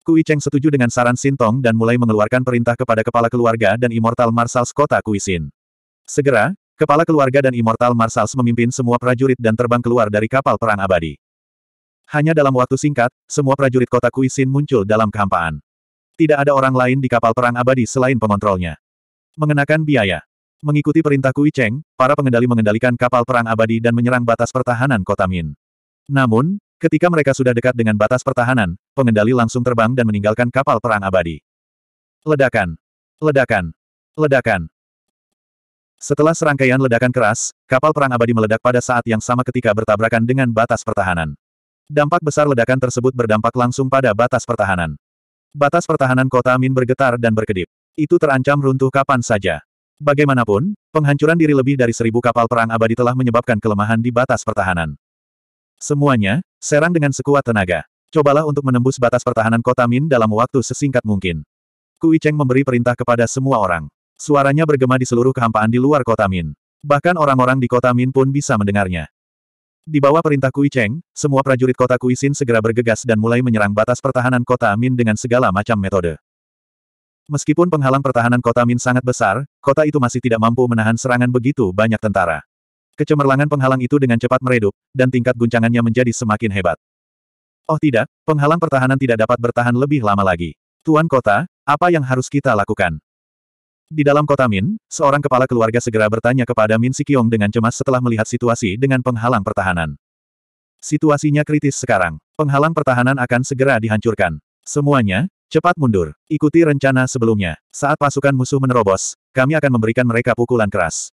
Kui Cheng setuju dengan saran Sintong dan mulai mengeluarkan perintah kepada kepala keluarga dan Immortal Marshals kota Kui Sin. Segera, Kepala keluarga dan Immortal Marsals memimpin semua prajurit dan terbang keluar dari kapal perang abadi. Hanya dalam waktu singkat, semua prajurit kota Kuisin muncul dalam kehampaan. Tidak ada orang lain di kapal perang abadi selain pengontrolnya. Mengenakan biaya. Mengikuti perintah Kui Cheng, para pengendali mengendalikan kapal perang abadi dan menyerang batas pertahanan kota Min. Namun, ketika mereka sudah dekat dengan batas pertahanan, pengendali langsung terbang dan meninggalkan kapal perang abadi. Ledakan. Ledakan. Ledakan. Setelah serangkaian ledakan keras, kapal perang abadi meledak pada saat yang sama ketika bertabrakan dengan batas pertahanan. Dampak besar ledakan tersebut berdampak langsung pada batas pertahanan. Batas pertahanan kota Min bergetar dan berkedip. Itu terancam runtuh kapan saja. Bagaimanapun, penghancuran diri lebih dari seribu kapal perang abadi telah menyebabkan kelemahan di batas pertahanan. Semuanya, serang dengan sekuat tenaga. Cobalah untuk menembus batas pertahanan kota Min dalam waktu sesingkat mungkin. Kui Cheng memberi perintah kepada semua orang. Suaranya bergema di seluruh kehampaan di luar kota Min. Bahkan orang-orang di kota Min pun bisa mendengarnya. Di bawah perintah Kui Cheng, semua prajurit kota Kui Xin segera bergegas dan mulai menyerang batas pertahanan kota Min dengan segala macam metode. Meskipun penghalang pertahanan kota Min sangat besar, kota itu masih tidak mampu menahan serangan begitu banyak tentara. Kecemerlangan penghalang itu dengan cepat meredup, dan tingkat guncangannya menjadi semakin hebat. Oh tidak, penghalang pertahanan tidak dapat bertahan lebih lama lagi. Tuan kota, apa yang harus kita lakukan? Di dalam kota Min, seorang kepala keluarga segera bertanya kepada Min Sikyong dengan cemas setelah melihat situasi dengan penghalang pertahanan. Situasinya kritis sekarang. Penghalang pertahanan akan segera dihancurkan. Semuanya, cepat mundur. Ikuti rencana sebelumnya. Saat pasukan musuh menerobos, kami akan memberikan mereka pukulan keras.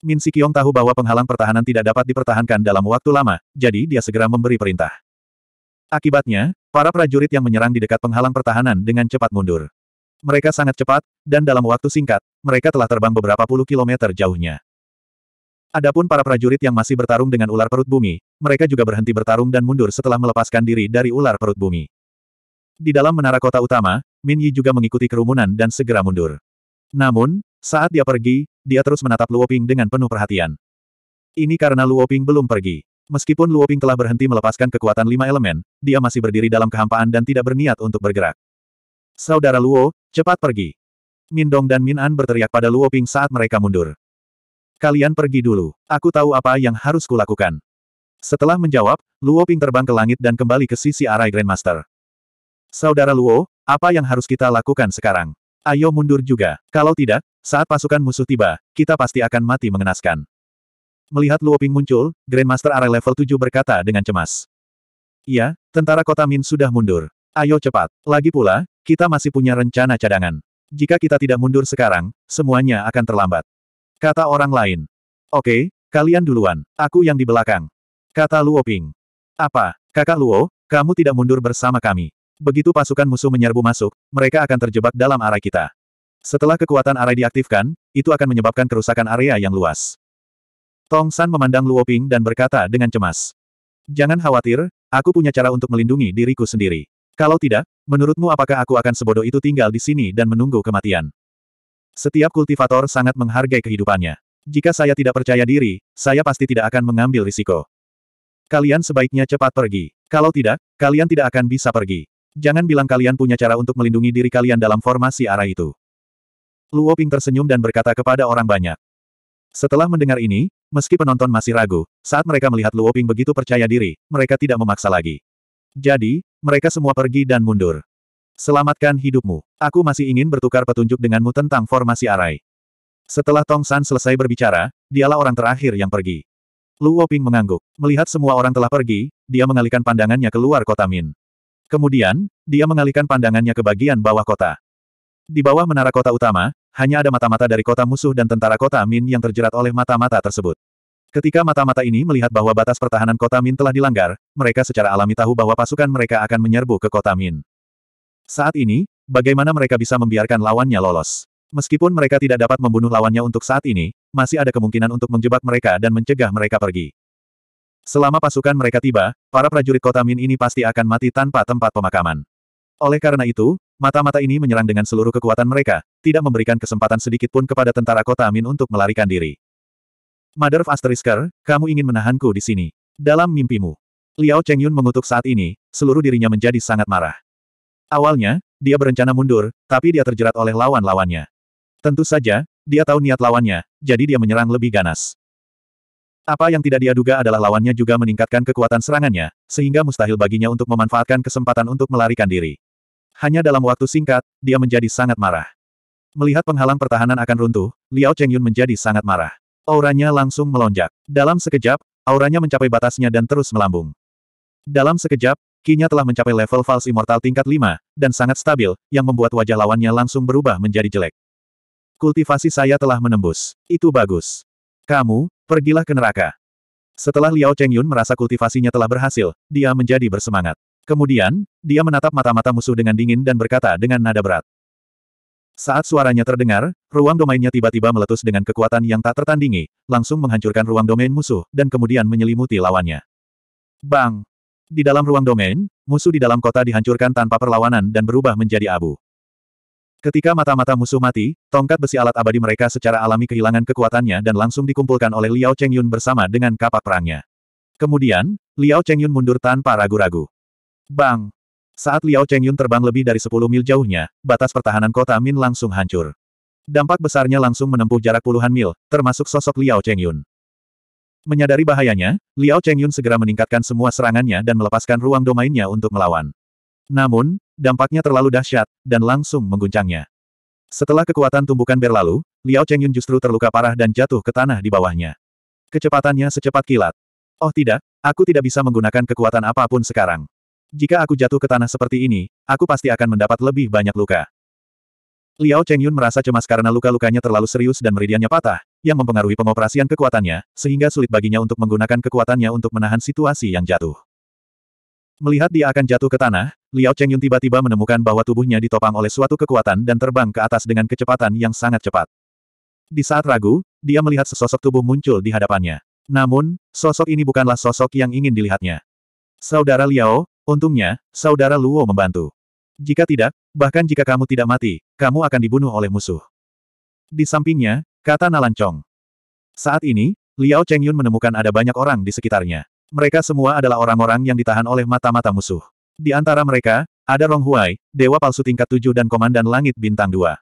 Min Sikyong tahu bahwa penghalang pertahanan tidak dapat dipertahankan dalam waktu lama, jadi dia segera memberi perintah. Akibatnya, para prajurit yang menyerang di dekat penghalang pertahanan dengan cepat mundur. Mereka sangat cepat, dan dalam waktu singkat, mereka telah terbang beberapa puluh kilometer jauhnya. Adapun para prajurit yang masih bertarung dengan ular perut bumi, mereka juga berhenti bertarung dan mundur setelah melepaskan diri dari ular perut bumi. Di dalam menara kota utama, Min Yi juga mengikuti kerumunan dan segera mundur. Namun, saat dia pergi, dia terus menatap Luoping dengan penuh perhatian. Ini karena Luoping belum pergi. Meskipun Luoping telah berhenti melepaskan kekuatan lima elemen, dia masih berdiri dalam kehampaan dan tidak berniat untuk bergerak. Saudara Luo, cepat pergi. Min Dong dan Min An berteriak pada Luo Ping saat mereka mundur. Kalian pergi dulu. Aku tahu apa yang harus kulakukan. Setelah menjawab, Luo Ping terbang ke langit dan kembali ke sisi arai Grandmaster. Saudara Luo, apa yang harus kita lakukan sekarang? Ayo mundur juga. Kalau tidak, saat pasukan musuh tiba, kita pasti akan mati mengenaskan. Melihat Luo Ping muncul, Grandmaster arai level 7 berkata dengan cemas. Iya, tentara kota Min sudah mundur. Ayo cepat. Lagi pula, kita masih punya rencana cadangan. Jika kita tidak mundur sekarang, semuanya akan terlambat. Kata orang lain. Oke, kalian duluan, aku yang di belakang. Kata Luo Ping. Apa, kakak Luo, kamu tidak mundur bersama kami. Begitu pasukan musuh menyerbu masuk, mereka akan terjebak dalam arah kita. Setelah kekuatan arai diaktifkan, itu akan menyebabkan kerusakan area yang luas. Tong San memandang Luo Ping dan berkata dengan cemas. Jangan khawatir, aku punya cara untuk melindungi diriku sendiri. Kalau tidak, menurutmu apakah aku akan sebodoh itu tinggal di sini dan menunggu kematian? Setiap kultivator sangat menghargai kehidupannya. Jika saya tidak percaya diri, saya pasti tidak akan mengambil risiko. Kalian sebaiknya cepat pergi. Kalau tidak, kalian tidak akan bisa pergi. Jangan bilang kalian punya cara untuk melindungi diri kalian dalam formasi arah itu. Luo Ping tersenyum dan berkata kepada orang banyak. Setelah mendengar ini, meski penonton masih ragu, saat mereka melihat Luo Ping begitu percaya diri, mereka tidak memaksa lagi. Jadi, mereka semua pergi dan mundur. Selamatkan hidupmu. Aku masih ingin bertukar petunjuk denganmu tentang formasi arai. Setelah Tong San selesai berbicara, dialah orang terakhir yang pergi. Lu Woping mengangguk. Melihat semua orang telah pergi, dia mengalihkan pandangannya keluar kota Min. Kemudian, dia mengalihkan pandangannya ke bagian bawah kota. Di bawah menara kota utama, hanya ada mata-mata dari kota musuh dan tentara kota Min yang terjerat oleh mata-mata tersebut. Ketika mata-mata ini melihat bahwa batas pertahanan kota Min telah dilanggar, mereka secara alami tahu bahwa pasukan mereka akan menyerbu ke kota Min. Saat ini, bagaimana mereka bisa membiarkan lawannya lolos? Meskipun mereka tidak dapat membunuh lawannya untuk saat ini, masih ada kemungkinan untuk menjebak mereka dan mencegah mereka pergi. Selama pasukan mereka tiba, para prajurit kota Min ini pasti akan mati tanpa tempat pemakaman. Oleh karena itu, mata-mata ini menyerang dengan seluruh kekuatan mereka, tidak memberikan kesempatan sedikit pun kepada tentara kota Min untuk melarikan diri. Mother of Asterisker, kamu ingin menahanku di sini. Dalam mimpimu. Liao Chengyun mengutuk saat ini, seluruh dirinya menjadi sangat marah. Awalnya, dia berencana mundur, tapi dia terjerat oleh lawan-lawannya. Tentu saja, dia tahu niat lawannya, jadi dia menyerang lebih ganas. Apa yang tidak dia duga adalah lawannya juga meningkatkan kekuatan serangannya, sehingga mustahil baginya untuk memanfaatkan kesempatan untuk melarikan diri. Hanya dalam waktu singkat, dia menjadi sangat marah. Melihat penghalang pertahanan akan runtuh, Liao Chengyun menjadi sangat marah auranya langsung melonjak. Dalam sekejap, auranya mencapai batasnya dan terus melambung. Dalam sekejap, kinya telah mencapai level False Immortal tingkat 5, dan sangat stabil, yang membuat wajah lawannya langsung berubah menjadi jelek. Kultivasi saya telah menembus. Itu bagus. Kamu, pergilah ke neraka. Setelah Liao Chengyun merasa kultivasinya telah berhasil, dia menjadi bersemangat. Kemudian, dia menatap mata-mata musuh dengan dingin dan berkata dengan nada berat. Saat suaranya terdengar, ruang domainnya tiba-tiba meletus dengan kekuatan yang tak tertandingi, langsung menghancurkan ruang domain musuh, dan kemudian menyelimuti lawannya. Bang! Di dalam ruang domain, musuh di dalam kota dihancurkan tanpa perlawanan dan berubah menjadi abu. Ketika mata-mata musuh mati, tongkat besi alat abadi mereka secara alami kehilangan kekuatannya dan langsung dikumpulkan oleh Liao Chengyun bersama dengan kapak perangnya. Kemudian, Liao Chengyun mundur tanpa ragu-ragu. Bang! Saat Liao Chengyun terbang lebih dari 10 mil jauhnya, batas pertahanan kota Min langsung hancur. Dampak besarnya langsung menempuh jarak puluhan mil, termasuk sosok Liao Chengyun. Menyadari bahayanya, Liao Chengyun segera meningkatkan semua serangannya dan melepaskan ruang domainnya untuk melawan. Namun, dampaknya terlalu dahsyat, dan langsung mengguncangnya. Setelah kekuatan tumbukan berlalu, Liao Chengyun justru terluka parah dan jatuh ke tanah di bawahnya. Kecepatannya secepat kilat. Oh tidak, aku tidak bisa menggunakan kekuatan apapun sekarang. Jika aku jatuh ke tanah seperti ini, aku pasti akan mendapat lebih banyak luka. Liao Chengyun merasa cemas karena luka-lukanya terlalu serius dan meridiannya patah, yang mempengaruhi pengoperasian kekuatannya, sehingga sulit baginya untuk menggunakan kekuatannya untuk menahan situasi yang jatuh. Melihat dia akan jatuh ke tanah, Liao Chengyun tiba-tiba menemukan bahwa tubuhnya ditopang oleh suatu kekuatan dan terbang ke atas dengan kecepatan yang sangat cepat. Di saat ragu, dia melihat sesosok tubuh muncul di hadapannya. Namun, sosok ini bukanlah sosok yang ingin dilihatnya. Saudara Liao, Untungnya, saudara Luo membantu. Jika tidak, bahkan jika kamu tidak mati, kamu akan dibunuh oleh musuh. Di sampingnya, kata Nalan Chong. Saat ini, Liao Chengyun menemukan ada banyak orang di sekitarnya. Mereka semua adalah orang-orang yang ditahan oleh mata-mata musuh. Di antara mereka, ada Rong Huai, Dewa Palsu tingkat 7 dan Komandan Langit Bintang 2.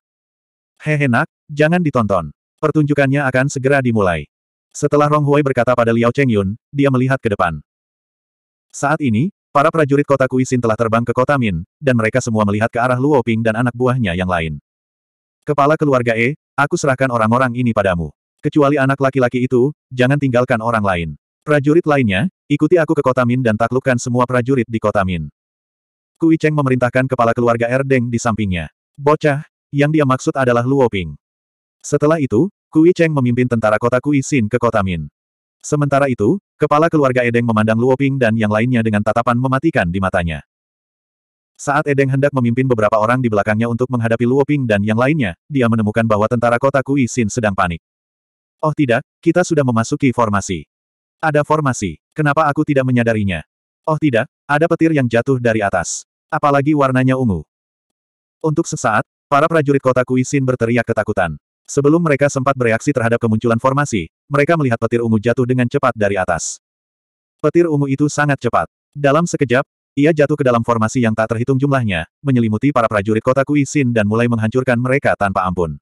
nak, jangan ditonton. Pertunjukannya akan segera dimulai. Setelah Rong Huai berkata pada Liao Chengyun, dia melihat ke depan. Saat ini, Para prajurit kota Kuisin telah terbang ke kota Min, dan mereka semua melihat ke arah Luo Ping dan anak buahnya yang lain. Kepala keluarga E, aku serahkan orang-orang ini padamu. Kecuali anak laki-laki itu, jangan tinggalkan orang lain. Prajurit lainnya, ikuti aku ke kota Min dan taklukkan semua prajurit di kota Min. Kui Cheng memerintahkan kepala keluarga Erdeng di sampingnya. Bocah, yang dia maksud adalah Luo Ping. Setelah itu, Kui Cheng memimpin tentara kota Kui Sin ke kota Min. Sementara itu, kepala keluarga Edeng memandang Luo Ping dan yang lainnya dengan tatapan mematikan di matanya. Saat Edeng hendak memimpin beberapa orang di belakangnya untuk menghadapi Luo Ping dan yang lainnya, dia menemukan bahwa tentara kota Kui Xin sedang panik. Oh tidak, kita sudah memasuki formasi. Ada formasi. Kenapa aku tidak menyadarinya? Oh tidak, ada petir yang jatuh dari atas. Apalagi warnanya ungu. Untuk sesaat, para prajurit kota Kui Xin berteriak ketakutan. Sebelum mereka sempat bereaksi terhadap kemunculan formasi, mereka melihat petir ungu jatuh dengan cepat dari atas. Petir ungu itu sangat cepat. Dalam sekejap, ia jatuh ke dalam formasi yang tak terhitung jumlahnya, menyelimuti para prajurit kota Kuisin dan mulai menghancurkan mereka tanpa ampun.